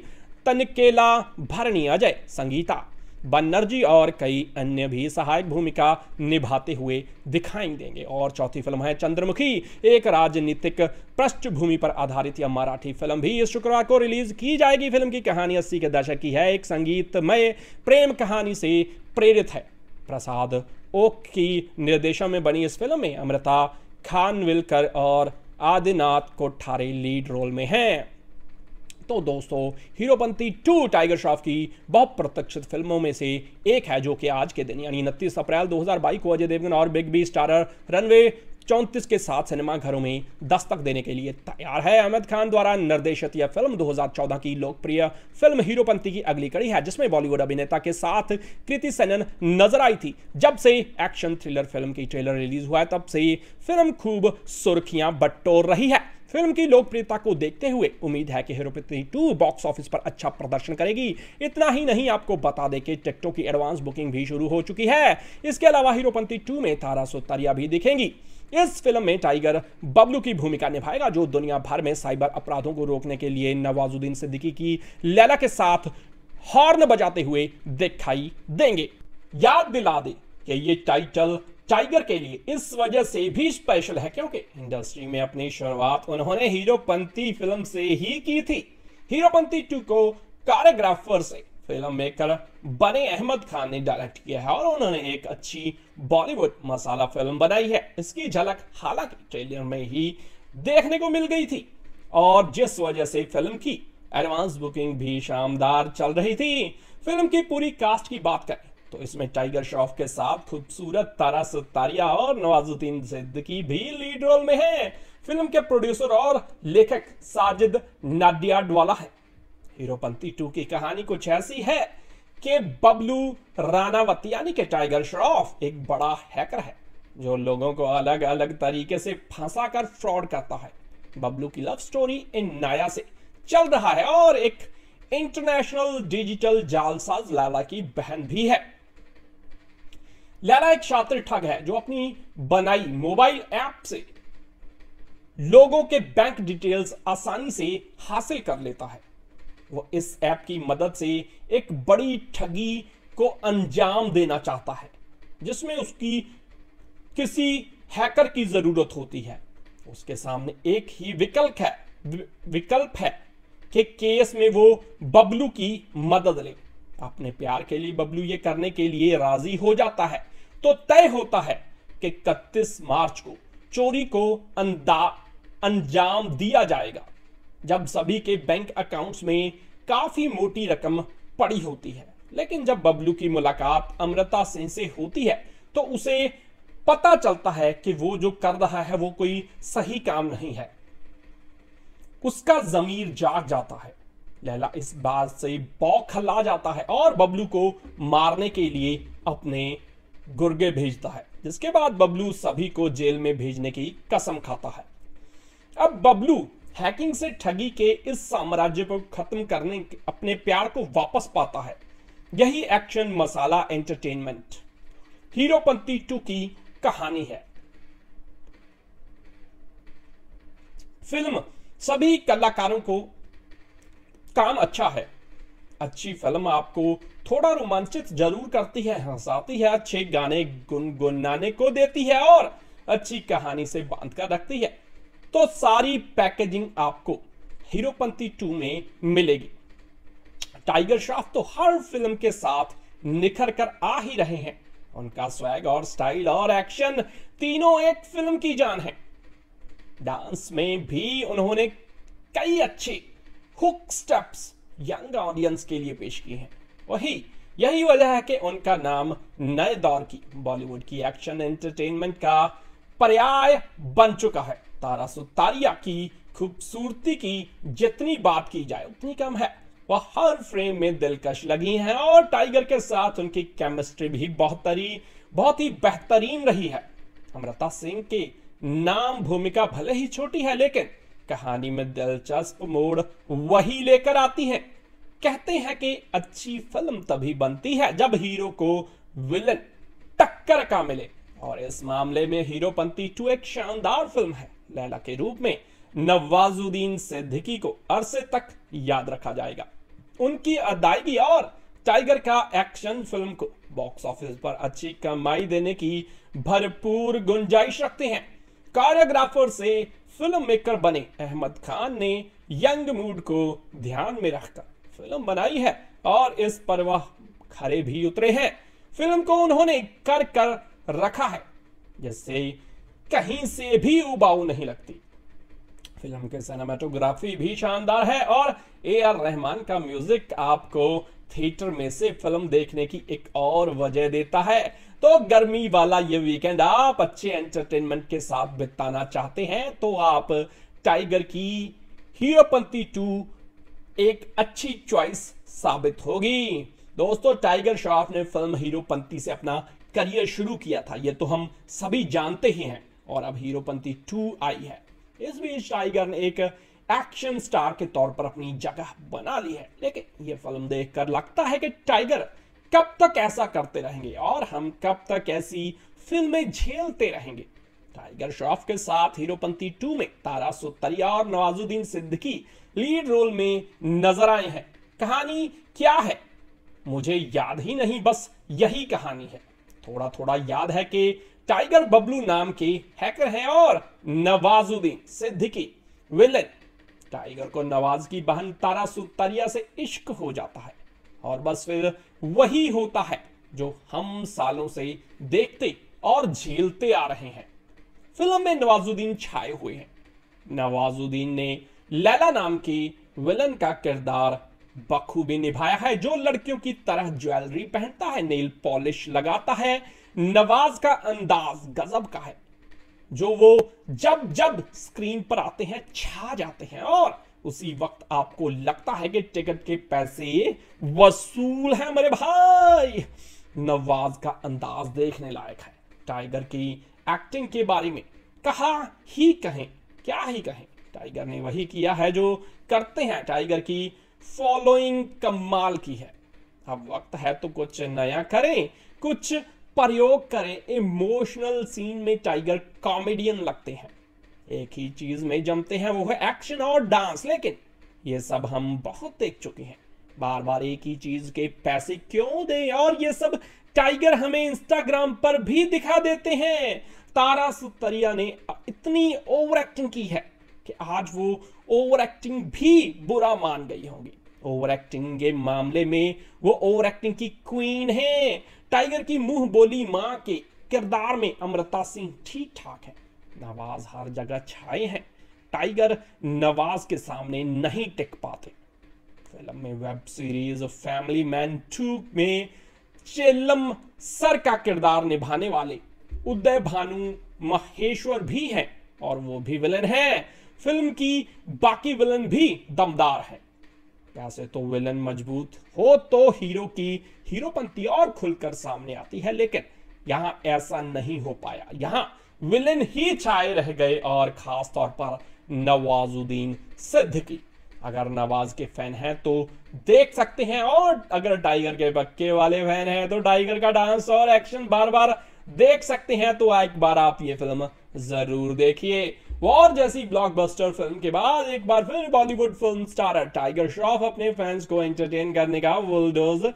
तनकेला भरणी अजय संगीता बनर्जी और कई अन्य भी सहायक भूमिका निभाते हुए दिखाई देंगे और चौथी फिल्म है चंद्रमुखी एक राजनीतिक पृष्ठभूमि पर आधारित यह मराठी फिल्म भी इस शुक्रवार को रिलीज की जाएगी फिल्म की कहानी अस्सी के दशक की है एक संगीतमय प्रेम कहानी से प्रेरित है प्रसाद ओक की निर्देशन में बनी इस फिल्म में अमृता खानविलकर और आदिनाथ कोठारे लीड रोल में हैं तो दोस्तों हीरोपंती टू टाइगर श्रॉफ की बहुत प्रतीक्षित फिल्मों में से एक है जो कि आज के दिन यानी उनतीस अप्रैल 2022 को अजय देवगन और बिग बी स्टारर रनवे चौंतीस के साथ सिनेमाघरों में दस्तक देने के लिए तैयार है अहमद खान द्वारा निर्देशित यह फिल्म 2014 की लोकप्रिय फिल्म हीरोपंती की अगली कड़ी है जिसमें बॉलीवुड अभिनेता के साथ कृति सेनन नजर आई थी जब से एक्शन थ्रिलर फिल्म की ट्रेलर रिलीज हुआ है तब से फिल्म खूब सुर्खियां बटोर रही है फिल्म की लोकप्रियता को देखते हुए उम्मीद है कि हेरोपति टू बॉक्स ऑफिस पर अच्छा प्रदर्शन करेगी इतना ही नहीं आपको बता दें कि टिकटों की एडवांस बुकिंग भी शुरू हो चुकी है इसके अलावा हीरोपंथी टू में तारा सोतरिया भी दिखेंगी इस फिल्म में टाइगर बबलू की भूमिका निभाएगा जो दुनिया भर में साइबर अपराधों को रोकने के लिए नवाजुद्दीन सिद्दीकी की लैला के साथ हॉर्न बजाते हुए दिखाई देंगे याद दिला दे कि ये टाइटल टाइगर के लिए इस वजह से भी स्पेशल है क्योंकि इंडस्ट्री में अपनी शुरुआत उन्होंने हीरोपंथी फिल्म से ही की थी हीरोपंथी टू को कारोग्राफर से फिल्म मेकर बने अहमद खान ने डायरेक्ट किया है और उन्होंने एक अच्छी बॉलीवुड मसाला फिल्म बनाई है इसकी झलक हालांकि ट्रेलर में ही देखने को मिल गई थी और जिस वजह से फिल्म की एडवांस बुकिंग भी शानदार चल रही थी फिल्म की पूरी कास्ट की बात करें तो इसमें टाइगर श्रॉफ के साथ खूबसूरत तारा सत्तारिया और नवाजुद्दीन सिद्दीकी भी लीड रोल में है फिल्म के प्रोड्यूसर और लेखक साजिद नाडियाडवाला है हीरोपंती टू की कहानी कुछ ऐसी है कि बबलू रानावत यानी कि टाइगर श्रॉफ एक बड़ा हैकर है जो लोगों को अलग अलग तरीके से फंसा कर फ्रॉड करता है बबलू की लव स्टोरी इन नाया से चल रहा है और एक इंटरनेशनल डिजिटल जालसाज लाला की बहन भी है लाला एक शातिर ठग है जो अपनी बनाई मोबाइल ऐप से लोगों के बैंक डिटेल्स आसानी से हासिल कर लेता है वो इस ऐप की मदद से एक बड़ी ठगी को अंजाम देना चाहता है जिसमें उसकी किसी हैकर की जरूरत होती है उसके सामने एक ही विकल्प है विकल्प है कि केस में वो बबलू की मदद ले अपने प्यार के लिए बबलू ये करने के लिए राजी हो जाता है तो तय होता है कि इकतीस मार्च को चोरी को अंजाम दिया जाएगा जब सभी के बैंक अकाउंट्स में काफी मोटी रकम पड़ी होती है लेकिन जब बबलू की मुलाकात अमृता सिंह से होती है तो उसे पता चलता है कि वो जो कर रहा है वो कोई सही काम नहीं है उसका जमीर जाग जाता है लैला इस बात से बौखला जाता है और बबलू को मारने के लिए अपने गुर्गे भेजता है जिसके बाद बबलू सभी को जेल में भेजने की कसम खाता है अब बबलू हैकिंग से ठगी के इस साम्राज्य को खत्म करने अपने प्यार को वापस पाता है यही action masala entertainment Heropanti two की कहानी है फिल्म सभी कलाकारों को काम अच्छा है अच्छी फिल्म आपको थोड़ा रोमांचित जरूर करती है हंसाती है अच्छे गाने गुनगुनाने को देती है और अच्छी कहानी से बांध कर रखती है तो सारी पैकेजिंग आपको हीरोपंथी टू में मिलेगी टाइगर श्रॉफ तो हर फिल्म के साथ निखर कर आ ही रहे हैं उनका स्वैग और स्टाइल और एक्शन तीनों एक फिल्म की जान है डांस में भी उन्होंने कई अच्छे हुक स्टेप्स यंग ऑडियंस के लिए पेश किए हैं वही यही वजह है कि उनका नाम नए दौर की बॉलीवुड की एक्शन एंटरटेनमेंट का पर्याय बन चुका है तारा सुतारिया की खूबसूरती की जितनी बात की जाए उतनी कम है वह हर फ्रेम में दिलकश लगी हैं और टाइगर के साथ उनकी केमिस्ट्री भी बहुत बेहतरी बहुत ही बेहतरीन रही है अमृता सिंह के नाम भूमिका भले ही छोटी है लेकिन कहानी में दिलचस्प मोड़ वही लेकर आती है कहते हैं कि अच्छी फिल्म तभी बनती है जब हीरो को विलन टक्कर का मिले और इस मामले में हीरोपंती टू एक शानदार फिल्म है लैला के रूप में नवाजुद्दीन सिद्दीकी को अरसे तक याद रखा जाएगा उनकी अदायगी और टाइगर का एक्शन फिल्म को बॉक्स ऑफिस पर अच्छी कमाई देने की भरपूर गुंजाइश रखते हैं कोरियोग्राफर से फिल्म मेकर बने अहमद खान ने यंग मूड को ध्यान में रखकर फिल्म बनाई है और इस पर वह खरे भी उतरे हैं फिल्म को उन्होंने कर कर रखा है जिससे कहीं से भी उबाऊ नहीं लगती फिल्म के सिनेमाटोग्राफी भी शानदार है और ए आर रहमान का म्यूजिक आपको थिएटर में से फिल्म देखने की एक और वजह देता है तो गर्मी वाला ये वीकेंड आप अच्छे एंटरटेनमेंट के साथ बिताना चाहते हैं तो आप टाइगर की हीरोपंती टू एक अच्छी चॉइस साबित होगी दोस्तों टाइगर श्रॉफ ने फिल्म हीरोपंती से अपना करियर शुरू किया था यह तो हम सभी जानते ही हैं और अब हीरोपंती टू आई है इस बीच टाइगर ने एक एक्शन स्टार के तौर पर अपनी जगह बना ली है लेकिन यह फिल्म देखकर लगता है कि टाइगर कब तक ऐसा करते रहेंगे और हम कब तक ऐसी फिल्में झेलते रहेंगे टाइगर श्रॉफ के साथ हीरोपंती टू में तारा सुतरिया और नवाजुद्दीन सिद्दीकी लीड रोल में नजर आए हैं कहानी क्या है मुझे याद ही नहीं बस यही कहानी है थोड़ा थोड़ा याद है कि टाइगर बबलू नाम के हैकर हैं और नवाजुद्दीन सिद्दीकी विलन टाइगर को नवाज की बहन तारा सुतरिया से इश्क हो जाता है और बस फिर वही होता है जो हम सालों से देखते और झेलते आ रहे हैं फिल्म में नवाजुद्दीन छाए हुए हैं नवाजुद्दीन ने लैला नाम के विलन का किरदार बखूबी निभाया है जो लड़कियों की तरह ज्वेलरी पहनता है नेल पॉलिश लगाता है नवाज का अंदाज गजब का है जो वो जब जब स्क्रीन पर आते हैं छा जाते हैं और उसी वक्त आपको लगता है कि टिकट के पैसे वसूल हैं मेरे भाई नवाज का अंदाज देखने लायक है टाइगर की एक्टिंग के बारे में कहा ही कहें क्या ही कहें टाइगर ने वही किया है जो करते हैं टाइगर की फॉलोइंग कमाल की है अब वक्त है तो कुछ नया करें कुछ प्रयोग करें इमोशनल सीन में टाइगर कॉमेडियन लगते हैं एक ही चीज में जमते हैं वो है एक्शन और डांस लेकिन ये सब हम बहुत देख चुके हैं बार बार एक ही चीज के पैसे क्यों दें और ये सब टाइगर हमें इंस्टाग्राम पर भी दिखा देते हैं तारा सुतरिया ने इतनी ओवर एक्टिंग की है कि आज वो ओवर एक्टिंग भी बुरा मान गई होंगी ओवर एक्टिंग के मामले में वो ओवर एक्टिंग की क्वीन है टाइगर की मुंह बोली माँ के किरदार में अमृता सिंह ठीक ठाक है नवाज हर जगह छाए हैं टाइगर नवाज के सामने नहीं टिक पाते फिल्म में web series family man two में चेल्लम सर का किरदार निभाने वाले उदय भानु महेश्वर भी हैं और वो भी विलन है फिल्म की बाकी विलन भी दमदार है कैसे तो विलन मजबूत हो तो हीरो की हीरोपंती और खुलकर सामने आती है लेकिन यहां ऐसा नहीं हो पाया यहां विलन ही छाए रह गए और खास तौर पर नवाजुद्दीन सिद्दीकी अगर नवाज के फैन हैं तो देख सकते हैं और अगर टाइगर के पक्के वाले फैन हैं तो टाइगर का डांस और एक्शन बार बार देख सकते हैं तो एक बार आप ये फिल्म जरूर देखिए और जैसी ब्लॉकबस्टर फिल्म के बाद एक बार फिर Bollywood film star tiger Shroff अपने फैंस को एंटरटेन करने का बुलडोज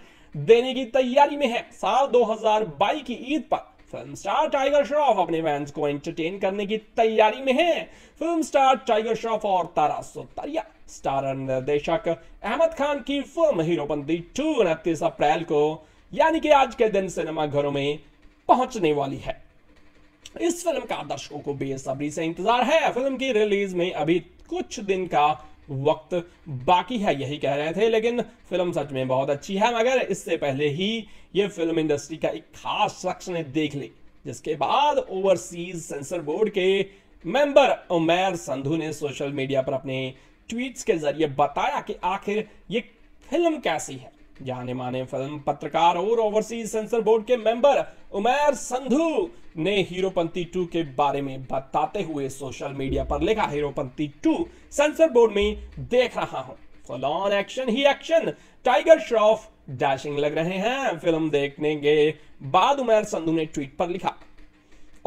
देने की तैयारी में है साल दो की ईद पर फिल्म स्टार टाइगर श्रॉफ अपने फैंस को एंटरटेन करने की तैयारी में है फिल्म स्टार टाइगर श्रॉफ और तारा सुतारिया स्टार निर्देशक अहमद खान की फिल्म हीरोबंदी टू उनतीस अप्रैल को यानी कि आज के दिन सिनेमाघरों में पहुंचने वाली है इस फिल्म का दर्शकों को बेसब्री से इंतजार है फिल्म की रिलीज में अभी कुछ दिन का वक्त बाकी है यही कह रहे थे लेकिन फिल्म सच में बहुत अच्छी है मगर इससे पहले ही ये फिल्म इंडस्ट्री का एक खास शख्स ने देख ली जिसके बाद ओवरसीज सेंसर बोर्ड के मेंबर उमेर संधु ने सोशल मीडिया पर अपने ट्वीट्स के जरिए बताया कि आखिर ये फिल्म कैसी है जाने माने फिल्म पत्रकार और ओवरसीज सेंसर बोर्ड के मेंबर उमेर संधु ने हीरोपंती टू के बारे में बताते हुए सोशल मीडिया पर लिखा हीरोपंती टू सेंसर बोर्ड में देख रहा हूं फुल ऑन एक्शन ही एक्शन टाइगर श्रॉफ डैशिंग लग रहे हैं फिल्म देखने के बाद उमेर संधु ने ट्वीट पर लिखा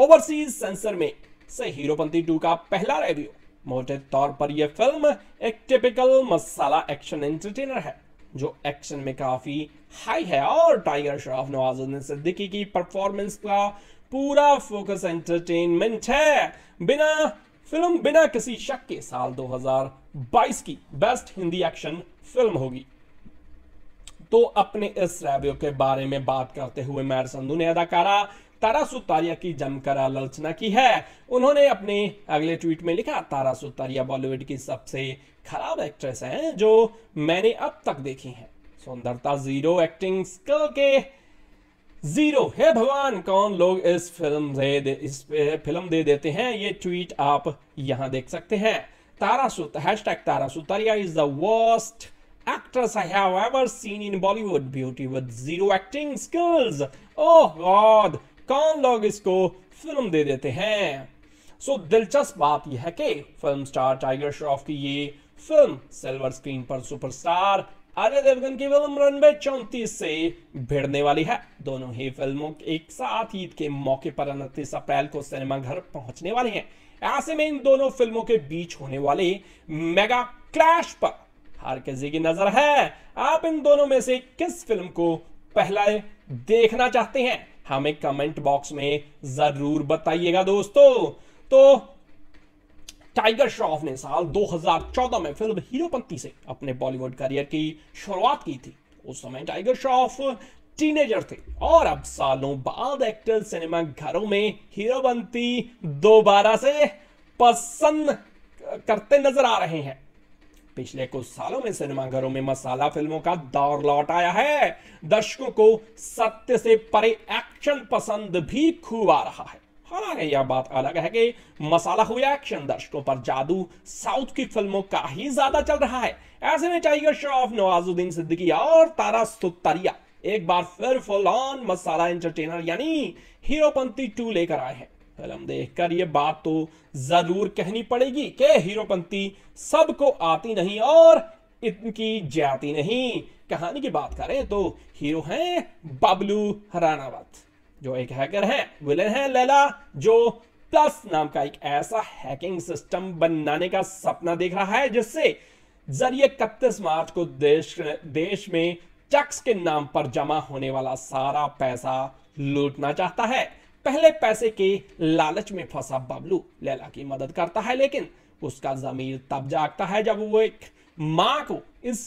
ओवरसीज सेंसर में से हीरोपंती टू का पहला रिव्यू मोटे तौर पर यह फिल्म एक टिपिकल मसाला एक्शन एंटरटेनर है जो एक्शन में काफ़ी हाई है और टाइगर श्रॉफ नवाजुद्दीन सिद्दीकी की परफॉर्मेंस का पूरा फोकस एंटरटेनमेंट है बिना फिल्म बिना किसी शक के साल 2022 की बेस्ट हिंदी एक्शन फिल्म होगी तो अपने इस रेव्यू के बारे में बात करते हुए मैर संधू ने अदाकारा तारा सुतारिया की जमकर आलोचना की है उन्होंने अपने अगले ट्वीट में लिखा तारा सुतारिया बॉलीवुड की सबसे खराब एक्ट्रेस हैं जो मैंने अब तक देखी हैं सुंदरता जीरो एक्टिंग स्किल के जीरो हे भगवान कौन लोग इस फिल्म दे, इस फिल्म दे देते हैं ये ट्वीट आप यहां देख सकते हैं तारा सुत hashtag Tara Sutaria is the worst actress I have ever seen in Bollywood beauty with zero acting skills oh God कौन लोग इसको फिल्म दे देते हैं सो so, दिलचस्प बात यह है कि फिल्म स्टार टाइगर श्रॉफ की ये फिल्म सिल्वर स्क्रीन पर सुपरस्टार अजय देवगन की फिल्म रनवे चौंतीस से भिड़ने वाली है दोनों ही फिल्मों एक साथ ईद के मौके पर उनतीस अप्रैल को सिनेमाघर पहुंचने वाली हैं ऐसे में इन दोनों फिल्मों के बीच होने वाले मेगा क्लैश पर हर किसी की नजर है आप इन दोनों में से किस फिल्म को पहला देखना चाहते हैं हमें कमेंट बॉक्स में जरूर बताइएगा दोस्तों तो टाइगर श्रॉफ ने साल 2014 में फिल्म हीरोपंती से अपने बॉलीवुड करियर की शुरुआत की थी उस समय टाइगर श्रॉफ टीनेजर थे और अब सालों बाद एक्टर सिनेमा घरों में हीरोपंती दोबारा से पसंद करते नजर आ रहे हैं पिछले कुछ सालों में सिनेमाघरों में मसाला फिल्मों का दौर लौट आया है दर्शकों को सत्य से परे एक्शन पसंद भी खूब आ रहा है हालांकि यह बात अलग है कि मसाला हुआ एक्शन दर्शकों पर जादू साउथ की फिल्मों का ही ज्यादा चल रहा है ऐसे में टाइगर श्रॉफ नवाजुद्दीन सिद्दीकी और तारा सुतरिया एक बार फिर फुल ऑन मसाला एंटरटेनर यानी हीरोपंती टू लेकर आए हैं फिल्म देखकर ये बात तो जरूर कहनी पड़ेगी कि हीरोपंती सबको आती नहीं और इनकी जाती नहीं कहानी की बात करें तो हीरो हैं बबलू राणावत जो एक हैकर है विलेन है लैला जो प्लस नाम का एक ऐसा हैकिंग सिस्टम बनाने का सपना देख रहा है जिससे जरिए इकतीस मार्च को देश देश में टैक्स के नाम पर जमा होने वाला सारा पैसा लूटना चाहता है पहले पैसे के लालच में फंसा बबलू लैला की मदद करता है लेकिन उसका जमीर तब जागता है जब वो एक माँ को इस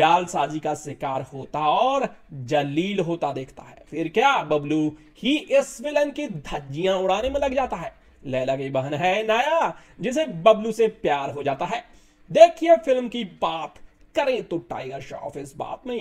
जालसाजी का शिकार होता और जलील होता देखता है फिर क्या बबलू ही इस विलन की धज्जियां उड़ाने में लग जाता है लैला की बहन है नाया जिसे बबलू से प्यार हो जाता है देखिए फिल्म की बात करें तो टाइगर श्रॉफ इस बात में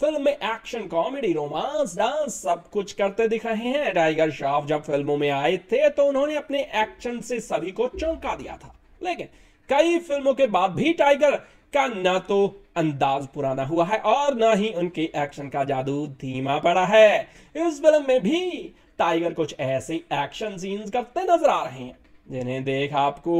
फिल्म में एक्शन कॉमेडी रोमांस डांस सब कुछ करते दिख रहे हैं टाइगर श्रॉफ जब फिल्मों में आए थे तो उन्होंने अपने एक्शन से सभी को चौंका दिया था लेकिन कई फिल्मों के बाद भी टाइगर का ना तो अंदाज पुराना हुआ है और ना ही उनके एक्शन का जादू धीमा पड़ा है इस फिल्म में भी टाइगर कुछ ऐसे एक्शन सीन्स करते नजर आ रहे हैं जिन्हें देख आपको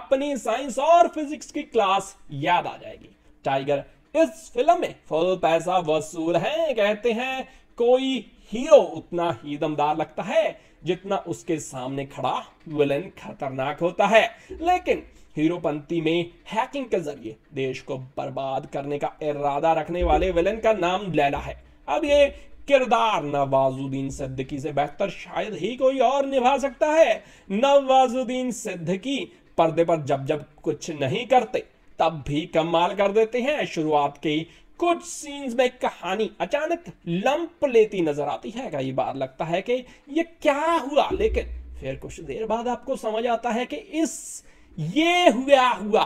अपनी साइंस और फिजिक्स की क्लास याद आ जाएगी टाइगर इस फिल्म में फुल पैसा वसूल है कहते हैं कोई हीरो उतना ही दमदार लगता है जितना उसके सामने खड़ा विलन खतरनाक होता है लेकिन हीरोपंथी में हैकिंग के जरिए देश को बर्बाद करने का इरादा रखने वाले विलन का नाम लैला है अब ये किरदार नवाजुद्दीन सिद्दीकी से बेहतर शायद ही कोई और निभा सकता है नवाजुद्दीन सिद्दीकी पर्दे पर जब जब कुछ नहीं करते तब भी कमाल कर देते हैं शुरुआत के कुछ सीन्स में कहानी अचानक लंप लेती नजर आती है कई बार लगता है कि ये क्या हुआ लेकिन फिर कुछ देर बाद आपको समझ आता है कि इस ये हुआ हुआ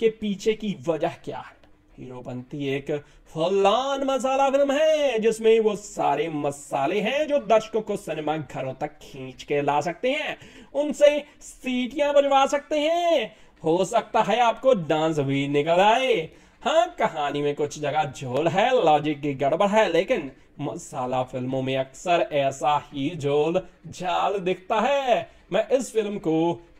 के पीछे की वजह क्या है हीरो बनती एक फलान मसाला फिल्म है जिसमें वो सारे मसाले हैं जो दर्शकों को सिनेमा घरों तक खींच के ला सकते हैं उनसे सीटियां बजवा सकते हैं हो सकता है आपको डांस भी निकल आए हाँ कहानी में कुछ जगह झोल है लॉजिक की गड़बड़ है लेकिन मसाला फिल्मों में अक्सर ऐसा ही झोल झाल दिखता है मैं इस फिल्म को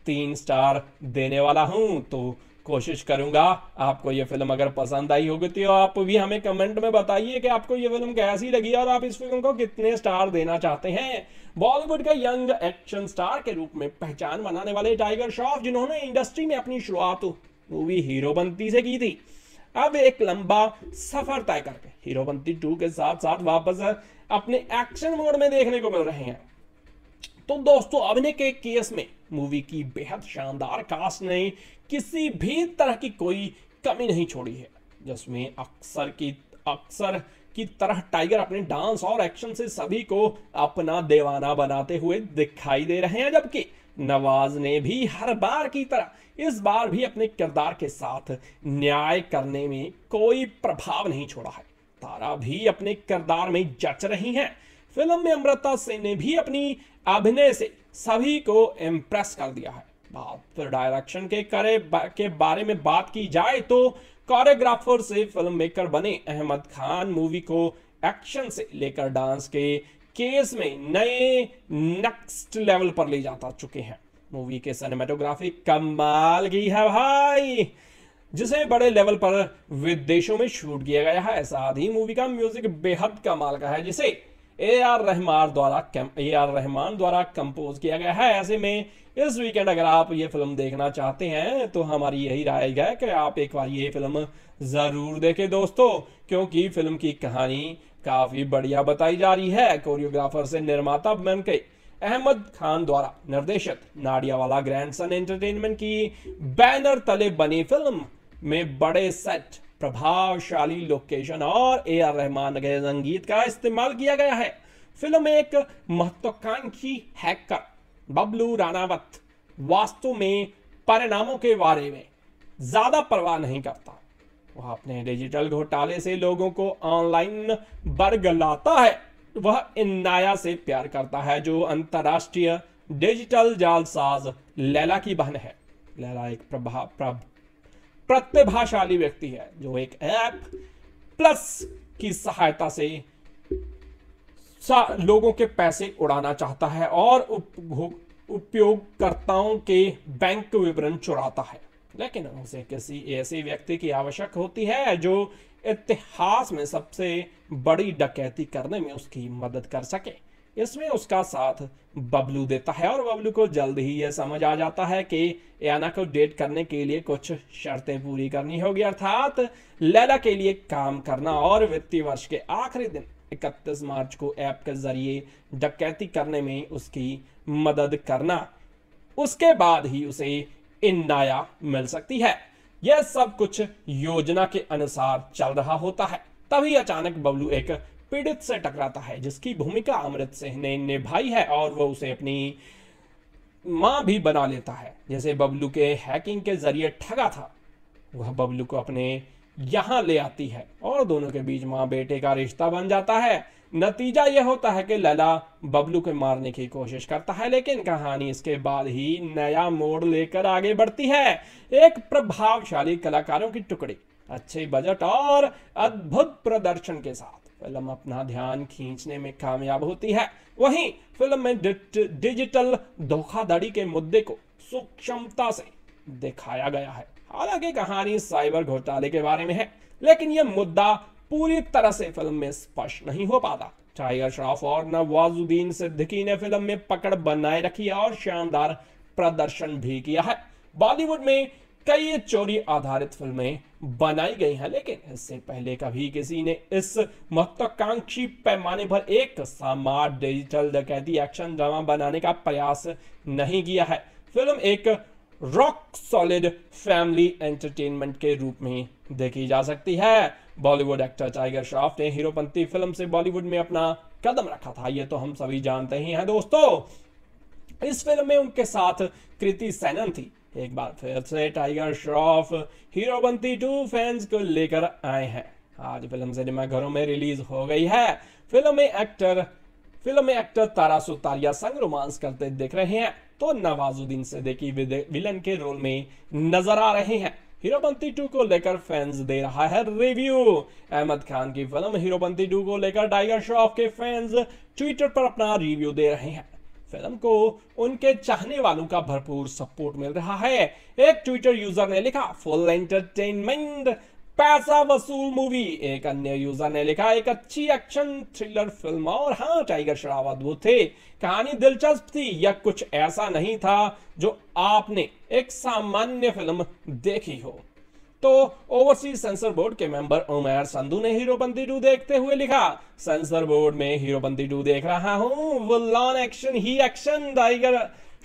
तीन स्टार देने वाला हूँ तो कोशिश करूंगा आपको ये फिल्म अगर पसंद आई होगी तो आप भी हमें कमेंट में बताइए कि आपको ये फिल्म कैसी लगी और आप इस फिल्म को कितने स्टार देना चाहते हैं बॉलीवुड का यंग एक्शन स्टार के रूप में पहचान बनाने वाले टाइगर श्रॉफ जिन्होंने इंडस्ट्री में अपनी शुरुआत मूवी हीरोबंती से की थी अब एक लंबा सफर तय करके हीरो बंती टू के साथ साथ वापस अपने एक्शन मोड में देखने को मिल रहे हैं तो दोस्तों अभिनय के केस में मूवी की बेहद शानदार कास्ट ने किसी भी तरह की कोई कमी नहीं छोड़ी है जिसमें अक्सर की अक्सर की तरह टाइगर अपने डांस और एक्शन से सभी को अपना देवाना बनाते हुए दिखाई दे रहे हैं जबकि नवाज ने भी हर बार की तरह इस बार भी अपने किरदार के साथ न्याय करने में कोई प्रभाव नहीं छोड़ा है तारा भी अपने किरदार में जच रही हैं फिल्म में अमृता सिंह ने भी अपनी अभिनय से सभी को इम्प्रेस कर दिया है डायरेक्शन के करे बा, के बारे में बात की जाए तो कोरियोग्राफर से फिल्म मेकर बने अहमद खान मूवी को एक्शन से लेकर डांस के केस में नए नेक्स्ट लेवल पर ले जाता चुके हैं मूवी के सिनेमाटोग्राफी कमाल की है भाई जिसे बड़े लेवल पर विदेशों में शूट किया गया है साथ ही मूवी का म्यूजिक बेहद कमाल का है जिसे ए आर रहमान द्वारा ए आर रहमान द्वारा कंपोज किया गया है ऐसे में इस वीकेंड अगर आप ये फिल्म देखना चाहते हैं तो हमारी यही राय है कि आप एक बार ये फिल्म ज़रूर देखें दोस्तों क्योंकि फिल्म की कहानी काफ़ी बढ़िया बताई जा रही है कोरियोग्राफर से निर्माता बन के अहमद खान द्वारा निर्देशित नाडियावाला ग्रैंडसन एंटरटेनमेंट की बैनर तले बनी फिल्म में बड़े सेट प्रभावशाली लोकेशन और ए आर रहमान के संगीत का इस्तेमाल किया गया है फिल्म एक महत्वाकांक्षी हैकर बबलू रानावत वास्तव में परिणामों के बारे में ज़्यादा परवाह नहीं करता वह अपने डिजिटल घोटाले से लोगों को ऑनलाइन बरगलाता है वह इन्नाया से प्यार करता है जो अंतरराष्ट्रीय डिजिटल जालसाज लैला की बहन है लैला एक प्रभा प्रभ प्रतिभाशाली व्यक्ति है जो एक ऐप प्लस की सहायता से लोगों के पैसे उड़ाना चाहता है और उपभोग उपयोगकर्ताओं के बैंक विवरण चुराता है लेकिन उसे किसी ऐसे व्यक्ति की आवश्यक होती है जो इतिहास में सबसे बड़ी डकैती करने में उसकी मदद कर सके इसमें उसका साथ बबलू देता है और बबलू को जल्द ही यह समझ आ जाता है कि एना को डेट करने के लिए कुछ शर्तें पूरी करनी होगी अर्थात लैला के लिए काम करना और वित्तीय वर्ष के आखिरी दिन 31 मार्च को ऐप के जरिए डकैती करने में उसकी मदद करना उसके बाद ही उसे इंडाया मिल सकती है यह सब कुछ योजना के अनुसार चल रहा होता है तभी अचानक बबलू एक पीड़ित से टकराता है जिसकी भूमिका अमृत सिंह ने निभाई है और वो उसे अपनी माँ भी बना लेता है जैसे बबलू के हैकिंग के जरिए ठगा था वह बबलू को अपने यहां ले आती है और दोनों के बीच माँ बेटे का रिश्ता बन जाता है नतीजा यह होता है कि लला बबलू को मारने की कोशिश करता है लेकिन कहानी इसके बाद ही नया मोड़ लेकर आगे बढ़ती है एक प्रभावशाली कलाकारों की टुकड़ी अच्छे बजट और अद्भुत प्रदर्शन के साथ फिल्म अपना ध्यान खींचने में कामयाब होती है वहीं फिल्म में डिजिटल धोखाधड़ी के मुद्दे को सूक्ष्मता से दिखाया गया है हालांकि कहानी साइबर घोटाले के बारे में है लेकिन यह मुद्दा पूरी तरह से फिल्म में स्पष्ट नहीं हो पाता टाइगर श्रॉफ और नवाजुद्दीन सिद्दीकी ने फिल्म में पकड़ बनाए रखी है और शानदार प्रदर्शन भी किया है बॉलीवुड में कई चोरी आधारित फिल्में बनाई गई हैं लेकिन इससे पहले कभी किसी ने इस महत्वाकांक्षी पैमाने पर एक सामार डिजिटल डकैती एक्शन ड्रामा बनाने का प्रयास नहीं किया है फिल्म एक रॉक सॉलिड फैमिली एंटरटेनमेंट के रूप में देखी जा सकती है बॉलीवुड एक्टर टाइगर श्रॉफ ने हीरोपंथी फिल्म से बॉलीवुड में अपना कदम रखा था यह तो हम सभी जानते ही हैं दोस्तों इस फिल्म में उनके साथ कृति सैनन थी एक बार फिर से tiger Shroff Heropanti two fans को लेकर आए हैं आज फिल्म सिनेमा घरों में रिलीज हो गई है फिल्म में एक्टर फिल्म में एक्टर तारा सुतारिया संग रोमांस करते दिख रहे हैं तो नवाजुद्दीन से देखी विलन के रोल में नजर आ रहे हैं हीरोपंती टू को लेकर फैंस दे रहा है रिव्यू अहमद खान की फिल्म हीरोपंती टू को लेकर टाइगर श्रॉफ के फैंस ट्विटर पर अपना रिव्यू दे रहे हैं फिल्म को उनके चाहने वालों का भरपूर सपोर्ट मिल रहा है एक ट्विटर यूजर ने लिखा फुल एंटरटेनमेंट पैसा वसूल मूवी एक अन्य यूजर ने लिखा एक अच्छी एक्शन थ्रिलर फिल्म और हाँ टाइगर शराब वो थे कहानी दिलचस्प थी या कुछ ऐसा नहीं था जो आपने एक सामान्य फिल्म देखी हो तो ओवरसीज सेंसर बोर्ड के मेंबर उमेर संधु ने हीरोबंदी टू देखते हुए लिखा सेंसर बोर्ड में हीरोबंदी टू देख रहा हूं विलन एक्शन ही एक्शन टाइगर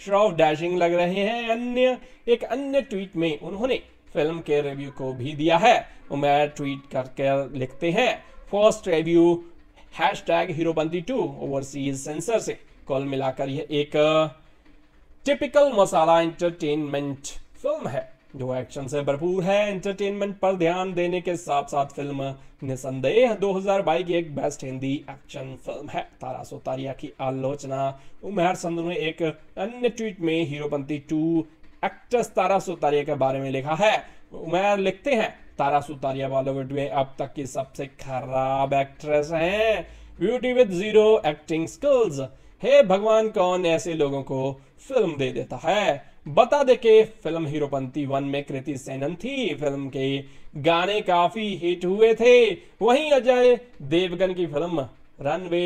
श्रॉफ डैशिंग लग रहे हैं अन्य एक अन्य ट्वीट में उन्होंने फिल्म के रिव्यू को भी दिया है उमेर ट्वीट करके लिखते हैं first review hashtag Heropanti two overseas censor से कॉल मिलाकर यह एक टिपिकल मसाला एंटरटेनमेंट फिल्म है जो एक्शन से भरपूर है एंटरटेनमेंट पर ध्यान देने के साथ साथ फिल्म निसंदेह 2022 की एक बेस्ट हिंदी एक्शन फिल्म है तारा सोतारिया की आलोचना उमेर संधु ने एक अन्य ट्वीट में हीरोपंती टू एक्ट्रेस तारा सोतारिया के बारे में लिखा है उमेर लिखते हैं तारा सुतारिया बॉलीवुड में अब तक की सबसे खराब एक्ट्रेस हैं beauty with zero acting skills हे भगवान कौन ऐसे लोगों को फिल्म दे देता है बता दे के फिल्म हीरोपंती वन में कृति सेनन थी फिल्म के गाने काफी हिट हुए थे वहीं अजय देवगन की फिल्म रनवे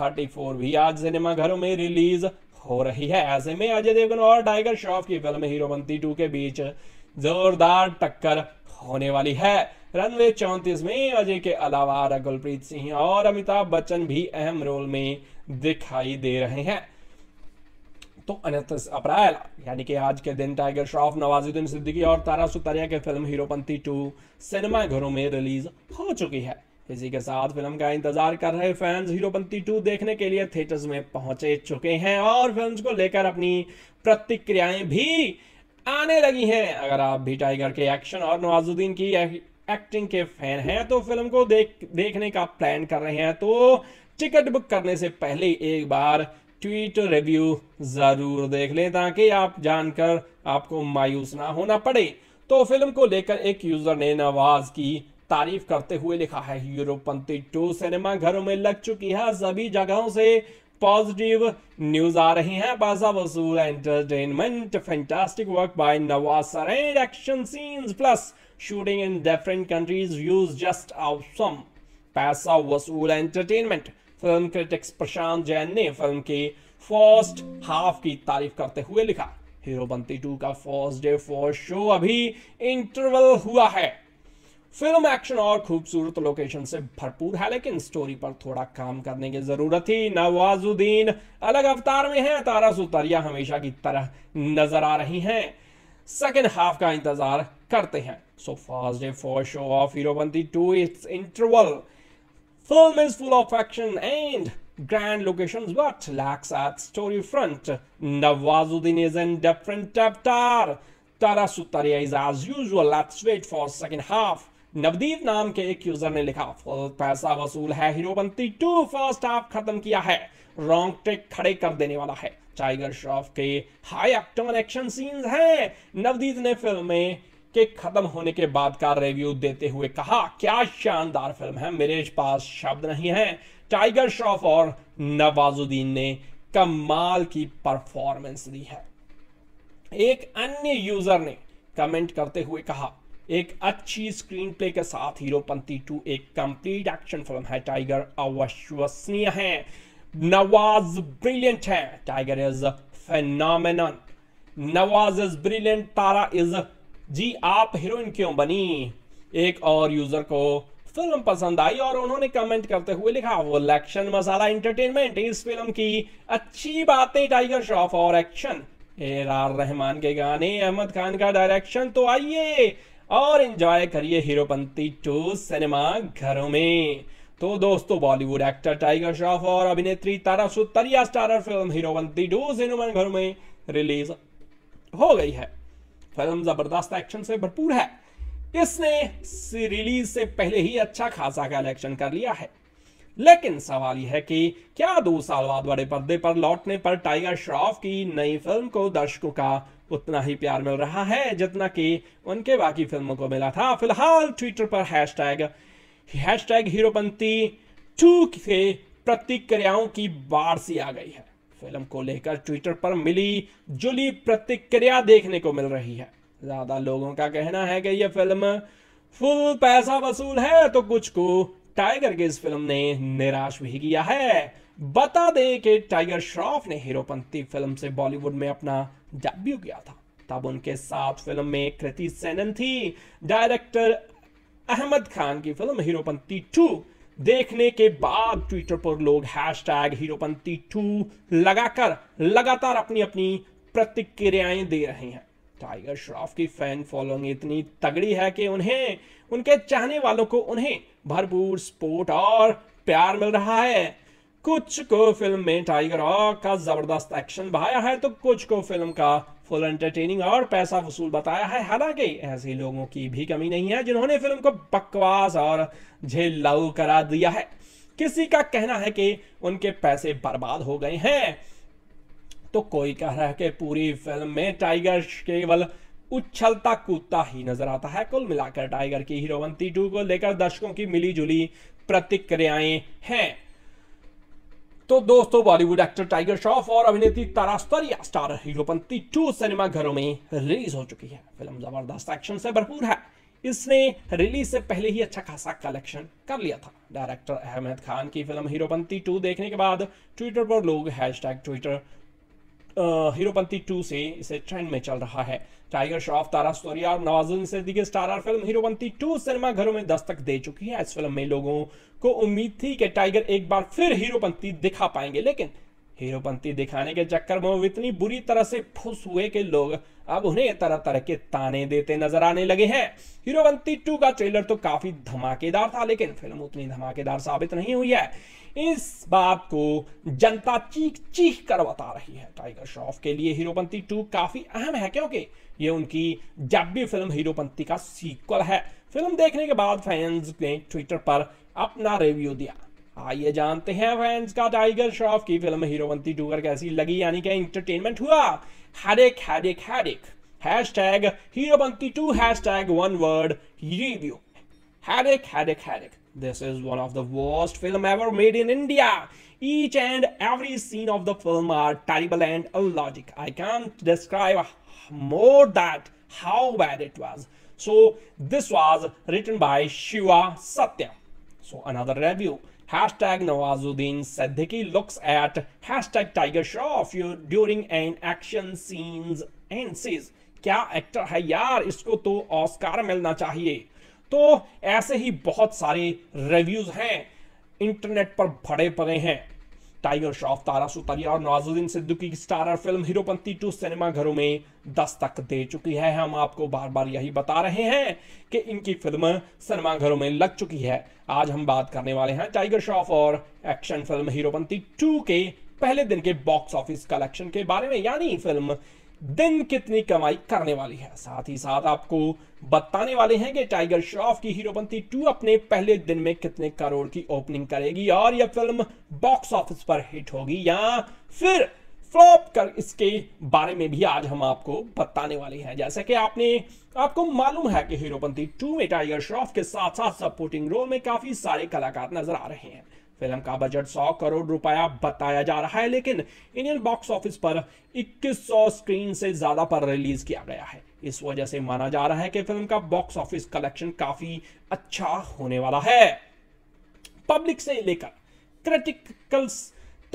34 भी आज सिनेमा घरों में रिलीज हो रही है ऐसे में अजय देवगन और टाइगर श्रॉफ की फिल्म हीरोपंती टू के बीच जोरदार टक्कर होने वाली है रनवे चौंतीस में अजय के अलावा रघुलप्रीत सिंह और अमिताभ बच्चन भी अहम रोल में दिखाई दे रहे हैं तो उनतीस अप्रैल यानी कि आज के दिन टाइगर श्रॉफ नवाजुद्दीन सिद्दीकी और तारा सुतरिया के फिल्म हीरोपंथी टू सिनेमाघरों में रिलीज हो चुकी है इसी के साथ फिल्म का इंतजार कर रहे फैंस हीरोपंती टू देखने के लिए थिएटर्स में पहुंचे चुके हैं और फिल्म को लेकर अपनी प्रतिक्रियाएं भी आने लगी हैं अगर आप भी टाइगर के एक्शन और नवाजुद्दीन की एक्टिंग के फैन हैं तो फिल्म को देख देखने का प्लान कर रहे हैं तो टिकट बुक करने से पहले एक बार ट्वीट रिव्यू ज़रूर देख लें ताकि आप जानकर आपको मायूस ना होना पड़े तो फिल्म को लेकर एक यूज़र ने नवाज की तारीफ करते हुए लिखा है यूरोपंथी टू सिनेमा घरों में लग चुकी है सभी जगहों से पॉजिटिव न्यूज आ रही हैं बाजा वसूल entertainment fantastic work by Nawaz sir and action scenes plus shooting in different countries use just awesome पैसा वसूल entertainment film critics Prashant Jain ने फिल्म के फर्स्ट हाफ की तारीफ करते हुए लिखा हीरो बंती टू का फर्स्ट डे फर्स्ट शो अभी इंटरवल हुआ है फिल्म एक्शन और खूबसूरत लोकेशन से भरपूर है लेकिन स्टोरी पर थोड़ा काम करने की जरूरत थी नवाजुद्दीन अलग अवतार में है तारा सुतरिया हमेशा की तरह नजर आ रही हैं सेकेंड हाफ का इंतजार करते हैं so first day for show of Heropanti two it's interval Film is full of action and grand locations but lacks a story front. Nawazuddin is in different avatar. Tara Sutaria is as usual. Let's wait for second half. Navdeep नाम के एक user ने लिखा पैसा वसूल है hero Heropanti two first half खत्म किया है रॉन्ग टेक खड़े कर देने वाला है टाइगर श्रॉफ के हाई एक्टन एक्शन सीन्स हैं नवदीप ने फिल्म में के खत्म होने के बाद का रिव्यू देते हुए कहा क्या शानदार फिल्म है मेरे पास शब्द नहीं है टाइगर श्रॉफ और नवाजुद्दीन ने कमाल की परफॉर्मेंस दी है एक अन्य यूजर ने कमेंट करते हुए कहा एक अच्छी स्क्रीन प्ले के साथ हीरोपंती टू एक कंप्लीट एक्शन फिल्म है टाइगर अविश्वसनीय है नवाज ब्रिलियंट है tiger is phenomenon Nawaz is brilliant Tara is जी आप हीरोइन क्यों बनी एक और यूजर को फिल्म पसंद आई और उन्होंने कमेंट करते हुए लिखा वो इलेक्शन मसाला एंटरटेनमेंट इस फिल्म की अच्छी बातें टाइगर श्रॉफ और एक्शन एर आर रहमान के गाने अहमद खान का डायरेक्शन तो आइए और एंजॉय करिए हीरोपंती टू सिनेमा घरों में तो दोस्तों बॉलीवुड एक्टर टाइगर श्रॉफ और अभिनेत्री Tara Sutaria starrer film Heropanti two cinema घरों में रिलीज हो गई है फिल्म जबरदस्त एक्शन से भरपूर है इसने रिलीज से पहले ही अच्छा खासा कलेक्शन कर लिया है लेकिन सवाल यह है कि क्या दो साल बाद बड़े पर्दे पर लौटने पर टाइगर श्रॉफ की नई फिल्म को दर्शकों का उतना ही प्यार मिल रहा है जितना कि उनके बाकी फिल्मों को मिला था फिलहाल ट्विटर पर हैशटैग हैशटैग हीरोपंथी टू से प्रतिक्रियाओं की बाढ़ सी आ गई है फिल्म को लेकर ट्विटर पर मिली जुली प्रतिक्रिया देखने को मिल रही है ज्यादा लोगों का कहना है कि यह फिल्म फुल पैसा वसूल है तो कुछ को टाइगर की इस फिल्म ने निराश भी किया है बता दें कि टाइगर श्रॉफ ने हीरोपंथी फिल्म से बॉलीवुड में अपना डेब्यू किया था तब उनके साथ फिल्म में कृति सेनन थी डायरेक्टर अहमद खान की फिल्म हीरोपंथी टू देखने के बाद ट्विटर पर लोग हैश टैग हीरोपंथी टू लगाकर लगातार अपनी अपनी प्रतिक्रियाएं दे रहे हैं टाइगर श्रॉफ की फैन फॉलोइंग इतनी तगड़ी है कि उन्हें उनके चाहने वालों को उन्हें भरपूर सपोर्ट और प्यार मिल रहा है कुछ को फिल्म में टाइगर रॉफ का जबरदस्त एक्शन भाया है तो कुछ को फिल्म का फुल एंटरटेनिंग और पैसा वसूल बताया है हालांकि ऐसे लोगों की भी कमी नहीं है जिन्होंने फिल्म को बकवास और झेल करा दिया है किसी का कहना है कि उनके पैसे बर्बाद हो गए हैं तो कोई कह रहा है कि पूरी फिल्म में टाइगर केवल उछलता कूदता ही नजर आता है कुल मिलाकर टाइगर की हीरोवंती टू को लेकर दर्शकों की मिली जुली प्रतिक्रियाएं हैं तो दोस्तों बॉलीवुड एक्टर टाइगर श्रॉफ और अभिनेत्री Tara star Heropanti two cinema घरों में रिलीज हो चुकी है फिल्म जबरदस्त एक्शन से भरपूर है इसने रिलीज से पहले ही अच्छा खासा कलेक्शन कर लिया था डायरेक्टर अहमद खान की फिल्म हीरोपंती टू देखने के बाद ट्विटर पर लोग hashtag Twitter Heropanti two से इसे ट्रेंड में चल रहा है टाइगर श्रॉफ तारा स्टोरिया और Nawazuddin Siddiqui starrer film Heropanti two cinema घरों में दस्तक दे चुकी है इस फिल्म में लोगों को उम्मीद थी कि टाइगर एक बार फिर हीरोपंती दिखा पाएंगे लेकिन हीरोपंती दिखाने के चक्कर में वो इतनी बुरी तरह से फुस हुए कि लोग अब उन्हें तरह तरह के ताने देते नजर आने लगे हैं हीरोपंथी टू का ट्रेलर तो काफी धमाकेदार था लेकिन फिल्म उतनी धमाकेदार साबित नहीं हुई है इस बात को जनता चीख चीख कर बता रही है टाइगर श्रॉफ के लिए हीरोपंती टू काफी अहम है क्योंकि ये उनकी जब भी फिल्म हीरोपंती का सीक्वल है फिल्म देखने के बाद फैंस ने ट्विटर पर अपना रिव्यू दिया आइए हाँ, जानते हैं फैंस का टाइगर श्रॉफ की फिल्म हीरोवंती टूगर कैसी लगी यानी क्या इंटरटेनमेंट हुआ हरेक हरेक हरेक hashtag Heropanti two hashtag one word review headache headache headache this is one of the worst film ever made in India each and every scene of the film are terrible and illogic i can't describe more that how bad it was so this was written by shiva satya So another review. Hashtag Nawazuddin Siddiqui looks at hashtag Tiger Shroff during an action scenes and says क्या actor है यार इसको तो Oscar मिलना चाहिए तो ऐसे ही बहुत सारे रिव्यूज हैं इंटरनेट पर भरे पड़े हैं टाइगर श्रॉफ तारा सुतारिया और नवाजुद्दीन सिद्दीकी की starrer film Heropanti two cinema घरों में दस्तक दे चुकी है हम आपको बार बार यही बता रहे हैं कि इनकी फिल्म सिनेमा घरों में लग चुकी है आज हम बात करने वाले हैं टाइगर श्रॉफ और एक्शन फिल्म हीरोपंती टू के पहले दिन के बॉक्स ऑफिस कलेक्शन के बारे में यानी फिल्म दिन कितनी कमाई करने वाली है साथ ही साथ आपको बताने वाले हैं कि टाइगर श्रॉफ की हीरोपंती टू अपने पहले दिन में कितने करोड़ की ओपनिंग करेगी और यह फिल्म बॉक्स ऑफिस पर हिट होगी या फिर फ्लॉप कर इसके बारे में भी आज हम आपको बताने वाले हैं जैसे कि आपने आपको मालूम है कि हीरोपंथी टू में टाइगर श्रॉफ के साथ साथ सपोर्टिंग रोल में काफी सारे कलाकार नजर आ रहे हैं फिल्म का बजट 100 करोड़ रुपया बताया जा रहा है लेकिन इंडियन बॉक्स ऑफिस पर 2100 स्क्रीन से ज्यादा पर रिलीज किया गया है इस वजह से माना जा रहा है कि फिल्म का बॉक्स ऑफिस कलेक्शन काफी अच्छा होने वाला है पब्लिक से लेकर क्रिटिकल्स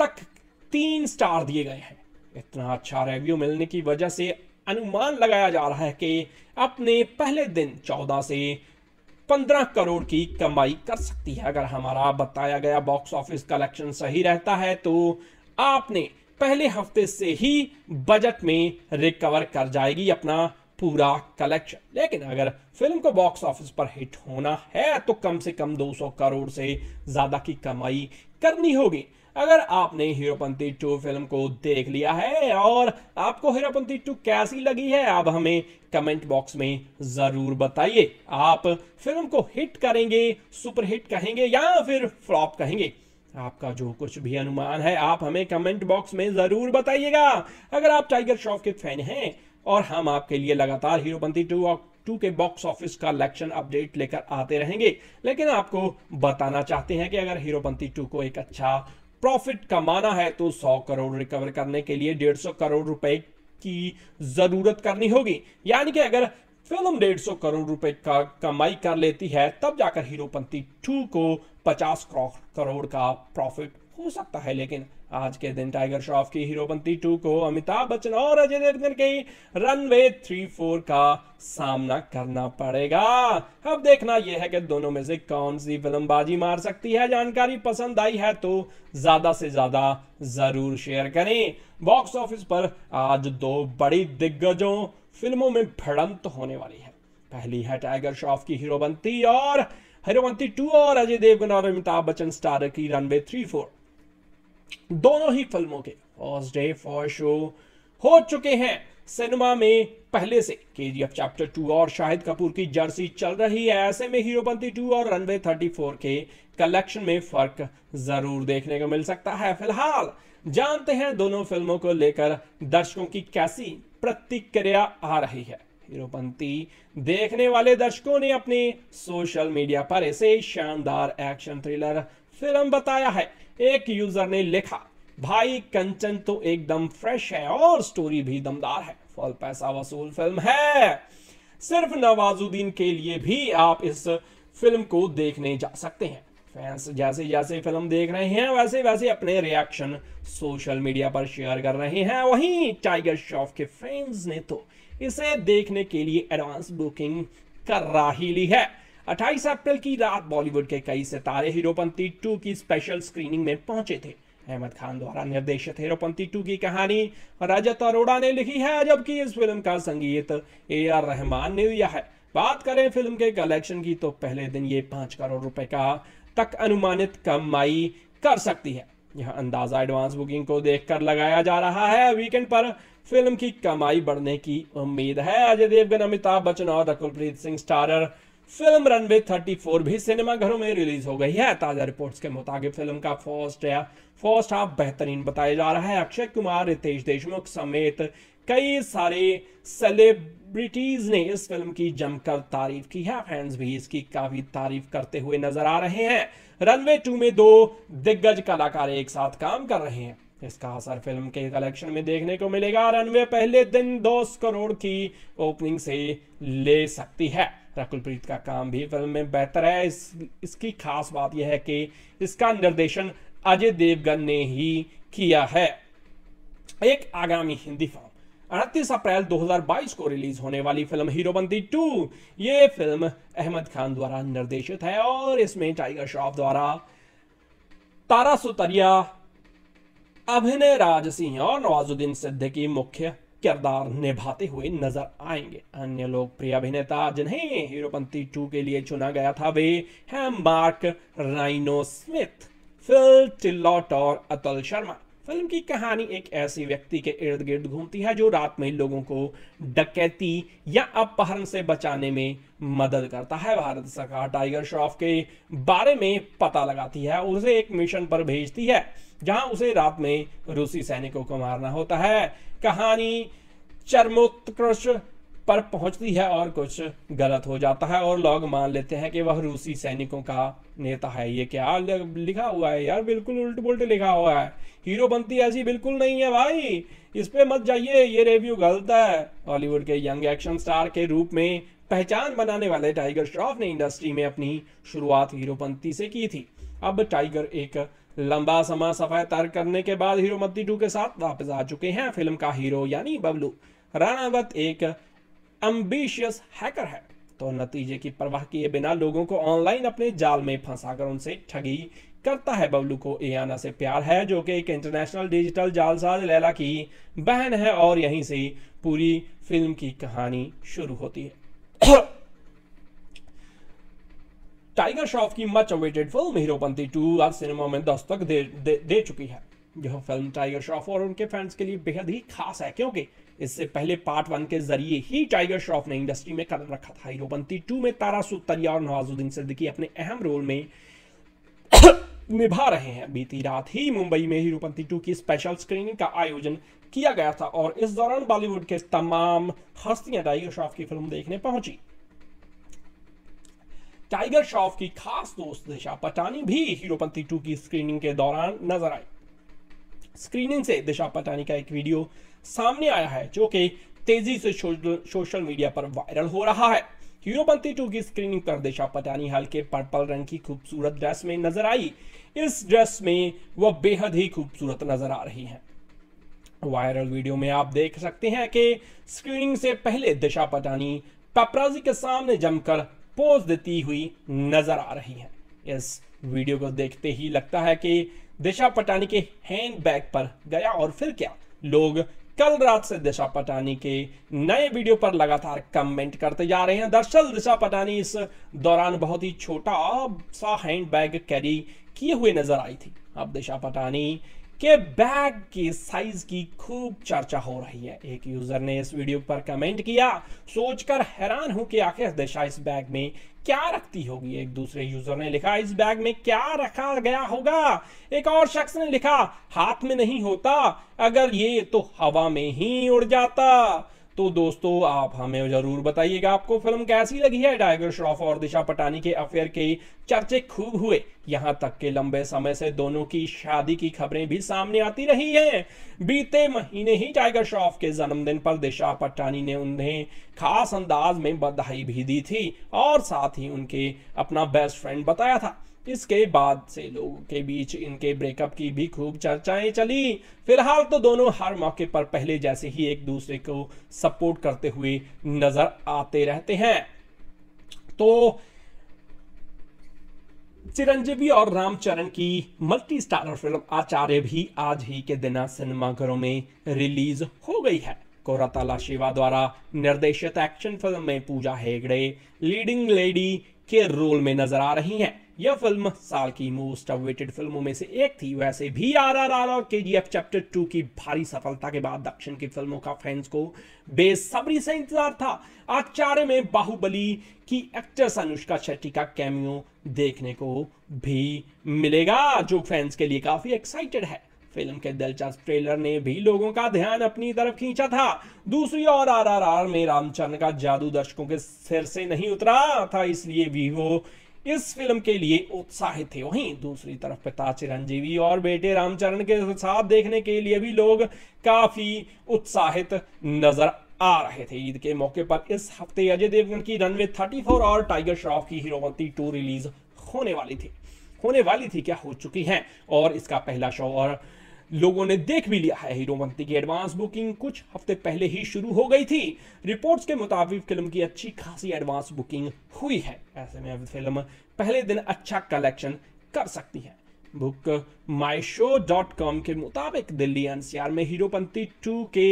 तक तीन स्टार दिए गए हैं इतना अच्छा रिव्यू मिलने की वजह से अनुमान लगाया जा रहा है कि अपने पहले दिन चौदह से पंद्रह करोड़ की कमाई कर सकती है अगर हमारा बताया गया बॉक्स ऑफिस कलेक्शन सही रहता है तो आपने पहले हफ्ते से ही बजट में रिकवर कर जाएगी अपना पूरा कलेक्शन लेकिन अगर फिल्म को बॉक्स ऑफिस पर हिट होना है तो कम से कम 200 करोड़ से ज़्यादा की कमाई करनी होगी अगर आपने हीरोपंती टू फिल्म को देख लिया है और आपको हीरोपंती टू कैसी लगी है आप हमें कमेंट बॉक्स में जरूर बताइए आप फिल्म को हिट करेंगे हिट कहेंगे या फिर फ्लॉप कहेंगे आपका जो कुछ भी अनुमान है आप हमें कमेंट बॉक्स में जरूर बताइएगा अगर आप टाइगर श्रॉफ के फैन हैं और हम आपके लिए लगातार हीरोपंथी टू और टू के बॉक्स ऑफिस का कलेक्शन अपडेट लेकर आते रहेंगे लेकिन आपको बताना चाहते हैं कि अगर हीरोपंथी टू को एक अच्छा प्रॉफिट कमाना है तो 100 करोड़ रिकवर करने के लिए 150 करोड़ रुपए की जरूरत करनी होगी यानी कि अगर फिल्म 150 करोड़ रुपए का कमाई कर लेती है तब जाकर हीरोपंती टू को 50 करोड़ का प्रॉफिट हो सकता है लेकिन आज के दिन टाइगर श्रॉफ की हीरोपंती टू को अमिताभ बच्चन और अजय देवगन की रनवे थ्री फोर का सामना करना पड़ेगा अब देखना यह है कि दोनों में से कौन सी फिल्मबाजी मार सकती है जानकारी पसंद आई है तो ज्यादा से ज्यादा जरूर शेयर करें बॉक्स ऑफिस पर आज दो बड़ी दिग्गजों फिल्मों में भिड़ंत होने वाली है पहली है टाइगर श्रॉफ की हीरोबंती और हीरोबंती टू और अजय देवगन और अमिताभ बच्चन स्टार की रनवे थ्री फोर दोनों ही फिल्मों के फर्स्ट डे फर्स्ट शो हो चुके हैं सिनेमा में पहले से के जी एफ चैप्टर टू और शाहिद कपूर की जर्सी चल रही है ऐसे में हीरोपंती टू और रनवे थर्टी फोर के कलेक्शन में फर्क जरूर देखने को मिल सकता है फिलहाल जानते हैं दोनों फिल्मों को लेकर दर्शकों की कैसी प्रतिक्रिया आ रही है हीरोपंती देखने वाले दर्शकों ने अपने सोशल मीडिया पर इसे शानदार एक्शन थ्रिलर फिल्म बताया है एक यूजर ने लिखा भाई कंचन तो एकदम फ्रेश है और स्टोरी भी दमदार है फल पैसा वसूल फिल्म है सिर्फ नवाजुद्दीन के लिए भी आप इस फिल्म को देखने जा सकते हैं फैंस जैसे जैसे फिल्म देख रहे हैं वैसे वैसे अपने रिएक्शन सोशल मीडिया पर शेयर कर रहे हैं वहीं टाइगर श्रॉफ के फैंस ने तो इसे देखने के लिए एडवांस बुकिंग कर रहा ही ली है अट्ठाईस अप्रैल की रात बॉलीवुड के कई सितारे हीरोपंथी टू की स्पेशल स्क्रीनिंग में पहुंचे थे अहमद खान द्वारा निर्देशित हीरोपंथी टू की कहानी रजत अरोड़ा ने लिखी है जबकि इस फिल्म का संगीत ए आर रहमान ने दिया है बात करें फिल्म के कलेक्शन की तो पहले दिन ये पांच करोड़ रुपए का तक अनुमानित कमाई कर सकती है यह अंदाजा एडवांस बुकिंग को देखकर लगाया जा रहा है वीकेंड पर फिल्म की कमाई बढ़ने की उम्मीद है अजय देवगन अमिताभ बच्चन और Kulpreet Singh starrer film runway 34 भी सिनेमाघरों में रिलीज हो गई है ताजा रिपोर्ट्स के मुताबिक फिल्म का फर्स्ट फर्स्ट हाफ बेहतरीन बताया जा रहा है अक्षय कुमार रितेश देशमुख समेत कई सारे सेलिब्रिटीज ने इस फिल्म की जमकर तारीफ की है फैंस भी इसकी काफी तारीफ करते हुए नजर आ रहे हैं रनवे टू में दो दिग्गज कलाकार एक साथ काम कर रहे हैं इसका असर फिल्म के कलेक्शन में देखने को मिलेगा रनवे पहले दिन दो करोड़ की ओपनिंग से ले सकती है तो का काम भी फिल्म में बेहतर है इस इसकी खास बात यह है कि इसका निर्देशन अजय देवगन ने ही किया है एक आगामी हिंदी फिल्म अड़तीस अप्रैल 2022 को रिलीज होने वाली फिल्म हीरोबंदी 2 ये फिल्म अहमद खान द्वारा निर्देशित है और इसमें टाइगर श्रॉफ द्वारा तारा सुतरिया अभिनय राज सिंह और नवाजुद्दीन सिद्दीकी मुख्य किरदार निभाते हुए नजर आएंगे अन्य लोकप्रिय अभिनेता जिन्हें हीरोपंती टू के लिए चुना गया था वे हैं मार्क राइनो स्मिथ फिल टिल्लॉट और अतुल शर्मा फिल्म की कहानी एक ऐसे व्यक्ति के इर्द गिर्द घूमती है जो रात में लोगों को डकैती या अपहरण से बचाने में मदद करता है भारत सरकार टाइगर श्रॉफ के बारे में पता लगाती है उसे एक मिशन पर भेजती है जहां उसे रात में रूसी सैनिकों को मारना होता है कहानी चरमोत्कृष पर पहुंचती है और कुछ गलत हो जाता है और लोग मान लेते हैं कि वह रूसी सैनिकों का नेता है ये क्या लिखा हुआ है यार बिल्कुल उल्ट पुलट लिखा हुआ है हीरो बनती ऐसी बिल्कुल नहीं है भाई इस पे मत जाइए ये रिव्यू गलत है हॉलीवुड के यंग एक्शन स्टार के रूप में पहचान बनाने वाले टाइगर श्रॉफ ने इंडस्ट्री में अपनी शुरुआत हीरोपंथी से की थी अब टाइगर एक लंबा समा सफर तर्क करने के बाद हीरो मद्दी टू के साथ वापस आ चुके हैं फिल्म का हीरो यानी बबलू राणावत एक अम्बिशियस हैकर है तो नतीजे की परवाह किए बिना लोगों को ऑनलाइन अपने जाल में फंसाकर उनसे ठगी करता है बबलू को एयाना से प्यार है जो कि एक इंटरनेशनल डिजिटल जालसाज लैला की बहन है और यहीं से पूरी फिल्म की कहानी शुरू होती है टाइगर श्रॉफ की much awaited film Heropanti two आज सिनेमा में दस्तक दे, दे, दे चुकी है यह फिल्म टाइगर श्रॉफ और उनके फैंस के लिए बेहद ही खास है क्योंकि इससे पहले पार्ट वन के जरिए ही टाइगर श्रॉफ ने इंडस्ट्री में कदम रखा था हीरोपंती टू में तारा सुतरिया और नवाजुद्दीन सिद्दीकी अपने अहम रोल में निभा रहे हैं बीती रात ही मुंबई में हीरोपंती टू की स्पेशल स्क्रीनिंग का आयोजन किया गया था और इस दौरान बॉलीवुड के तमाम हस्तियां टाइगर श्रॉफ की फिल्म देखने पहुंची टाइगर श्रॉफ की खास दोस्त दिशा पटानी भी हीरोपंती टू की स्क्रीनिंग के दौरान नजर आई स्क्रीनिंग से दिशा पटानी का एक वीडियो सामने आया है जो कि तेजी से सोशल मीडिया पर वायरल हो रहा है हीरोपंती टू की स्क्रीनिंग पर दिशा पटानी हल्के पर्पल रंग की खूबसूरत ड्रेस में नजर आई इस ड्रेस में वह बेहद ही खूबसूरत नजर आ रही हैं वायरल वीडियो में आप देख सकते हैं कि स्क्रीनिंग से पहले दिशा पटानी पेपराजी के सामने जमकर पोज देती हुई नजर आ रही हैं इस वीडियो को देखते ही लगता है कि दिशा पटानी के हैंड बैग पर गया और फिर क्या लोग कल रात से दिशा पटानी के नए वीडियो पर लगातार कमेंट करते जा रहे हैं दरअसल दिशा पटानी इस दौरान बहुत ही छोटा सा हैंड बैग कैरी किए हुए नजर आई थी अब दिशा पटानी के बैग के साइज की खूब चर्चा हो रही है एक यूजर ने इस वीडियो पर कमेंट किया सोचकर हैरान हूं कि आखिर दिशा इस बैग में क्या रखती होगी एक दूसरे यूजर ने लिखा इस बैग में क्या रखा गया होगा एक और शख्स ने लिखा हाथ में नहीं होता अगर ये तो हवा में ही उड़ जाता तो दोस्तों आप हमें जरूर बताइएगा आपको फिल्म कैसी लगी है टाइगर श्रॉफ और दिशा पटानी के अफेयर के चर्चे खूब हुए यहां तक के लंबे समय से दोनों की शादी की खबरें भी सामने आती रही हैं बीते महीने ही टाइगर श्रॉफ के जन्मदिन पर दिशा पटानी ने उन्हें खास अंदाज में बधाई भी दी थी और साथ ही उनके अपना बेस्ट फ्रेंड बताया था इसके बाद से लोगों के बीच इनके ब्रेकअप की भी खूब चर्चाएं चली फिलहाल तो दोनों हर मौके पर पहले जैसे ही एक दूसरे को सपोर्ट करते हुए नजर आते रहते हैं तो चिरंजीवी और रामचरण की मल्टी स्टारर फिल्म आचार्य भी आज ही के दिन सिनेमाघरों में रिलीज हो गई है कोरताला शिवा द्वारा निर्देशित एक्शन फिल्म में पूजा हेगड़े लीडिंग लेडी के रोल में नजर आ रही हैं यह फिल्म साल की मोस्ट अवेटेड फिल्मों में से एक थी वैसे भी आरआरआर और केजीएफ चैप्टर टू की भारी सफलता के बाद दक्षिण की फिल्मों का फैंस को बेसब्री से इंतजार था आचार्य में बाहुबली की एक्ट्रेस अनुष्का शेट्टी का कैमियो देखने को भी मिलेगा जो फैंस के लिए काफी एक्साइटेड है फिल्म के दिलचस्प ट्रेलर ने भी लोगों का ध्यान अपनी तरफ खींचा था दूसरी ओर आरआरआर में रामचंद्र का जादू दर्शकों के सिर से नहीं उतरा था इसलिए भी वो इस फिल्म के लिए उत्साहित थे वहीं दूसरी तरफ पिता चिरंजीवी और बेटे रामचरण के साथ देखने के लिए भी लोग काफी उत्साहित नजर आ रहे थे ईद के मौके पर इस हफ्ते अजय देवगन की रनवे 34 और टाइगर श्रॉफ की हीरोवंती टू रिलीज होने वाली थी होने वाली थी क्या हो चुकी है और इसका पहला शो और लोगों ने देख भी लिया है हीरो की एडवांस बुकिंग कुछ हफ्ते पहले ही शुरू हो गई थी रिपोर्ट्स के मुताबिक फिल्म की अच्छी खासी एडवांस बुकिंग हुई है ऐसे में फिल्म पहले दिन अच्छा कलेक्शन कर सकती है बुक माइशो डॉट कॉम के मुताबिक दिल्ली एनसीआर में हीरोपंथी टू के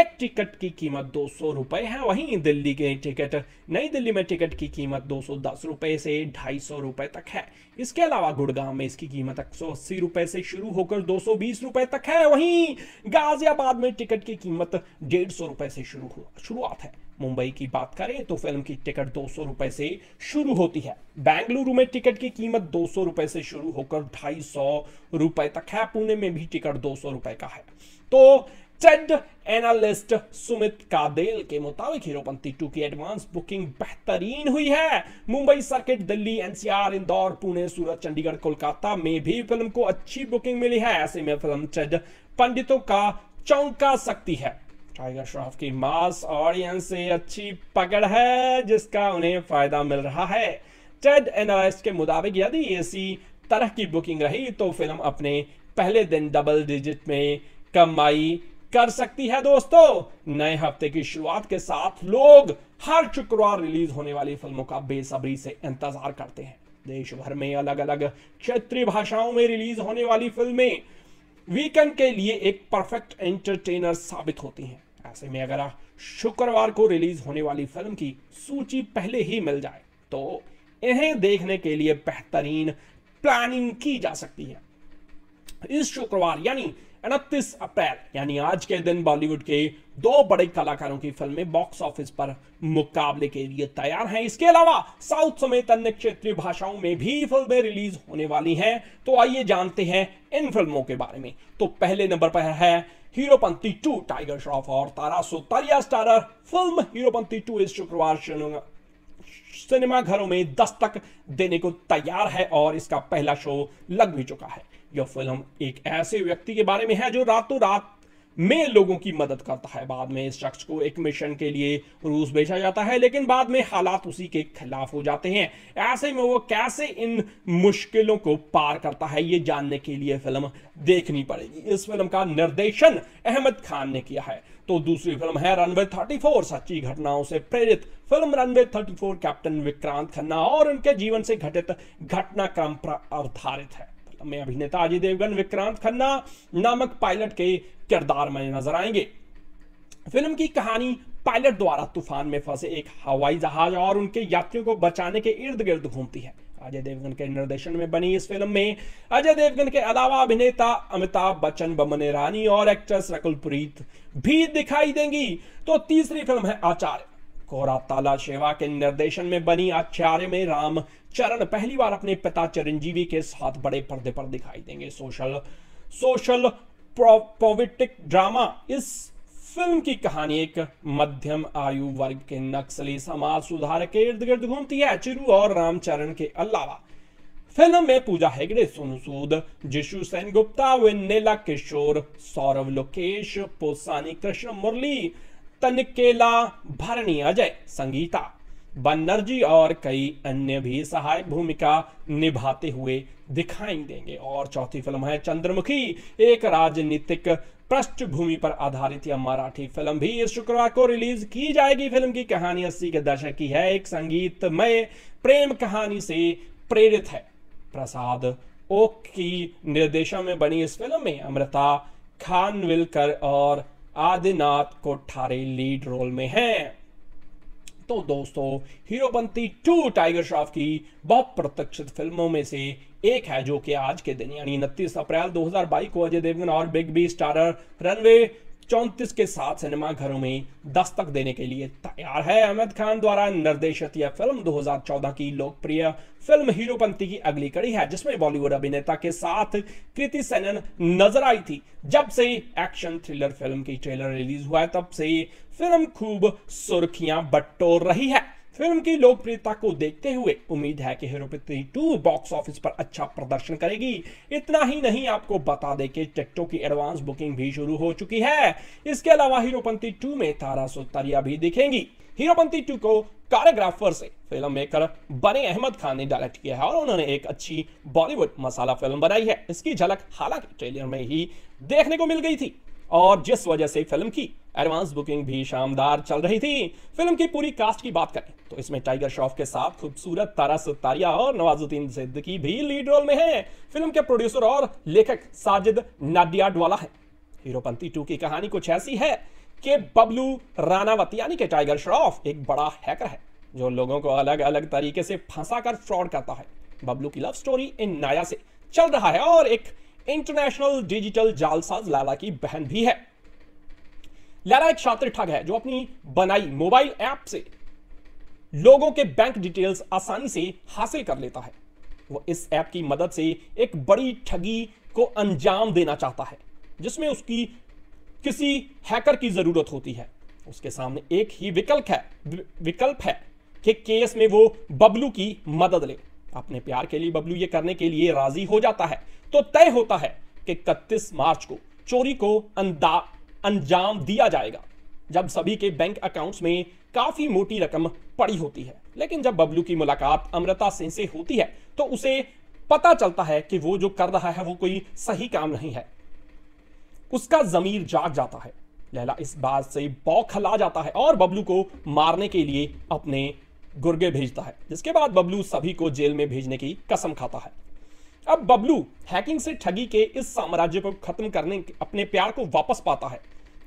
एक टिकट की कीमत दो सौ रुपए है वहीं दिल्ली के टिकट नई दिल्ली में टिकट की कीमत दो सौ दस रुपए से ढाई सौ रुपए तक है इसके अलावा गुड़गांव में इसकी कीमत एक सौ अस्सी रुपए से शुरू होकर दो सौ बीस रुपए तक है वहीं गाजियाबाद में टिकट की कीमत डेढ़ सौ रुपए से शुरू शुरुआत है मुंबई की बात करें तो फिल्म की टिकट दो सौ रुपए से शुरू होती है बेंगलुरु में टिकट की कीमत दो सौ रुपए से शुरू होकर ढाई सौ रुपए तक है पुणे में भी टिकट दो सौ रुपए का है तो टेड एनालिस्ट सुमित कादेल के मुताबिक हीरोपंथी टू की एडवांस बुकिंग बेहतरीन हुई है मुंबई सर्किट दिल्ली एनसीआर इंदौर पुणे सूरत चंडीगढ़ कोलकाता में भी फिल्म को अच्छी बुकिंग मिली है ऐसे में फिल्म टेड पंडितों का चौंका सकती है टाइगर श्रॉफ की मास ऑडियंस से अच्छी पकड़ है जिसका उन्हें फायदा मिल रहा है टेड एनालिस्ट के मुताबिक यदि ऐसी तरह की बुकिंग रही तो फिल्म अपने पहले दिन डबल डिजिट में कमाई कर सकती है दोस्तों नए हफ्ते की शुरुआत के साथ लोग हर शुक्रवार रिलीज होने वाली फिल्मों का बेसब्री से इंतजार करते हैं देश भर में अलग अलग क्षेत्रीय भाषाओं में रिलीज होने वाली फिल्में वीकेंड के लिए एक परफेक्ट एंटरटेनर साबित होती हैं ऐसे में अगर शुक्रवार को रिलीज होने वाली फिल्म की सूची पहले ही मिल जाए तो इन्हें देखने के लिए बेहतरीन प्लानिंग की जा सकती है इस शुक्रवार यानी उनतीस अप्रैल यानी आज के दिन बॉलीवुड के दो बड़े कलाकारों की फिल्में बॉक्स ऑफिस पर मुकाबले के लिए तैयार हैं इसके अलावा साउथ समेत अन्य क्षेत्रीय भाषाओं में भी फिल्में रिलीज होने वाली हैं तो आइए जानते हैं इन फिल्मों के बारे में तो पहले नंबर पर है हीरोपंती टू टाइगर श्रॉफ और Tara Sutaria starrer film Heropanti two इस शुक्रवार सिनेमाघरों में दस्तक देने को तैयार है और इसका पहला शो लग भी चुका है यह फिल्म एक ऐसे व्यक्ति के बारे में है जो रातों रात में लोगों की मदद करता है बाद में इस शख्स को एक मिशन के लिए रूस भेजा जाता है लेकिन बाद में हालात उसी के खिलाफ हो जाते हैं ऐसे में वो कैसे इन मुश्किलों को पार करता है ये जानने के लिए फिल्म देखनी पड़ेगी इस फिल्म का निर्देशन अहमद खान ने किया है तो दूसरी फिल्म है रनवे फोर सच्ची घटनाओं से प्रेरित film Runway four captain Vikrant Khanna और उनके जीवन से घटित घटनाक्रम पर आधारित है में अभिनेता अजय देवगन विक्रांत खन्ना नामक पायलट के किरदार में नजर आएंगे फिल्म की कहानी पायलट द्वारा तूफान में फंसे एक हवाई जहाज और उनके यात्रियों को बचाने के इर्द गिर्द घूमती है अजय देवगन के निर्देशन में बनी इस फिल्म में अजय देवगन के अलावा अभिनेता अमिताभ बच्चन बमन ईरानी और एक्ट्रेस रकुल प्रीत भी दिखाई देंगी तो तीसरी फिल्म है आचार्य कोरा सेवा के निर्देशन में बनी आचार्य में राम चरण पहली बार अपने पिता चिरंजीवी के साथ बड़े पर्दे पर दिखाई देंगे सोशल सोशल पॉलिटिक ड्रामा इस फिल्म की कहानी एक मध्यम आयु वर्ग के नक्सली समाज सुधार के इर्द गिर्द घूमती है चिरू और रामचरण के अलावा फिल्म में पूजा हेगड़े सोनू सूद जिशु सेन गुप्ता व किशोर सौरव लोकेश पोसानी कृष्ण मुरली तनिकेला भरणी अजय संगीता बनर्जी और कई अन्य भी सहायक भूमिका निभाते हुए दिखाई देंगे और चौथी फिल्म है चंद्रमुखी एक राजनीतिक पृष्ठभूमि पर आधारित यह मराठी फिल्म भी इस शुक्रवार को रिलीज की जाएगी फिल्म की कहानी अस्सी के दशक की है एक संगीतमय प्रेम कहानी से प्रेरित है प्रसाद ओक की निर्देशन में बनी इस फिल्म में अमृता खानविलकर और आदिनाथ कोठारे लीड रोल में हैं तो दोस्तों hero Heropanti to tiger Shroff की बहुत प्रतीक्षित फिल्मों में से एक है जो कि आज के दिन यानी उनतीस अप्रैल 2022 को अजय देवगन और बिग बी स्टारर रनवे चौंतीस के साथ सिनेमा घरों में दस्तक देने के लिए तैयार है अहमद खान द्वारा निर्देशित यह फिल्म 2014 की लोकप्रिय फिल्म हीरोपंती की अगली कड़ी है जिसमें बॉलीवुड अभिनेता के साथ कृति सेनन नजर आई थी जब से एक्शन थ्रिलर फिल्म की ट्रेलर रिलीज हुआ है तब से फिल्म खूब सुर्खियां बटोर रही है फिल्म की लोकप्रियता को देखते हुए उम्मीद है कि Heropanti two box office पर अच्छा प्रदर्शन करेगी इतना ही नहीं आपको बता दें कि टिकटों की एडवांस बुकिंग भी शुरू हो चुकी है इसके अलावा हीरोपंथी टू में तारा सुतारिया भी दिखेंगी हीरोपंथी टू को कारोग्राफर से फिल्म मेकर बने अहमद खान ने डायरेक्ट किया है और उन्होंने एक अच्छी बॉलीवुड मसाला फिल्म बनाई है इसकी झलक हालांकि ट्रेलर में ही देखने को मिल गई थी और जिस वजह से फिल्म की एडवांस बुकिंग भी शानदार चल रही थी फिल्म की पूरी कास्ट की बात करें तो इसमें टाइगर श्रॉफ के साथ खूबसूरत तारा सुतारिया और नवाजुद्दीन सिद्दीकी भी लीड रोल में हैं फिल्म के प्रोड्यूसर और लेखक साजिद नाडियाडवाला है हीरोपंथी टू की कहानी कुछ ऐसी है कि बबलू रानावत यानी कि टाइगर श्रॉफ एक बड़ा हैकर है जो लोगों को अलग अलग तरीके से फंसा कर फ्रॉड करता है बबलू की लव स्टोरी इन नाया से चल रहा है और एक इंटरनेशनल डिजिटल जालसाज लाला की बहन भी है लाला एक शातिर ठग है जो अपनी बनाई मोबाइल ऐप से लोगों के बैंक डिटेल्स आसानी से हासिल कर लेता है वो इस ऐप की मदद से एक बड़ी ठगी को अंजाम देना चाहता है जिसमें उसकी किसी हैकर की जरूरत होती है उसके सामने एक ही विकल्प है विकल्प है कि केस में वो बबलू की मदद ले अपने प्यार के लिए बबलू ये करने के लिए राजी हो जाता है तो तय होता है कि इकतीस मार्च को चोरी को अंजाम दिया जाएगा जब सभी के बैंक अकाउंट्स में काफी मोटी रकम पड़ी होती है लेकिन जब बबलू की मुलाकात अमृता सिंह से होती है तो उसे पता चलता है कि वो जो कर रहा है वो कोई सही काम नहीं है उसका जमीर जाग जाता है लैला इस बात से बौखला जाता है और बबलू को मारने के लिए अपने गुर्गे भेजता है जिसके बाद बबलू सभी को जेल में भेजने की कसम खाता है अब बबलू हैकिंग से ठगी के इस साम्राज्य को खत्म करने अपने प्यार को वापस पाता है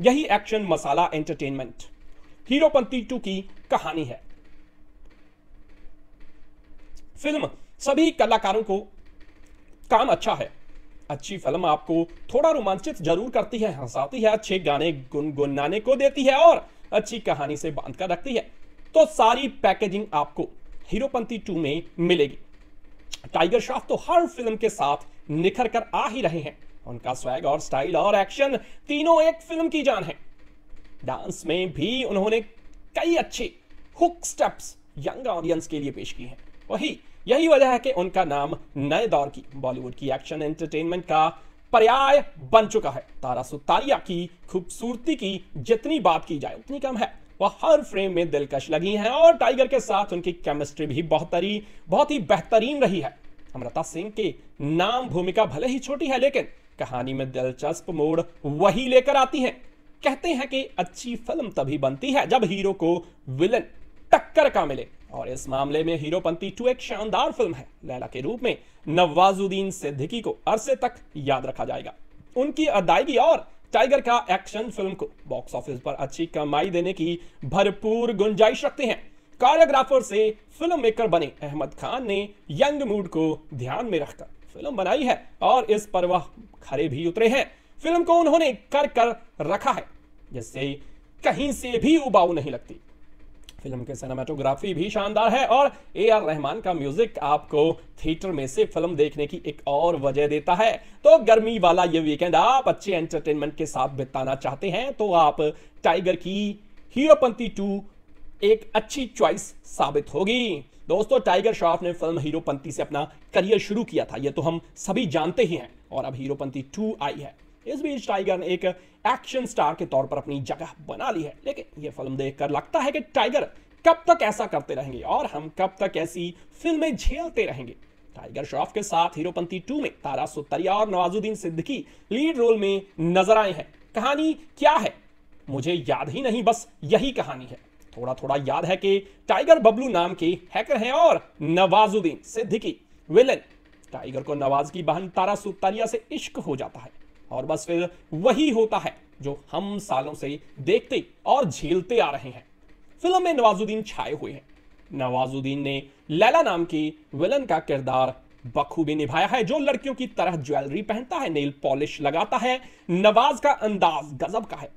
यही action masala entertainment Heropanti two की कहानी है फिल्म सभी कलाकारों को काम अच्छा है अच्छी फिल्म आपको थोड़ा रोमांचित जरूर करती है हंसाती है अच्छे गाने गुनगुनाने को देती है और अच्छी कहानी से बांध कर रखती है तो सारी पैकेजिंग आपको हीरोपंती टू में मिलेगी टाइगर श्रॉफ तो हर फिल्म के साथ निखर कर आ ही रहे हैं उनका स्वैग और स्टाइल और एक्शन तीनों एक फिल्म की जान है डांस में भी उन्होंने कई अच्छे हुक स्टेप्स यंग ऑडियंस के लिए पेश की हैं वही यही वजह है कि उनका नाम नए दौर की बॉलीवुड की एक्शन एंटरटेनमेंट का पर्याय बन चुका है तारा सुतारिया की खूबसूरती की जितनी बात की जाए उतनी कम है वो हर फ्रेम में दिलकश लगी हैं और टाइगर के साथ उनकी केमिस्ट्री भी बहुत ही बहुत ही बेहतरीन रही है अमृता सिंह की नाम भूमिका भले ही छोटी है लेकिन कहानी में दिलचस्प मोड़ वही लेकर आती है कहते हैं कि अच्छी फिल्म तभी बनती है जब हीरो को विलन टक्कर का मिले और इस मामले में हीरोपंती टू एक शानदार फिल्म है लैला के रूप में नवाजुद्दीन सिद्दीकी को अरसे तक याद रखा जाएगा उनकी अदायगी और टाइगर का एक्शन फिल्म को बॉक्स ऑफिस पर अच्छी कमाई देने की भरपूर गुंजाइश रखते हैं कोरियोग्राफर से फिल्म मेकर बने अहमद खान ने यंग मूड को ध्यान में रखकर फिल्म बनाई है और इस पर वह खरे भी उतरे हैं फिल्म को उन्होंने कर कर रखा है जिससे कहीं से भी उबाऊ नहीं लगती फिल्म के सिनेमाटोग्राफी भी शानदार है और ए आर रहमान का म्यूजिक आपको थिएटर में से फिल्म देखने की एक और वजह देता है तो गर्मी वाला ये वीकेंड आप अच्छे एंटरटेनमेंट के साथ बिताना चाहते हैं तो आप टाइगर की हीरोपंती टू एक अच्छी चॉइस साबित होगी दोस्तों टाइगर श्रॉफ ने फिल्म हीरोपंती से अपना करियर शुरू किया था यह तो हम सभी जानते ही हैं और अब हीरोपंती टू आई है इस बीच टाइगर ने एक एक्शन स्टार के तौर पर अपनी जगह बना ली है लेकिन यह फिल्म देखकर लगता है कि टाइगर कब तक ऐसा करते रहेंगे और हम कब तक ऐसी फिल्में झेलते रहेंगे टाइगर श्रॉफ के साथ हीरोपंथी टू में तारा सुतरिया और नवाजुद्दीन सिद्दीकी लीड रोल में नजर आए हैं कहानी क्या है मुझे याद ही नहीं बस यही कहानी है थोड़ा थोड़ा याद है कि टाइगर बबलू नाम के हैकर हैं और नवाजुद्दीन सिद्दीकी विलन टाइगर को नवाज की बहन तारा सुतारिया से इश्क हो जाता है और बस फिर वही होता है जो हम सालों से देखते और झेलते आ रहे हैं फिल्म में नवाजुद्दीन छाए हुए हैं नवाजुद्दीन ने लैला नाम की विलन का किरदार बखूबी निभाया है जो लड़कियों की तरह ज्वेलरी पहनता है नेल पॉलिश लगाता है नवाज का अंदाज गजब का है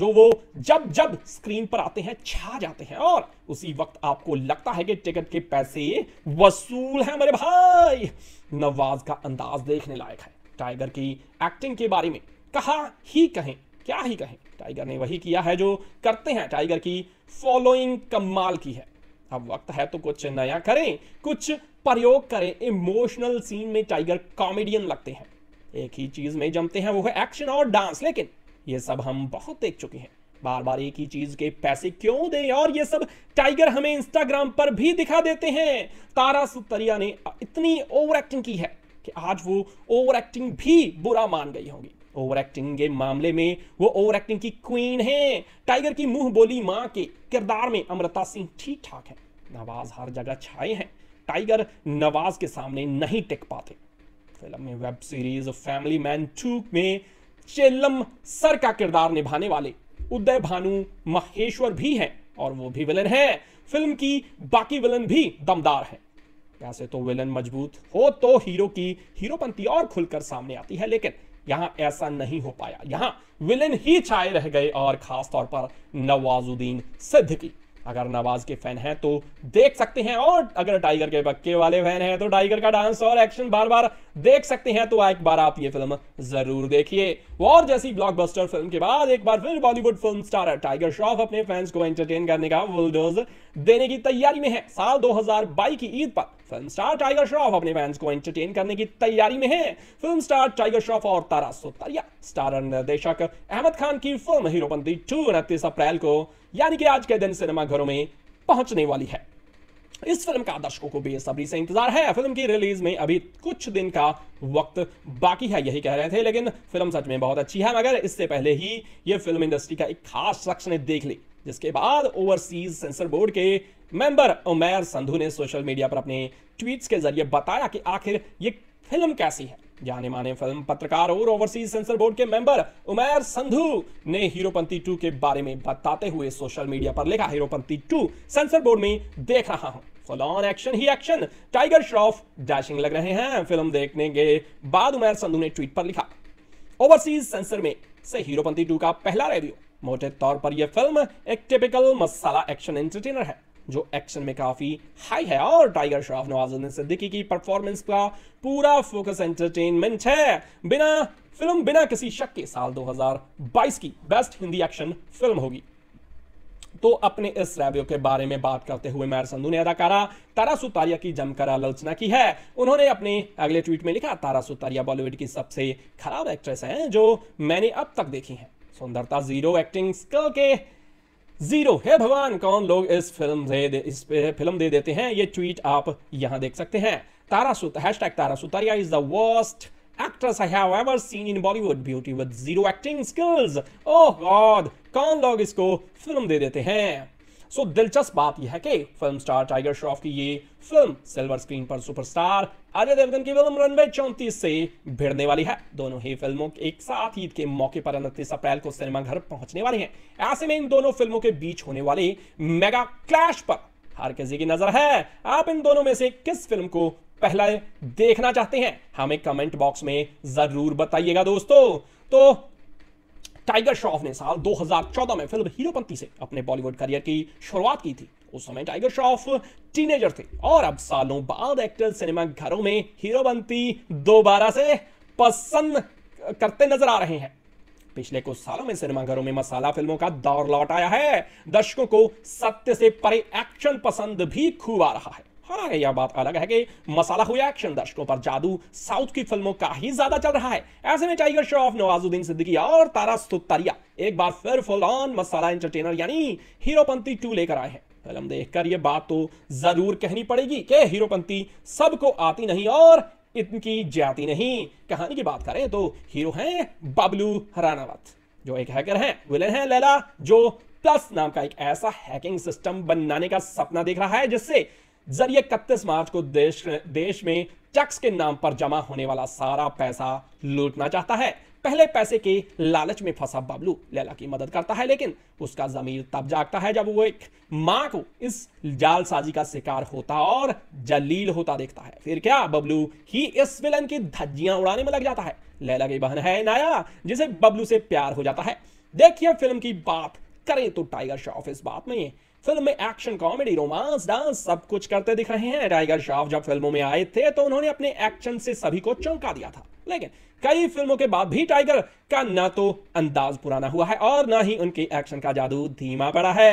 जो वो जब जब स्क्रीन पर आते हैं छा जाते हैं और उसी वक्त आपको लगता है कि टिकट के पैसे वसूल हैं मेरे भाई नवाज का अंदाज देखने लायक है टाइगर की एक्टिंग के बारे में कहा ही कहें क्या ही कहें टाइगर ने वही किया है जो करते हैं टाइगर की फॉलोइंग कमाल की है अब वक्त है तो कुछ नया करें कुछ प्रयोग करें इमोशनल सीन में टाइगर कॉमेडियन लगते हैं एक ही चीज में जमते हैं वो है एक्शन और डांस लेकिन ये सब हम बहुत देख चुके हैं बार बार एक ही चीज के पैसे क्यों दें और ये सब टाइगर हमें इंस्टाग्राम पर भी दिखा देते हैं तारा सुतरिया ने इतनी ओवर एक्टिंग की है कि आज वो ओवर एक्टिंग भी बुरा मान गई होंगी ओवर एक्टिंग के मामले में वो ओवर एक्टिंग की क्वीन है टाइगर की मुंह बोली माँ के किरदार में अमृता सिंह ठीक ठाक है नवाज हर जगह छाए हैं टाइगर नवाज के सामने नहीं टिक पाते फिल्म में web series family man two में चेलम सर का किरदार निभाने वाले उदय भानु महेश्वर भी हैं और वो भी विलन है फिल्म की बाकी विलन भी दमदार है यहाँ से तो विलन मजबूत हो तो हीरो की हीरोपंथी और खुलकर सामने आती है लेकिन यहां ऐसा नहीं हो पाया यहां विलन ही छाए रह गए और खास तौर पर नवाजुद्दीन सिद्ध की अगर नवाज के फैन हैं तो देख सकते हैं और अगर टाइगर के पक्के वाले फैन हैं तो टाइगर का डांस और एक्शन बार बार देख सकते हैं तो एक बार आप ये फिल्म जरूर देखिए और जैसी ब्लॉकबस्टर फिल्म के बाद एक बार फिर Bollywood film star tiger Shroff अपने फैंस को एंटरटेन करने का बुलडोज देने की तैयारी में है साल दो की ईद पर फिल्म स्टार टाइगर श्रॉफ अपने फैंस को एंटरटेन करने की तैयारी में है फिल्म स्टार टाइगर श्रॉफ और तारा सुतारिया स्टार निर्देशक अहमद खान की फिल्म हीरोपंथी टू उनतीस अप्रैल को यानी कि आज के दिन सिनेमाघरों में पहुंचने वाली है इस फिल्म का दर्शकों को बेसब्री से इंतजार है फिल्म की रिलीज में अभी कुछ दिन का वक्त बाकी है यही कह रहे थे लेकिन फिल्म सच में बहुत अच्छी है मगर इससे पहले ही ये फिल्म इंडस्ट्री का एक खास शख्स ने देख ली जिसके बाद ओवरसीज सेंसर बोर्ड के मेंबर उमेर संधू ने सोशल मीडिया पर अपने ट्वीट्स के जरिए बताया कि आखिर ये फिल्म कैसी है जाने माने फिल्म पत्रकार और ओवरसीज सेंसर बोर्ड के मेंबर उमेर संधु ने हीरोपंती टू के बारे में बताते हुए सोशल मीडिया पर लिखा हीरोपंती टू सेंसर बोर्ड में देख रहा हूं फुल ऑन एक्शन ही एक्शन टाइगर श्रॉफ डैशिंग लग रहे हैं फिल्म देखने के बाद उमेर संधु ने ट्वीट पर लिखा ओवरसीज सेंसर में से हीरोपंती टू का पहला रिव्यू मोटे तौर पर यह फिल्म एक टिपिकल मसाला एक्शन एंटरटेनर है जो एक्शन में काफ़ी हाई है और टाइगर श्रॉफ नवाजुद्दीन सिद्दीकी की परफॉर्मेंस का पूरा फोकस एंटरटेनमेंट है बिना फिल्म बिना किसी शक के साल 2022 की बेस्ट हिंदी एक्शन फिल्म होगी तो अपने इस रेव्यू के बारे में बात करते हुए मैर संधू ने अदाकारा तारा सुतारिया की जमकर आलोचना की है उन्होंने अपने अगले ट्वीट में लिखा तारा सुतारिया बॉलीवुड की सबसे खराब एक्ट्रेस हैं जो मैंने अब तक देखी हैं सुंदरता जीरो एक्टिंग स्किल के जीरो है भगवान कौन लोग इस फिल्म से इस फिल्म दे देते हैं ये ट्वीट आप यहां देख सकते हैं तारा सुत hashtag Tara Sutaria is the worst actress I have ever seen in Bollywood beauty with zero acting skills oh God कौन लोग इसको फिल्म दे देते हैं सो दिलचस्प बात यह है कि फिल्म स्टार टाइगर श्रॉफ की ये फिल्म सिल्वर स्क्रीन पर सुपरस्टार अजय देवगन की फिल्म रनवे चौंतीस से भिड़ने वाली है दोनों ही फिल्मों एक साथ ईद के मौके पर उनतीस अप्रैल को सिनेमाघर पहुंचने वाली हैं ऐसे में इन दोनों फिल्मों के बीच होने वाले मेगा क्लैश पर हर किसी की नजर है आप इन दोनों में से किस फिल्म को पहला देखना चाहते हैं हमें कमेंट बॉक्स में जरूर बताइएगा दोस्तों तो टाइगर श्रॉफ ने साल 2014 में फिल्म हीरोपंती से अपने बॉलीवुड करियर की शुरुआत की थी उस समय टाइगर श्रॉफ टीनेजर थे और अब सालों बाद एक्टर सिनेमा घरों में हीरोपंती दोबारा से पसंद करते नजर आ रहे हैं पिछले कुछ सालों में सिनेमाघरों में मसाला फिल्मों का दौर लौट आया है दर्शकों को सत्य से परे एक्शन पसंद भी खूब आ रहा है हाँ यह बात अलग है कि मसाला हुआ एक्शन दर्शकों पर जादू साउथ की फिल्मों का ही ज्यादा चल रहा है ऐसे में टाइगर श्रॉफ नवाजुद्दीन सिद्दीकी और तारा सुतरिया एक बार फिर फुल ऑन मसाला एंटरटेनर यानी हीरोपंती टू लेकर आए हैं फिल्म देखकर यह बात तो जरूर कहनी पड़ेगी कि हीरोपंती सबको आती नहीं और इनकी जाती नहीं कहानी की बात करें तो हीरो हैं बबलू रानावत जो एक हैकर हैं विलेन है लैला जो प्लस नाम का एक ऐसा हैकिंग सिस्टम बनाने का सपना देख रहा है जिससे जरिए इकतीस मार्च को देश देश में टैक्स के नाम पर जमा होने वाला सारा पैसा लूटना चाहता है पहले पैसे के लालच में फंसा बबलू लैला की मदद करता है लेकिन उसका जमीर तब जागता है जब वो एक मां को इस जालसाजी का शिकार होता और जलील होता देखता है फिर क्या बबलू ही इस विलन की धज्जियां उड़ाने में लग जाता है लैला की बहन है नाया जिसे बबलू से प्यार हो जाता है देखिए फिल्म की बात करें तो टाइगर श्रॉफ इस बात में फिल्म में एक्शन कॉमेडी रोमांस डांस सब कुछ करते दिख रहे हैं टाइगर श्रॉफ जब फिल्मों में आए थे तो उन्होंने अपने एक्शन से सभी को चौंका दिया था लेकिन कई फिल्मों के बाद भी टाइगर का ना तो अंदाज पुराना हुआ है और ना ही उनके एक्शन का जादू धीमा पड़ा है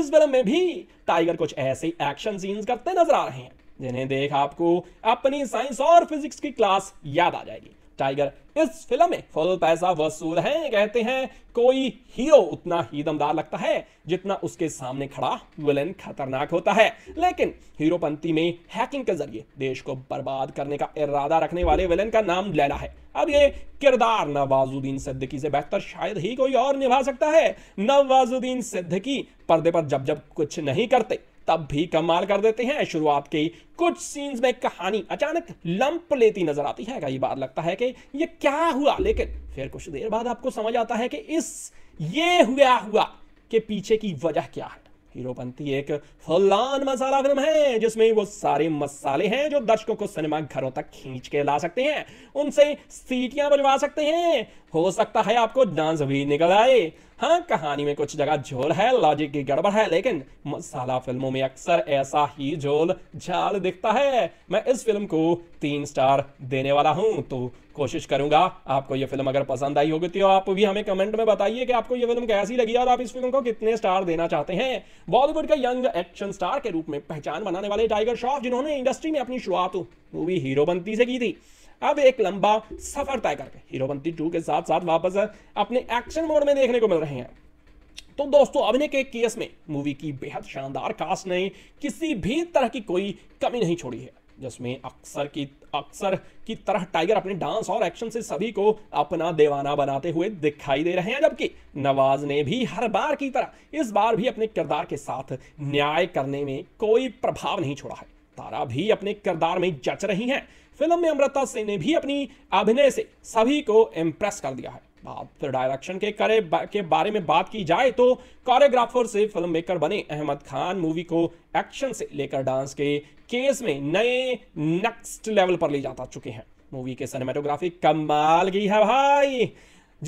इस फिल्म में भी टाइगर कुछ ऐसे एक्शन सीन्स करते नजर आ रहे हैं जिन्हें देख आपको अपनी साइंस और फिजिक्स की क्लास याद आ जाएगी टाइगर इस फिल्म में फुल पैसा वसूल है कहते हैं कोई हीरो उतना ही दमदार लगता है जितना उसके सामने खड़ा विलेन खतरनाक होता है लेकिन हीरोपंथी में हैकिंग के जरिए देश को बर्बाद करने का इरादा रखने वाले विलेन का नाम लैला है अब ये किरदार नवाजुद्दीन सिद्दीकी से बेहतर शायद ही कोई और निभा सकता है नवाजुद्दीन सिद्दीकी पर्दे पर जब जब कुछ नहीं करते तब भी कमाल कर देते हैं शुरुआत के कुछ सीन्स में कहानी अचानक लंप लेती नजर आती है कई बार लगता है कि ये क्या हुआ लेकिन फिर कुछ देर बाद आपको समझ आता है कि इस ये हुआ हुआ के पीछे की वजह क्या है हीरोपंती एक फलान मसाला फिल्म है जिसमें वो सारे मसाले हैं जो दर्शकों को सिनेमा घरों तक खींच के ला सकते हैं उनसे सीटियां बजवा सकते हैं हो सकता है आपको डांस भी निकल आए हाँ कहानी में कुछ जगह झोल है लॉजिक की गड़बड़ है लेकिन मसाला फिल्मों में अक्सर ऐसा ही झोल झाल दिखता है मैं इस फिल्म को तीन स्टार देने वाला हूँ तो कोशिश करूंगा आपको ये फिल्म अगर पसंद आई होगी तो आप भी हमें कमेंट में बताइए कि आपको ये फिल्म कैसी लगी और आप इस फिल्म को कितने स्टार देना चाहते हैं बॉलीवुड का यंग एक्शन स्टार के रूप में पहचान बनाने वाले टाइगर श्रॉफ जिन्होंने इंडस्ट्री में अपनी शुरुआत मूवी हीरो बनती से की थी अब एक लंबा सफर तय करके हीरोपंती टू के साथ साथ वापस अपने एक्शन मोड में देखने को मिल रहे हैं तो दोस्तों अभिनय के केस में मूवी की बेहद शानदार कास्ट ने किसी भी तरह की कोई कमी नहीं छोड़ी है जिसमें अक्सर की अक्सर की तरह टाइगर अपने डांस और एक्शन से सभी को अपना देवाना बनाते हुए दिखाई दे रहे हैं जबकि नवाज ने भी हर बार की तरह इस बार भी अपने किरदार के साथ न्याय करने में कोई प्रभाव नहीं छोड़ा है तारा भी अपने किरदार में जच रही हैं फिल्म में अमृता सिंह ने भी अपनी अभिनय से सभी को इम्प्रेस कर दिया है बात डायरेक्शन के करे बा, के बारे में बात की जाए तो कोरियोग्राफर से फिल्म मेकर बने अहमद खान मूवी को एक्शन से लेकर डांस के केस में नए नेक्स्ट लेवल पर ले जाता चुके हैं मूवी के सिनेमाटोग्राफी कमाल की है भाई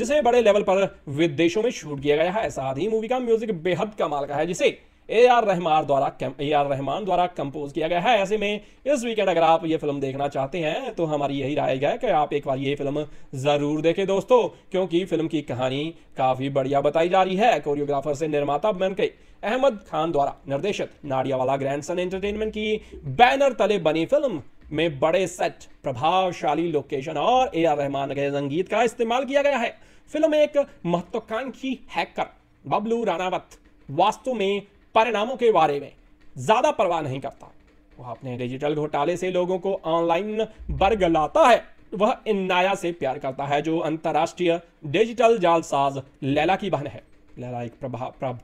जिसे बड़े लेवल पर विदेशों में शूट किया गया है साथ ही मूवी का म्यूजिक बेहद कमाल का है जिसे ए आर रहमान द्वारा ए आर रहमान द्वारा कंपोज किया गया है ऐसे में इस वीकेंड अगर आप ये फिल्म देखना चाहते हैं तो हमारी यही राय है कि आप एक बार ये फिल्म ज़रूर देखें दोस्तों क्योंकि फिल्म की कहानी काफ़ी बढ़िया बताई जा रही है कोरियोग्राफर से निर्माता बन के अहमद खान द्वारा निर्देशित नाडियावाला सन एंटरटेनमेंट की बैनर तले बनी फिल्म में बड़े सेट प्रभावशाली लोकेशन और ए आर रहमान के संगीत का इस्तेमाल किया गया है फिल्म एक महत्वाकांक्षी हैकर बबलू रानावत वास्तव में परिणामों के बारे में ज़्यादा परवाह नहीं करता वह अपने डिजिटल घोटाले से लोगों को ऑनलाइन बरगलाता है वह इन नाया से प्यार करता है जो अंतर्राष्ट्रीय डिजिटल जालसाज लैला की बहन है लैला एक प्रभा प्रभ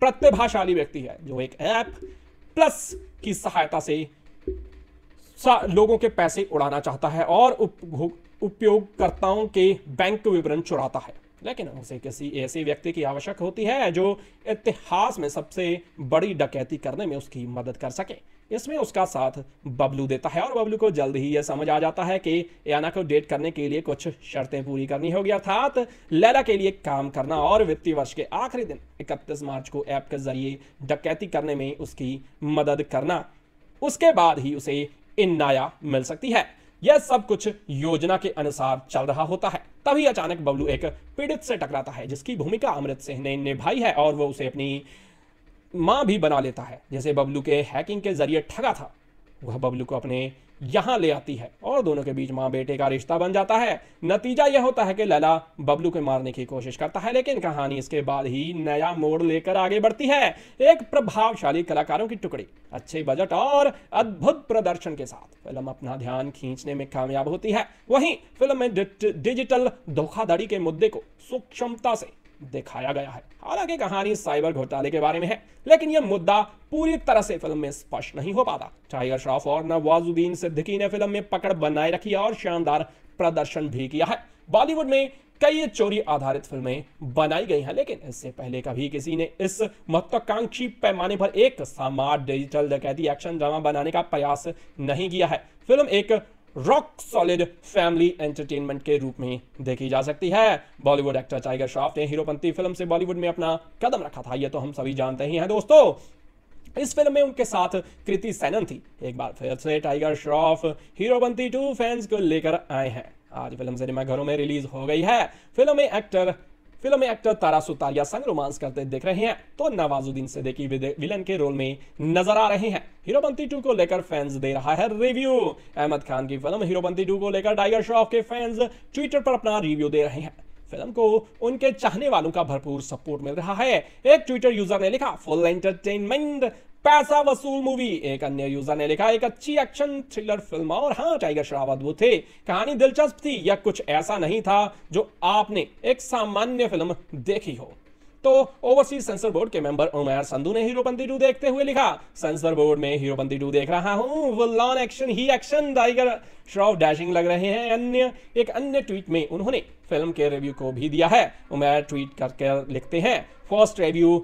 प्रतिभाशाली व्यक्ति है जो एक ऐप प्लस की सहायता से लोगों के पैसे उड़ाना चाहता है और उपयोगकर्ताओं के बैंक विवरण चुराता है लेकिन उसे किसी ऐसे व्यक्ति की आवश्यक होती है जो इतिहास में सबसे बड़ी डकैती करने में उसकी मदद कर सके इसमें उसका साथ बबलू देता है और बबलू को जल्द ही यह समझ आ जाता है कि याना को डेट करने के लिए कुछ शर्तें पूरी करनी होगी अर्थात लैला के लिए काम करना और वित्तीय वर्ष के आखिरी दिन 31 मार्च को ऐप के जरिए डकैती करने में उसकी मदद करना उसके बाद ही उसे इन नाया मिल सकती है यह सब कुछ योजना के अनुसार चल रहा होता है तभी अचानक बबलू एक पीड़ित से टकराता है जिसकी भूमिका अमृत सिंह ने निभाई है और वो उसे अपनी माँ भी बना लेता है जैसे बबलू के हैकिंग के जरिए ठगा था वह बबलू को अपने यहां ले आती है और दोनों के बीच माँ बेटे का रिश्ता बन जाता है नतीजा यह होता है कि लला बबलू को मारने की कोशिश करता है लेकिन कहानी इसके बाद ही नया मोड़ लेकर आगे बढ़ती है एक प्रभावशाली कलाकारों की टुकड़ी अच्छे बजट और अद्भुत प्रदर्शन के साथ फिल्म अपना ध्यान खींचने में कामयाब होती है वहीं फिल्म में डिजिटल धोखाधड़ी के मुद्दे को सूक्ष्मता से दिखाया गया है हालांकि कहानी साइबर घोटाले के बारे में है लेकिन यह मुद्दा पूरी तरह से फिल्म में स्पष्ट नहीं हो पाता टाइगर श्रॉफ और नवाजुद्दीन सिद्दीकी ने फिल्म में पकड़ बनाए रखी और शानदार प्रदर्शन भी किया है बॉलीवुड में कई चोरी आधारित फिल्में बनाई गई हैं लेकिन इससे पहले कभी किसी ने इस महत्वाकांक्षी पैमाने पर एक सामार डिजिटल डकैती एक्शन ड्रामा बनाने का प्रयास नहीं किया है फिल्म एक रॉक सॉलिड फैमिली एंटरटेनमेंट के रूप में देखी जा सकती है बॉलीवुड एक्टर टाइगर श्रॉफ ने हीरोपंथी फिल्म से बॉलीवुड में अपना कदम रखा था यह तो हम सभी जानते ही हैं दोस्तों इस फिल्म में उनके साथ कृति सैनन थी एक बार फिर से tiger Shroff Heropanti two fans को लेकर आए हैं आज फिल्म घरों में रिलीज हो गई है फिल्म में एक्टर फिल्म में एक्टर तारा सुतारिया संग रोमांस करते दिख रहे हैं तो नवाजुद्दीन सिद्दीकी विलन के रोल में नजर आ रहे हैं हीरोबंती टू को लेकर फैंस दे रहा है रिव्यू अहमद खान की फिल्म हीरोबंती टू को लेकर टाइगर श्रॉफ के फैंस ट्विटर पर अपना रिव्यू दे रहे हैं फिल्म को उनके चाहने वालों का भरपूर सपोर्ट मिल रहा है एक ट्विटर यूजर ने लिखा फुल एंटरटेनमेंट पैसा वसूल मूवी एक अन्य यूजर ने लिखा एक अच्छी एक्शन थ्रिलर फिल्म और हाँ टाइगर श्रावत वो थे कहानी दिलचस्प थी या कुछ ऐसा नहीं था जो आपने एक सामान्य फिल्म देखी हो तो ओवरसीज सेंसर बोर्ड के मेंबर उमर संधू ने हीरोबंदी टू देखते हुए लिखा सेंसर बोर्ड में हीरोबंदी टू देख रहा हूं वो लॉन एक्शन ही एक्शन टाइगर श्रॉफ डैशिंग लग रहे हैं अन्य एक अन्य ट्वीट में उन्होंने फिल्म के रिव्यू को भी दिया है उमर ट्वीट करके लिखते हैं first review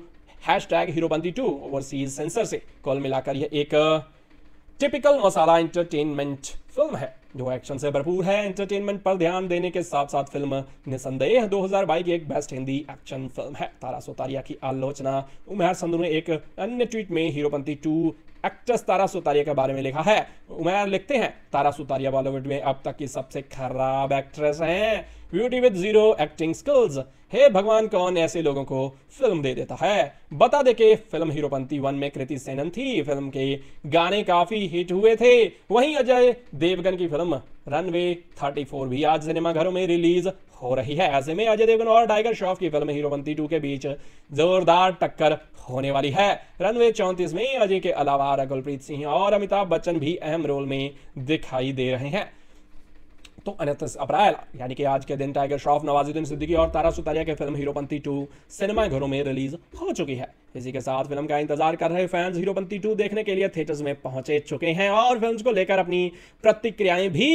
hashtag Heropanti two overseas censor से कॉल मिलाकर यह एक टिपिकल मसाला एंटरटेनमेंट फिल्म है जो एक्शन से भरपूर है एंटरटेनमेंट पर ध्यान देने के साथ साथ फिल्म निसंदेह 2022 की एक बेस्ट हिंदी एक्शन फिल्म है तारा सोतारिया की आलोचना उमेर संधु ने एक अन्य ट्वीट में हीरोपंथी टू एक्ट्रेस तारा सुतारिया के बारे में लिखा है उमेर लिखते हैं तारा सुतारिया बॉलीवुड में अब तक की सबसे खराब एक्ट्रेस हैं beauty with zero acting skills हे भगवान कौन ऐसे लोगों को फिल्म दे देता है बता दे के फिल्म हीरोपंती वन में कृति सेनन थी फिल्म के गाने काफी हिट हुए थे वहीं अजय देवगन की फिल्म रनवे 34 भी आज सिनेमाघरों में रिलीज हो रही है ऐसे में अजय देवगन और टाइगर श्रॉफ की फिल्म हीरोपंती टू के बीच जोरदार टक्कर होने वाली है रनवे चौंतीस में अजय के अलावा गुलप्रीत सिंह और अमिताभ बच्चन भी अहम रोल में दिखाई दे रहे हैं तो उनतीस अप्रैल यानी कि आज के दिन टाइगर श्रॉफ नवाजुद्दीन सिद्दीकी और तारा सुतारिया की फिल्म हीरोपंती टू सिनेमा घरों में रिलीज हो चुकी है इसी के साथ फिल्म का इंतजार कर रहे फैंस हीरोपंती टू देखने के लिए थिएटर्स में पहुंचे चुके हैं और फिल्म को लेकर अपनी प्रतिक्रियाएं भी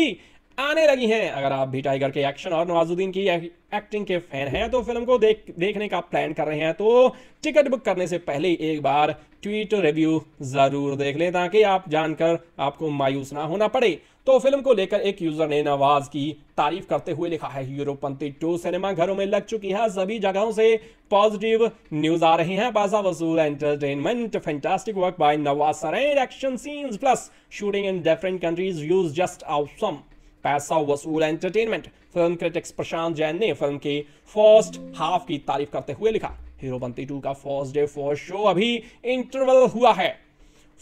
आने लगी हैं अगर आप भी टाइगर के एक्शन और नवाजुद्दीन की एक्टिंग के फैन हैं तो फिल्म को देख देखने का प्लान कर रहे हैं तो टिकट बुक करने से पहले एक बार ट्वीट रिव्यू ज़रूर देख लें ताकि आप जानकर आपको मायूस ना होना पड़े तो फिल्म को लेकर एक यूज़र ने नवाज की तारीफ करते हुए लिखा है यूरोपंथी टू सिनेमा घरों में लग चुकी है सभी जगहों से पॉजिटिव न्यूज आ रही हैं बाजा वसूल entertainment fantastic work by Nawaz sir action scenes plus shooting in different countries use just awesome पैसा वसूल entertainment film critics Prashant Jain ने फिल्म के फर्स्ट हाफ की तारीफ करते हुए लिखा हीरो बंती टू का फर्स्ट डे फर्स्ट शो अभी इंटरवल हुआ है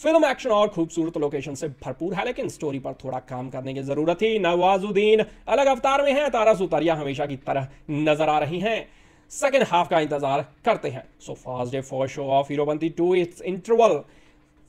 फिल्म एक्शन और खूबसूरत लोकेशन से भरपूर है लेकिन स्टोरी पर थोड़ा काम करने की जरूरत थी नवाजुद्दीन अलग अवतार में हैं तारा सुतारिया हमेशा की तरह नजर आ रही हैं सेकेंड हाफ का इंतजार करते हैं so first day first show of Heropanti two it's interval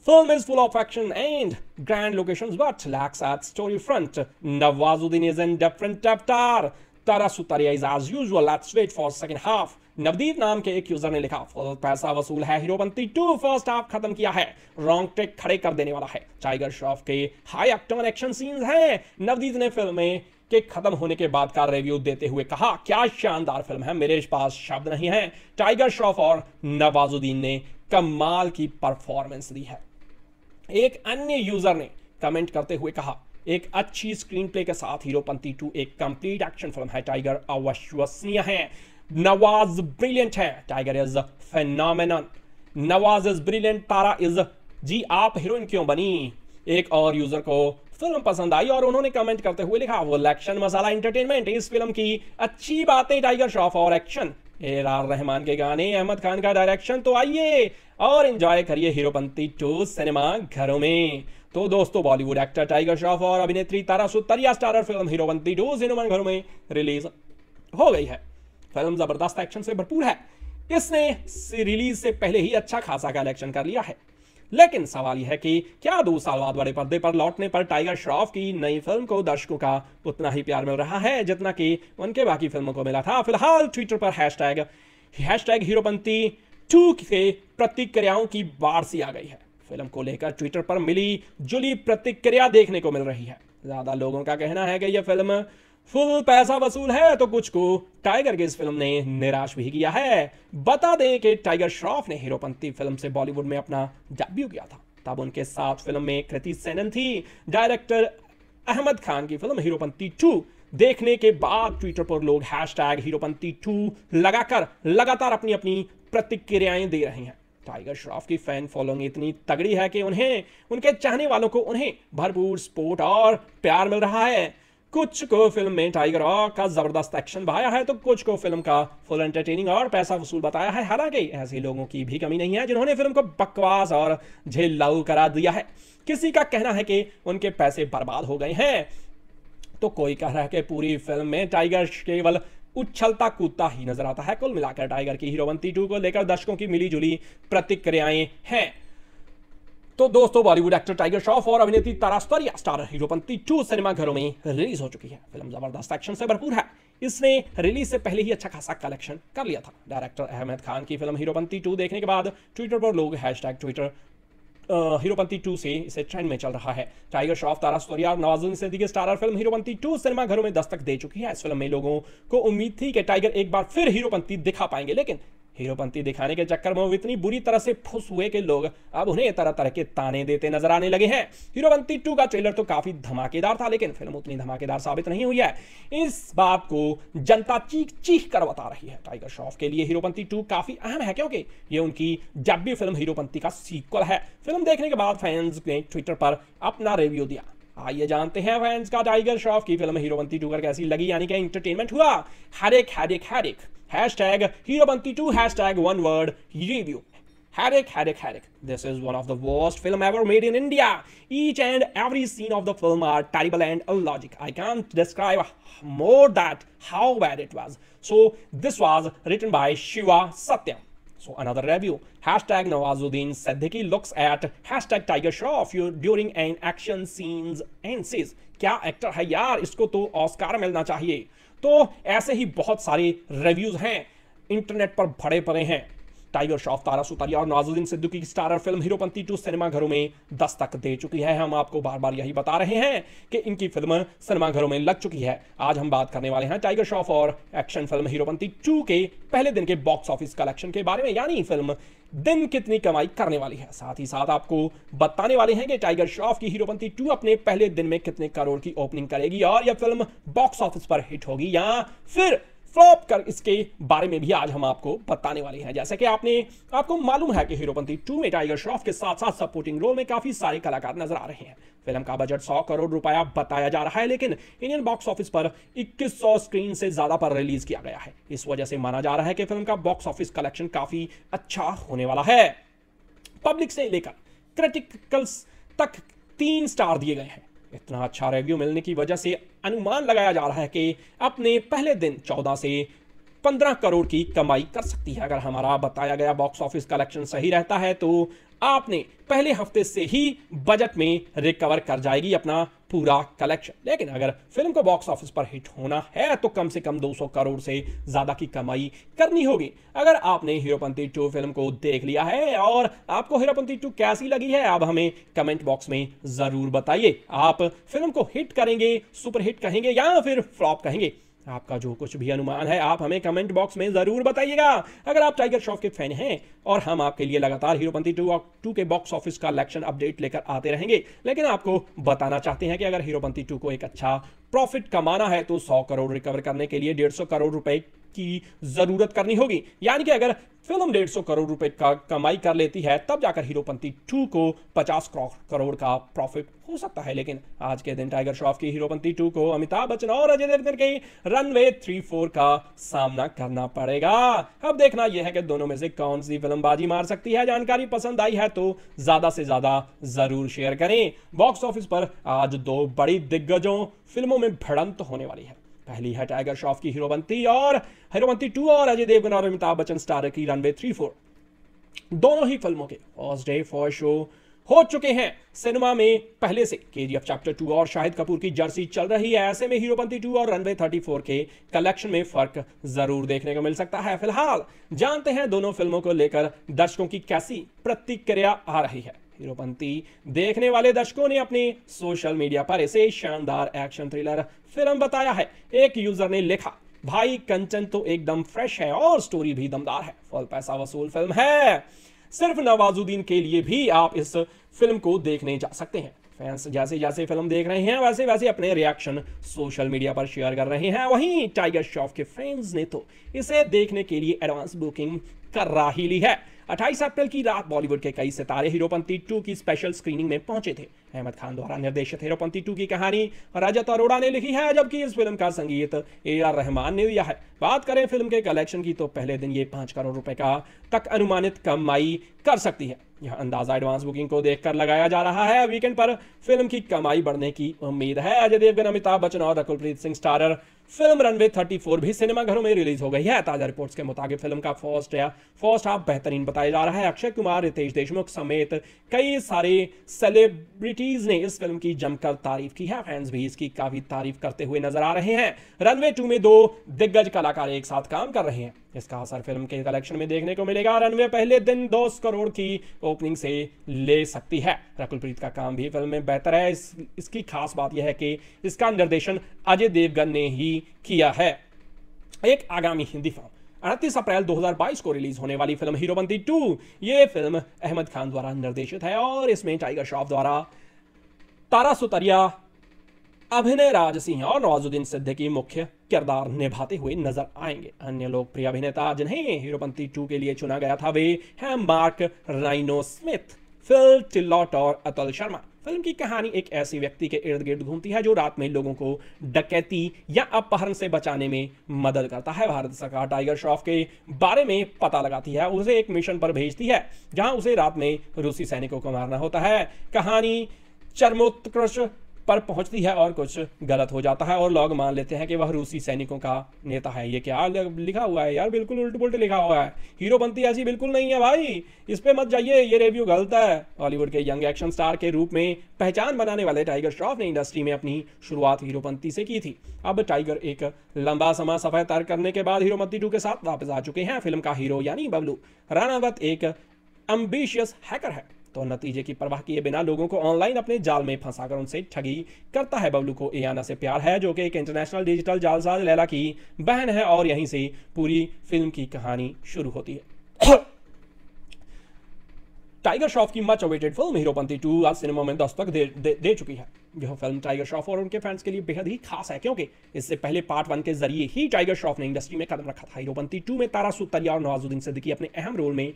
Film is full of action and grand locations but lacks at story front. Nawazuddin is in different avatar. Tara Sutaria is as usual. Let's wait for second half. Navdeep नाम के एक user ने लिखा पैसा वसूल है hero Heropanti to first half खत्म किया है रॉन्ग टेक खड़े कर देने वाला है टाइगर श्रॉफ के हाई एक्टर एक्शन सीन्स हैं नवदीप ने फिल्म में के खत्म होने के बाद का रिव्यू देते हुए कहा क्या शानदार फिल्म है मेरे पास शब्द नहीं है टाइगर श्रॉफ और नवाजुद्दीन ने कमाल की परफॉर्मेंस दी है एक अन्य यूजर ने कमेंट करते हुए कहा एक अच्छी स्क्रीन प्ले के साथ हीरोपंती टू एक कंप्लीट एक्शन फिल्म है टाइगर अविश्वसनीय है नवाज ब्रिलियंट है tiger is phenomenon Nawaz is brilliant Tara is जी आप हीरोइन क्यों बनी एक और यूजर को फिल्म पसंद आई और उन्होंने कमेंट करते हुए लिखा वो एक्शन मसाला एंटरटेनमेंट इस फिल्म की अच्छी बातें टाइगर श्रॉफ और एक्शन ए आर रहमान के गाने अहमद खान का डायरेक्शन तो आइए और एंजॉय करिए हीरोपंती टू सिनेमा घरों में तो दोस्तों बॉलीवुड एक्टर टाइगर श्रॉफ और अभिनेत्री Tara Sutaria starrer film Heropanti two cinema घरों में रिलीज हो गई है फिल्म जबरदस्त एक्शन से भरपूर है इसने रिलीज से पहले ही अच्छा खासा कलेक्शन कर लिया है लेकिन सवाल यह है कि क्या दो साल बाद बड़े पर्दे पर लौटने पर टाइगर श्रॉफ की नई फिल्म को दर्शकों का उतना ही प्यार मिल रहा है जितना कि उनके बाकी फिल्मों को मिला था फिलहाल ट्विटर पर hashtag hashtag Heropanti two से प्रतिक्रियाओं की बारसी आ गई है फिल्म को लेकर ट्विटर पर मिली जुली प्रतिक्रिया देखने को मिल रही है ज्यादा लोगों का कहना है कि यह फिल्म फुल पैसा वसूल है तो कुछ को टाइगर की इस फिल्म ने निराश भी किया है बता दें कि टाइगर श्रॉफ ने हीरोपंथी फिल्म से बॉलीवुड में अपना डेब्यू किया था तब उनके साथ फिल्म में कृति सेनन थी डायरेक्टर अहमद खान की फिल्म हीरोपंथी टू देखने के बाद ट्विटर पर लोग हैश टैग हीरोपंथी टू लगाकर लगातार अपनी अपनी प्रतिक्रियाएं दे रहे हैं टाइगर श्रॉफ की फैन फॉलोइंग इतनी तगड़ी है कि उन्हें उनके चाहने वालों को उन्हें भरपूर सपोर्ट और प्यार मिल रहा है कुछ को फिल्म में टाइगर और का जबरदस्त एक्शन बहाया है तो कुछ को फिल्म का फुल एंटरटेनिंग और पैसा वसूल बताया है हालांकि ऐसे लोगों की भी कमी नहीं है जिन्होंने फिल्म को बकवास और झेल लाऊ करा दिया है किसी का कहना है कि उनके पैसे बर्बाद हो गए हैं तो कोई कह रहा है कि पूरी फिल्म में टाइगर केवल उछलता कूदता ही नजर आता है कुल मिलाकर टाइगर की हीरोवंती टू को लेकर दर्शकों की जुली प्रतिक्रियाएं हैं तो दोस्तों बॉलीवुड एक्टर टाइगर श्रॉफ और अभिनेत्री Tara Sutaria star Heropanti two cinema घरों में रिलीज हो चुकी है फिल्म जबरदस्त एक्शन से भरपूर है इसने रिलीज से पहले ही अच्छा खासा कलेक्शन कर लिया था डायरेक्टर अहमद खान की फिल्म हीरोपंती टू देखने के बाद ट्विटर पर लोग हैश ट्विटर हीरोपंती टू से इसे ट्रेंड में चल रहा है tiger Shroff Tara Sutaria Nawazuddin Siddiqui starrer film Heropanti two cinema घरों में दस्तक दे चुकी है इस फिल्म में लोगों को उम्मीद थी कि टाइगर एक बार फिर हीरोपंती दिखा पाएंगे लेकिन हीरोपंती दिखाने के चक्कर में वो इतनी बुरी तरह से फुस हुए कि लोग अब उन्हें तरह तरह के ताने देते नजर आने लगे हैं हीरोपंती टू का ट्रेलर तो काफी धमाकेदार था लेकिन फिल्म उतनी धमाकेदार साबित नहीं हुई है इस बात को जनता चीख चीख कर बता रही है टाइगर श्रॉफ के लिए हीरोपंती टू काफी अहम है क्योंकि ये उनकी जब भी फिल्म हीरोपंती का सीक्वल है फिल्म देखने के बाद फैंस ने ट्विटर पर अपना रिव्यू दिया आइए जानते हैं फैंस का टाइगर श्रॉफ की फिल्म हीरोपंती टू कर कैसी लगी यानी कि इंटरटेनमेंट हुआ हर एक हर एक हर एक hashtag Heropanti two hashtag one word review Headache, headache, headache. This is one of the worst film ever made in India. Each and every scene of the film are terrible and illogic. I can't describe more that how bad it was. So this was written by Shiva Satyam. So another review. Hashtag Nawazuddin Siddiqui looks at hashtag Tiger Shroff during an action scenes and says, क्या actor है यार इसको तो Oscar मिलना चाहिए तो ऐसे ही बहुत सारे रिव्यूज़ हैं इंटरनेट पर भरे पड़े हैं टाइगर श्रॉफ तारा सुतारिया और नाजुद्दीन सिद्दीकी की स्टारर फिल्म हीरोपंती टू सिनेमाघरों में दस्तक दे चुकी है हम आपको बार बार यही बता रहे हैं कि इनकी फिल्म सिनेमाघरों में लग चुकी है आज हम बात करने वाले हैं टाइगर श्रॉफ और एक्शन फिल्म हीरोपंती टू के पहले दिन के बॉक्स ऑफिस कलेक्शन के बारे में यानी फिल्म दिन कितनी कमाई करने वाली है साथ ही साथ आपको बताने वाले हैं कि टाइगर श्रॉफ की हीरोपंती टू अपने पहले दिन में कितने करोड़ की ओपनिंग करेगी और यह फिल्म बॉक्स ऑफिस पर हिट होगी या फिर फ्लॉप कर इसके बारे में भी आज हम आपको बताने वाले हैं जैसे कि आपने आपको मालूम है कि हीरोपंथी टू में टाइगर श्रॉफ के साथ साथ सपोर्टिंग रोल में काफी सारे कलाकार नजर आ रहे हैं फिल्म का बजट 100 करोड़ रुपया बताया जा रहा है लेकिन इंडियन बॉक्स ऑफिस पर 2100 स्क्रीन से ज्यादा पर रिलीज किया गया है इस वजह से माना जा रहा है कि फिल्म का बॉक्स ऑफिस कलेक्शन काफी अच्छा होने वाला है पब्लिक से लेकर क्रिटिकल्स तक तीन स्टार दिए गए हैं इतना अच्छा रिव्यू मिलने की वजह से अनुमान लगाया जा रहा है कि अपने पहले दिन चौदह से पंद्रह करोड़ की कमाई कर सकती है अगर हमारा बताया गया बॉक्स ऑफिस कलेक्शन सही रहता है तो आपने पहले हफ्ते से ही बजट में रिकवर कर जाएगी अपना पूरा कलेक्शन लेकिन अगर फिल्म को बॉक्स ऑफिस पर हिट होना है तो कम से कम 200 करोड़ से ज़्यादा की कमाई करनी होगी अगर आपने हीरोपंथी टू फिल्म को देख लिया है और आपको हीरोपंथी टू कैसी लगी है आप हमें कमेंट बॉक्स में ज़रूर बताइए आप फिल्म को हिट करेंगे सुपरहिट कहेंगे या फिर फ्लॉप कहेंगे आपका जो कुछ भी अनुमान है आप हमें कमेंट बॉक्स में ज़रूर बताइएगा अगर आप टाइगर श्रॉफ के फैन हैं और हम आपके लिए लगातार हीरोपंथी टू टू के बॉक्स ऑफिस का इलेक्शन अपडेट लेकर आते रहेंगे लेकिन आपको बताना चाहते हैं कि अगर हीरोपंथी टू को एक अच्छा प्रॉफिट कमाना है तो सौ करोड़ रिकवर करने के लिए डेढ़ करोड़ रुपए की जरूरत करनी होगी यानी कि अगर फिल्म डेढ़ सौ करोड़ रुपए का कमाई कर लेती है तब जाकर हीरोपंती टू को पचास करोड़ का प्रॉफिट हो सकता है लेकिन आज के दिन टाइगर श्रॉफ की हीरोपंती टू को अमिताभ बच्चन और अजय देवगन के रनवे थ्री फोर का सामना करना पड़ेगा अब देखना यह है कि दोनों में से कौन सी फिल्म बाजी मार सकती है जानकारी पसंद आई है तो ज्यादा से ज्यादा जरूर शेयर करें बॉक्स ऑफिस पर आज दो बड़ी दिग्गजों फिल्मों में भड़ंत होने वाली है पहली है टाइगर श्रॉफ की हीरोवंती और हीरोवंती टू और अजय देवगन और अमिताभ बच्चन स्टार की रनवे थ्री फोर दोनों ही फिल्मों के फर्स्ट डे फॉर शो हो चुके हैं सिनेमा में पहले से के जी एफ चैप्टर टू और शाहिद कपूर की जर्सी चल रही है ऐसे में हीरोपंथी टू और रनवे थर्टी फोर के कलेक्शन में फर्क जरूर देखने को मिल सकता है फिलहाल जानते हैं दोनों फिल्मों को लेकर दर्शकों की कैसी प्रतिक्रिया आ रही है हीरोपंती देखने वाले दर्शकों ने अपने सोशल मीडिया पर इसे शानदार एक्शन थ्रिलर फिल्म बताया है एक यूजर ने लिखा भाई कंचन तो एकदम फ्रेश है और स्टोरी भी दमदार है फुल पैसा वसूल फिल्म है सिर्फ नवाजुद्दीन के लिए भी आप इस फिल्म को देखने जा सकते हैं फैंस जैसे जैसे फिल्म देख रहे हैं वैसे वैसे अपने रिएक्शन सोशल मीडिया पर शेयर कर रहे हैं वहीं टाइगर श्रॉफ के फैंस ने तो इसे देखने के लिए एडवांस बुकिंग कर ही ली है अट्ठाईस अप्रैल की रात बॉलीवुड के कई सितारे हीरोपंथी टू की स्पेशल स्क्रीनिंग में पहुंचे थे अहमद खान द्वारा निर्देशित हीरोपंथी टू की कहानी रजत अरोड़ा ने लिखी है जबकि इस फिल्म का संगीत ए आर रहमान ने दिया है बात करें फिल्म के कलेक्शन की तो पहले दिन ये पांच करोड़ रुपए का तक अनुमानित कमाई कर सकती है यह अंदाजा एडवांस बुकिंग को देखकर लगाया जा रहा है वीकेंड पर फिल्म की कमाई बढ़ने की उम्मीद है अजय देवगन अमिताभ बच्चन और Rakul Preet Singh starrer film runway 34 भी सिनेमाघरों में रिलीज हो गई है ताजा रिपोर्ट्स के मुताबिक फिल्म का फर्स्ट या फर्स्ट हाफ बेहतरीन बताया जा रहा है अक्षय कुमार रितेश देशमुख समेत कई सारे सेलिब्रिटीज ने इस फिल्म की जमकर तारीफ की है फैंस भी इसकी काफी तारीफ करते हुए नजर आ रहे हैं रनवे टू में दो दिग्गज कलाकार एक साथ काम कर रहे हैं इसका असर फिल्म के कलेक्शन में देखने को मिलेगा रनवे पहले दिन दो करोड़ की ओपनिंग से ले सकती है रकुलप्रीत का काम भी फिल्म में बेहतर है इस, इसकी खास बात यह है कि इसका निर्देशन अजय देवगन ने ही किया है एक आगामी हिंदी फिल्म अड़तीस अप्रैल 2022 को रिलीज होने वाली फिल्म हीरो हीरोबंदी टू ये फिल्म अहमद खान द्वारा निर्देशित है और इसमें टाइगर श्रॉफ द्वारा तारा सुतरिया अभिनय राज सिंह और नवाजुद्दीन सिद्दीकी मुख्य किरदार निभाते हुए नजर आएंगे अन्य लोकप्रिय अभिनेता जिन्हें हीरोपंती टू के लिए चुना गया था वे हैं मार्क राइनो स्मिथ फिल टिल्लॉट और अतुल शर्मा फिल्म की कहानी एक ऐसे व्यक्ति के इर्द गिर्द घूमती है जो रात में लोगों को डकैती या अपहरण से बचाने में मदद करता है भारत सरकार टाइगर श्रॉफ के बारे में पता लगाती है उसे एक मिशन पर भेजती है जहां उसे रात में रूसी सैनिकों को मारना होता है कहानी चरमोत्कृष्ट पर पहुंचती है और कुछ गलत हो जाता है और लोग मान लेते हैं कि वह रूसी सैनिकों का नेता है ये क्या लिखा हुआ है यार बिल्कुल उल्ट पुलट लिखा हुआ है हीरो बनती ऐसी बिल्कुल नहीं है भाई इस पर मत जाइए ये रिव्यू गलत है हॉलीवुड के यंग एक्शन स्टार के रूप में पहचान बनाने वाले टाइगर श्रॉफ ने इंडस्ट्री में अपनी शुरुआत हीरोपंती से की थी अब टाइगर एक लंबा समय सफर तैयार करने के बाद हीरोमती टू के साथ वापस आ चुके हैं फिल्म का हीरो यानी बबलू रानावत एक एम्बिशियस हैकर है तो नतीजे की परवाह किए बिना लोगों को ऑनलाइन अपने जाल में फंसाकर उनसे ठगी करता है बबलू को एयाना से प्यार है जो कि एक इंटरनेशनल डिजिटल जालसाज लैला की बहन है और यहीं से पूरी फिल्म की कहानी शुरू होती है टाइगर श्रॉफ की much awaited film Heropanti two आज सिनेमा में दस्तक दे, दे, दे चुकी है यह फिल्म टाइगर श्रॉफ और उनके फैंस के लिए बेहद ही खास है क्योंकि इससे पहले पार्ट वन के जरिए ही टाइगर श्रॉफ ने इंडस्ट्री में कदम रखा था हीरोपंती टू में तारा सुतरिया और नवाजुद्दीन सिद्दीकी अपने अहम रोल में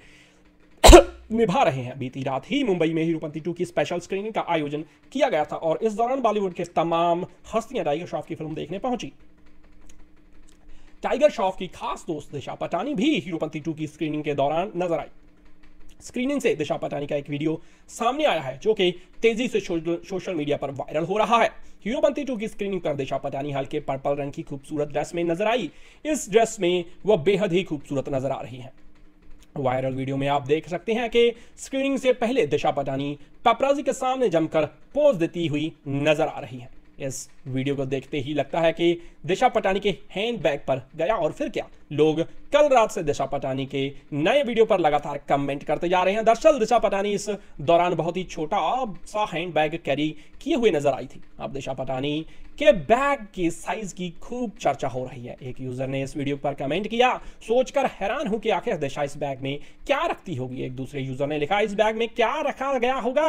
निभा रहे हैं बीती रात ही मुंबई में हीरोपंती टू की स्पेशल स्क्रीनिंग का आयोजन किया गया था और इस दौरान बॉलीवुड के तमाम हस्तियां टाइगर श्रॉफ की फिल्म देखने पहुंची टाइगर श्रॉफ की खास दोस्त दिशा पटानी भी हीरोपंती टू की स्क्रीनिंग के दौरान नजर आई स्क्रीनिंग से दिशा पटानी का एक वीडियो सामने आया है जो कि तेजी से सोशल मीडिया पर वायरल हो रहा है हीरोपंती टू की स्क्रीनिंग पर दिशा पटानी हल्के पर्पल रंग की खूबसूरत ड्रेस में नजर आई इस ड्रेस में वह बेहद ही खूबसूरत नजर आ रही है वायरल वीडियो में आप देख सकते हैं कि स्क्रीनिंग से पहले दिशा पटानी पेपराजी के सामने जमकर पोज देती हुई नजर आ रही है इस वीडियो को देखते ही लगता है कि दिशा पटानी के हैंड बैग पर गया और फिर क्या लोग कल रात से दिशा पटानी के नए वीडियो पर लगातार कमेंट करते जा रहे हैं दरअसल दिशा पटानी इस दौरान बहुत ही छोटा सा हैंड बैग कैरी किए हुए नजर आई थी अब दिशा पटानी के बैग के साइज की खूब चर्चा हो रही है एक यूजर ने इस वीडियो पर कमेंट किया सोचकर हैरान हूं कि आखिर दिशा इस बैग में क्या रखती होगी एक दूसरे यूजर ने लिखा इस बैग में क्या रखा गया होगा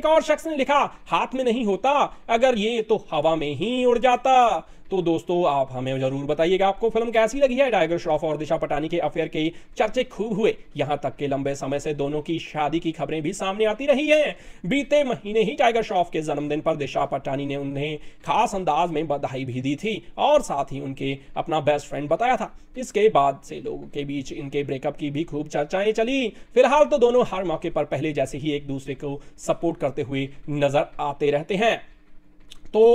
एक और शख्स ने लिखा हाथ में नहीं होता अगर ये तो हवा में नहीं उड़ जाता तो दोस्तों आप हमें जरूर बताइएगा आपको फिल्म कैसी लगी है टाइगर श्रॉफ और दिशा पटानी के अफेयर के चर्चे खूब हुए यहां तक के लंबे समय से दोनों की शादी की खबरें भी सामने आती रही हैं बीते महीने ही टाइगर श्रॉफ के जन्मदिन पर दिशा पटानी ने उन्हें खास अंदाज में बधाई भी दी थी और साथ ही उनके अपना बेस्ट फ्रेंड बताया था इसके बाद से लोगों के बीच इनके ब्रेकअप की भी खूब चर्चाएं चली फिलहाल तो दोनों हर मौके पर पहले जैसे ही एक दूसरे को सपोर्ट करते हुए नजर आते रहते हैं तो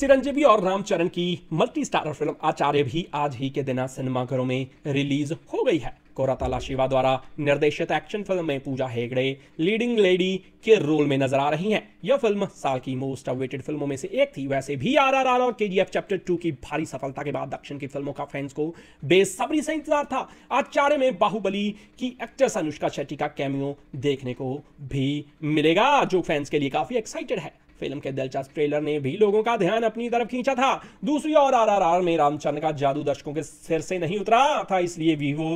चिरंजीवी और रामचरण की मल्टी स्टारर फिल्म आचार्य भी आज ही के दिन सिनेमाघरों में रिलीज हो गई है कोरा शिवा द्वारा निर्देशित एक्शन फिल्म में पूजा हेगड़े लीडिंग लेडी के रोल में नजर आ रही हैं। यह फिल्म साल की मोस्ट अवेटेड फिल्मों में से एक थी वैसे भी आर आर आर और के चैप्टर टू की भारी सफलता के बाद दक्षिण की फिल्मों का फैंस को बेसब्री से इंतजार था आचार्य में बाहुबली की एक्ट्रेस अनुष्का शेट्टी का कैमियो देखने को भी मिलेगा जो फैंस के लिए काफी एक्साइटेड है फिल्म के दिलचस्प ट्रेलर ने भी लोगों का ध्यान अपनी तरफ खींचा था दूसरी ओर आर आर आर में रामचंद्र का जादू दर्शकों के सिर से नहीं उतरा था इसलिए भी वो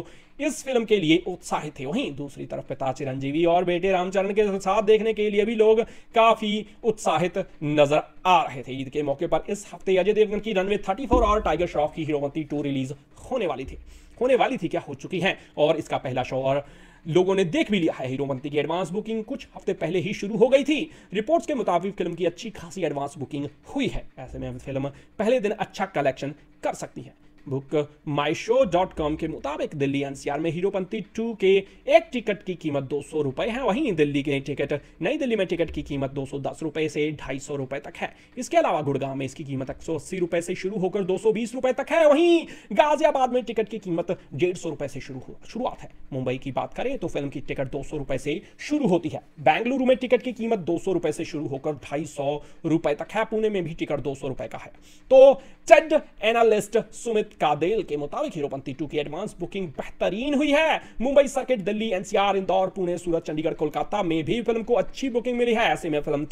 इस फिल्म के लिए उत्साहित थे वहीं दूसरी तरफ पिता चिरंजीवी और बेटे रामचरण के साथ देखने के लिए भी लोग काफी उत्साहित नजर आ रहे थे ईद के मौके पर इस हफ्ते अजय देवगन की रनवे 34 और टाइगर श्रॉफ की हीरोवंती टू रिलीज होने वाली थी होने वाली थी क्या हो चुकी है और इसका पहला शो और लोगों ने देख भी लिया है हीरोपंती की एडवांस बुकिंग कुछ हफ्ते पहले ही शुरू हो गई थी रिपोर्ट्स के मुताबिक फिल्म की अच्छी खासी एडवांस बुकिंग हुई है ऐसे में फिल्म पहले दिन अच्छा कलेक्शन कर सकती है बुक माई शो डॉट कॉम के मुताबिक दिल्ली एनसीआर में हीरोपंथी टू के एक टिकट की कीमत दो सौ रुपए है वहीं दिल्ली के टिकट नई दिल्ली में टिकट की कीमत दो सौ दस रुपए से ढाई सौ रुपए तक है इसके अलावा गुड़गांव में इसकी कीमत एक सौ अस्सी रुपए से शुरू होकर दो सौ बीस रुपए तक है वहीं गाजियाबाद में टिकट की कीमत डेढ़ सौ रुपए से शुरू शुरुआत है मुंबई की बात करें तो फिल्म की टिकट दो सौ रुपए से शुरू होती है बेंगलुरु में टिकट की कीमत दो सौ रुपए से शुरू होकर ढाई सौ रुपए तक है पुणे में भी टिकट दो सौ रुपए का है तो टेड एनालिस्ट सुमित रोहित कादेल के मुताबिक हीरोपंती टू की एडवांस बुकिंग बेहतरीन हुई है मुंबई सर्किट दिल्ली एनसीआर इंदौर पुणे सूरत चंडीगढ़ कोलकाता में भी फिल्म को अच्छी बुकिंग मिली है ऐसे में फिल्म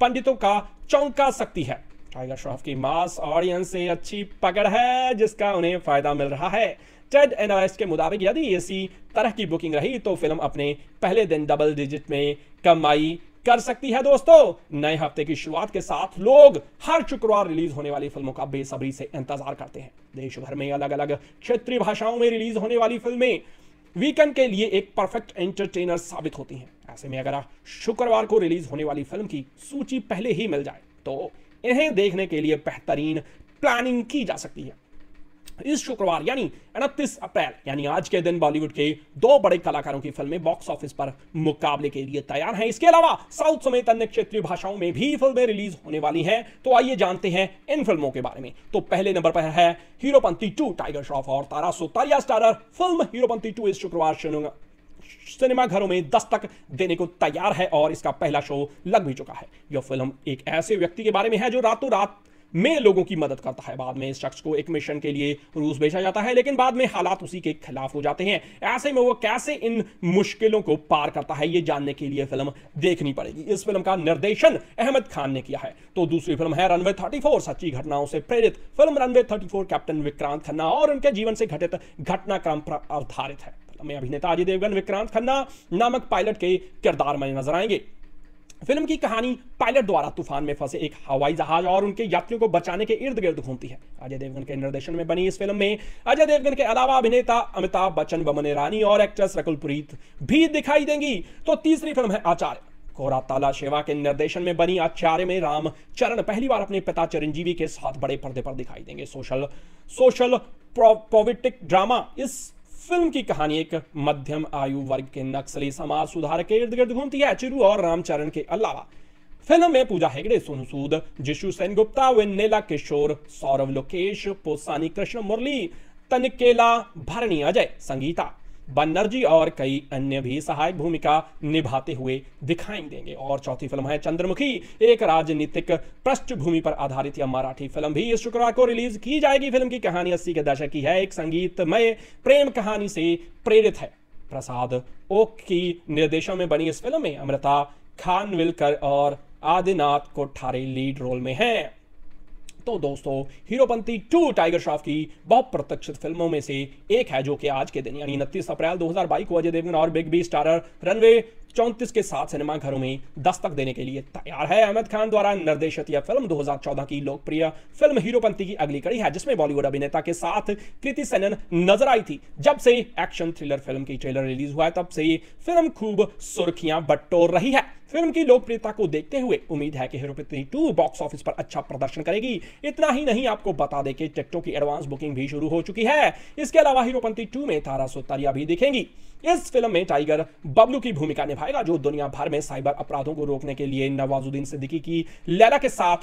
पंडितों का चौंका सकती है टाइगर श्रॉफ की मास ऑडियंस से अच्छी पकड़ है जिसका उन्हें फायदा मिल रहा है टेड एनालिस्ट के मुताबिक यदि इसी तरह की बुकिंग रही तो फिल्म अपने पहले दिन डबल डिजिट में कमाई कर सकती है दोस्तों नए हफ्ते की शुरुआत के साथ लोग हर शुक्रवार रिलीज होने वाली फिल्मों का बेसब्री से इंतजार करते हैं देश भर में अलग अलग क्षेत्रीय भाषाओं में रिलीज होने वाली फिल्में वीकेंड के लिए एक परफेक्ट एंटरटेनर साबित होती हैं ऐसे में अगर आप शुक्रवार को रिलीज होने वाली फिल्म की सूची पहले ही मिल जाए तो इन्हें देखने के लिए बेहतरीन प्लानिंग की जा सकती है इस शुक्रवार यानी उनतीस अप्रैल यानी आज के दिन बॉलीवुड के दो बड़े कलाकारों की फिल्में बॉक्स ऑफिस पर मुकाबले के लिए तैयार हैं इसके अलावा साउथ समेत अन्य क्षेत्रीय भाषाओं में भी फिल्में रिलीज होने वाली हैं तो आइए जानते हैं इन फिल्मों के बारे में तो पहले नंबर पर है हीरोपंथी टू टाइगर श्रॉफ और Tara Sutaria starrer film Heropanti two इस शुक्रवार सिनेमा घरों में दस्तक देने को तैयार है और इसका पहला शो लग भी चुका है यह फिल्म एक ऐसे व्यक्ति के बारे में है जो रातों रात में लोगों की मदद करता है बाद में इस शख्स को एक मिशन के लिए रूस भेजा जाता है लेकिन बाद में हालात उसी के खिलाफ हो जाते हैं ऐसे में वो कैसे इन मुश्किलों को पार करता है ये जानने के लिए फिल्म देखनी पड़ेगी इस फिल्म का निर्देशन अहमद खान ने किया है तो दूसरी फिल्म है रनवे थर्टी सच्ची घटनाओं से प्रेरित film runway thirty captain Vikrant Khanna और उनके जीवन से घटित घटनाक्रम पर आधारित है अभिनेता अजय देवगन विक्रांत खन्ना नामक पायलट के किरदार में नजर आएंगे फिल्म की कहानी पायलट द्वारा तूफान में फंसे एक हवाई जहाज और उनके यात्रियों को बचाने के इर्द गिर्द घूमती है अजय देवगन के निर्देशन में बनी इस फिल्म में अजय देवगन के अलावा अभिनेता अमिताभ बच्चन बमन ईरानी और एक्ट्रेस रकुल प्रीत भी दिखाई देंगी तो तीसरी फिल्म है आचार्य कोरा ताला शेवा के निर्देशन में बनी आचार्य में राम चरण पहली बार अपने पिता चिरंजीवी के साथ बड़े पर्दे पर दिखाई देंगे सोशल सोशल पॉविटिक ड्रामा इस फिल्म की कहानी एक मध्यम आयु वर्ग के नक्सली समाज सुधार के इर्द गिर्द घूमती है चिरू और रामचरण के अलावा फिल्म में पूजा हेगड़े सोनू सूद जिशु गुप्ता वेन्नेला किशोर सौरव लोकेश पोसानी कृष्ण मुरली तनिकेला भरणी अजय संगीता बनर्जी और कई अन्य भी सहायक भूमिका निभाते हुए दिखाई देंगे और चौथी फिल्म है चंद्रमुखी एक राजनीतिक पृष्ठभूमि पर आधारित यह मराठी फिल्म भी इस शुक्रवार को रिलीज की जाएगी फिल्म की कहानी अस्सी के दशक की है एक संगीतमय प्रेम कहानी से प्रेरित है प्रसाद ओक की निर्देशों में बनी इस फिल्म में अमृता खानविलकर और आदिनाथ कोठारे लीड रोल में हैं तो दोस्तों हीरोपंती टू टाइगर श्रॉफ की बहुत प्रत्यक्षित फिल्मों में से एक है जो कि आज के दिन यानी उनतीस अप्रैल 2022 को अजय देवगन और बिग बी स्टारर रनवे चौंतीस के साथ सिनेमाघरों में दस्तक देने के लिए तैयार है अहमद खान द्वारा निर्देशित यह फिल्म 2014 की लोकप्रिय फिल्म हीरोपंथी की अगली कड़ी है जिसमें बॉलीवुड अभिनेता के साथ कृति सेनन नजर आई थी जब से एक्शन थ्रिलर फिल्म की ट्रेलर रिलीज हुआ है तब से फिल्म खूब सुर्खियां बटोर रही है फिल्म की लोकप्रियता को देखते हुए उम्मीद है कि हीरोपत्नी टू बॉक्स ऑफिस पर अच्छा प्रदर्शन करेगी इतना ही नहीं आपको बता दें कि टिकटों की एडवांस बुकिंग भी शुरू हो चुकी है इसके अलावा हीरोपंथी टू में तारा सुतारिया भी दिखेंगी इस फिल्म में टाइगर बबलू की भूमिका निभाई उठाएगा जो दुनिया भर में साइबर अपराधों को रोकने के लिए नवाजुद्दीन सिद्दीकी की लैला के साथ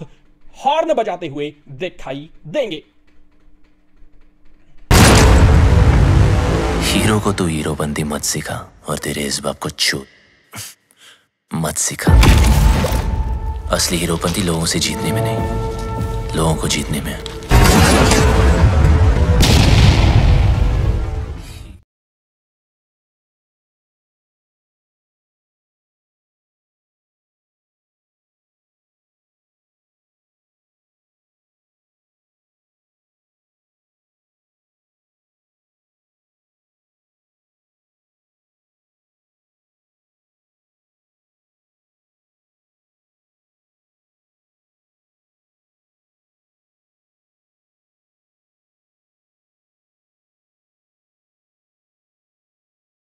हॉर्न बजाते हुए दिखाई देंगे हीरो को तो हीरो बंदी मत सिखा और तेरे इस बाप को छू मत सिखा असली हीरोपंती लोगों से जीतने में नहीं लोगों को जीतने में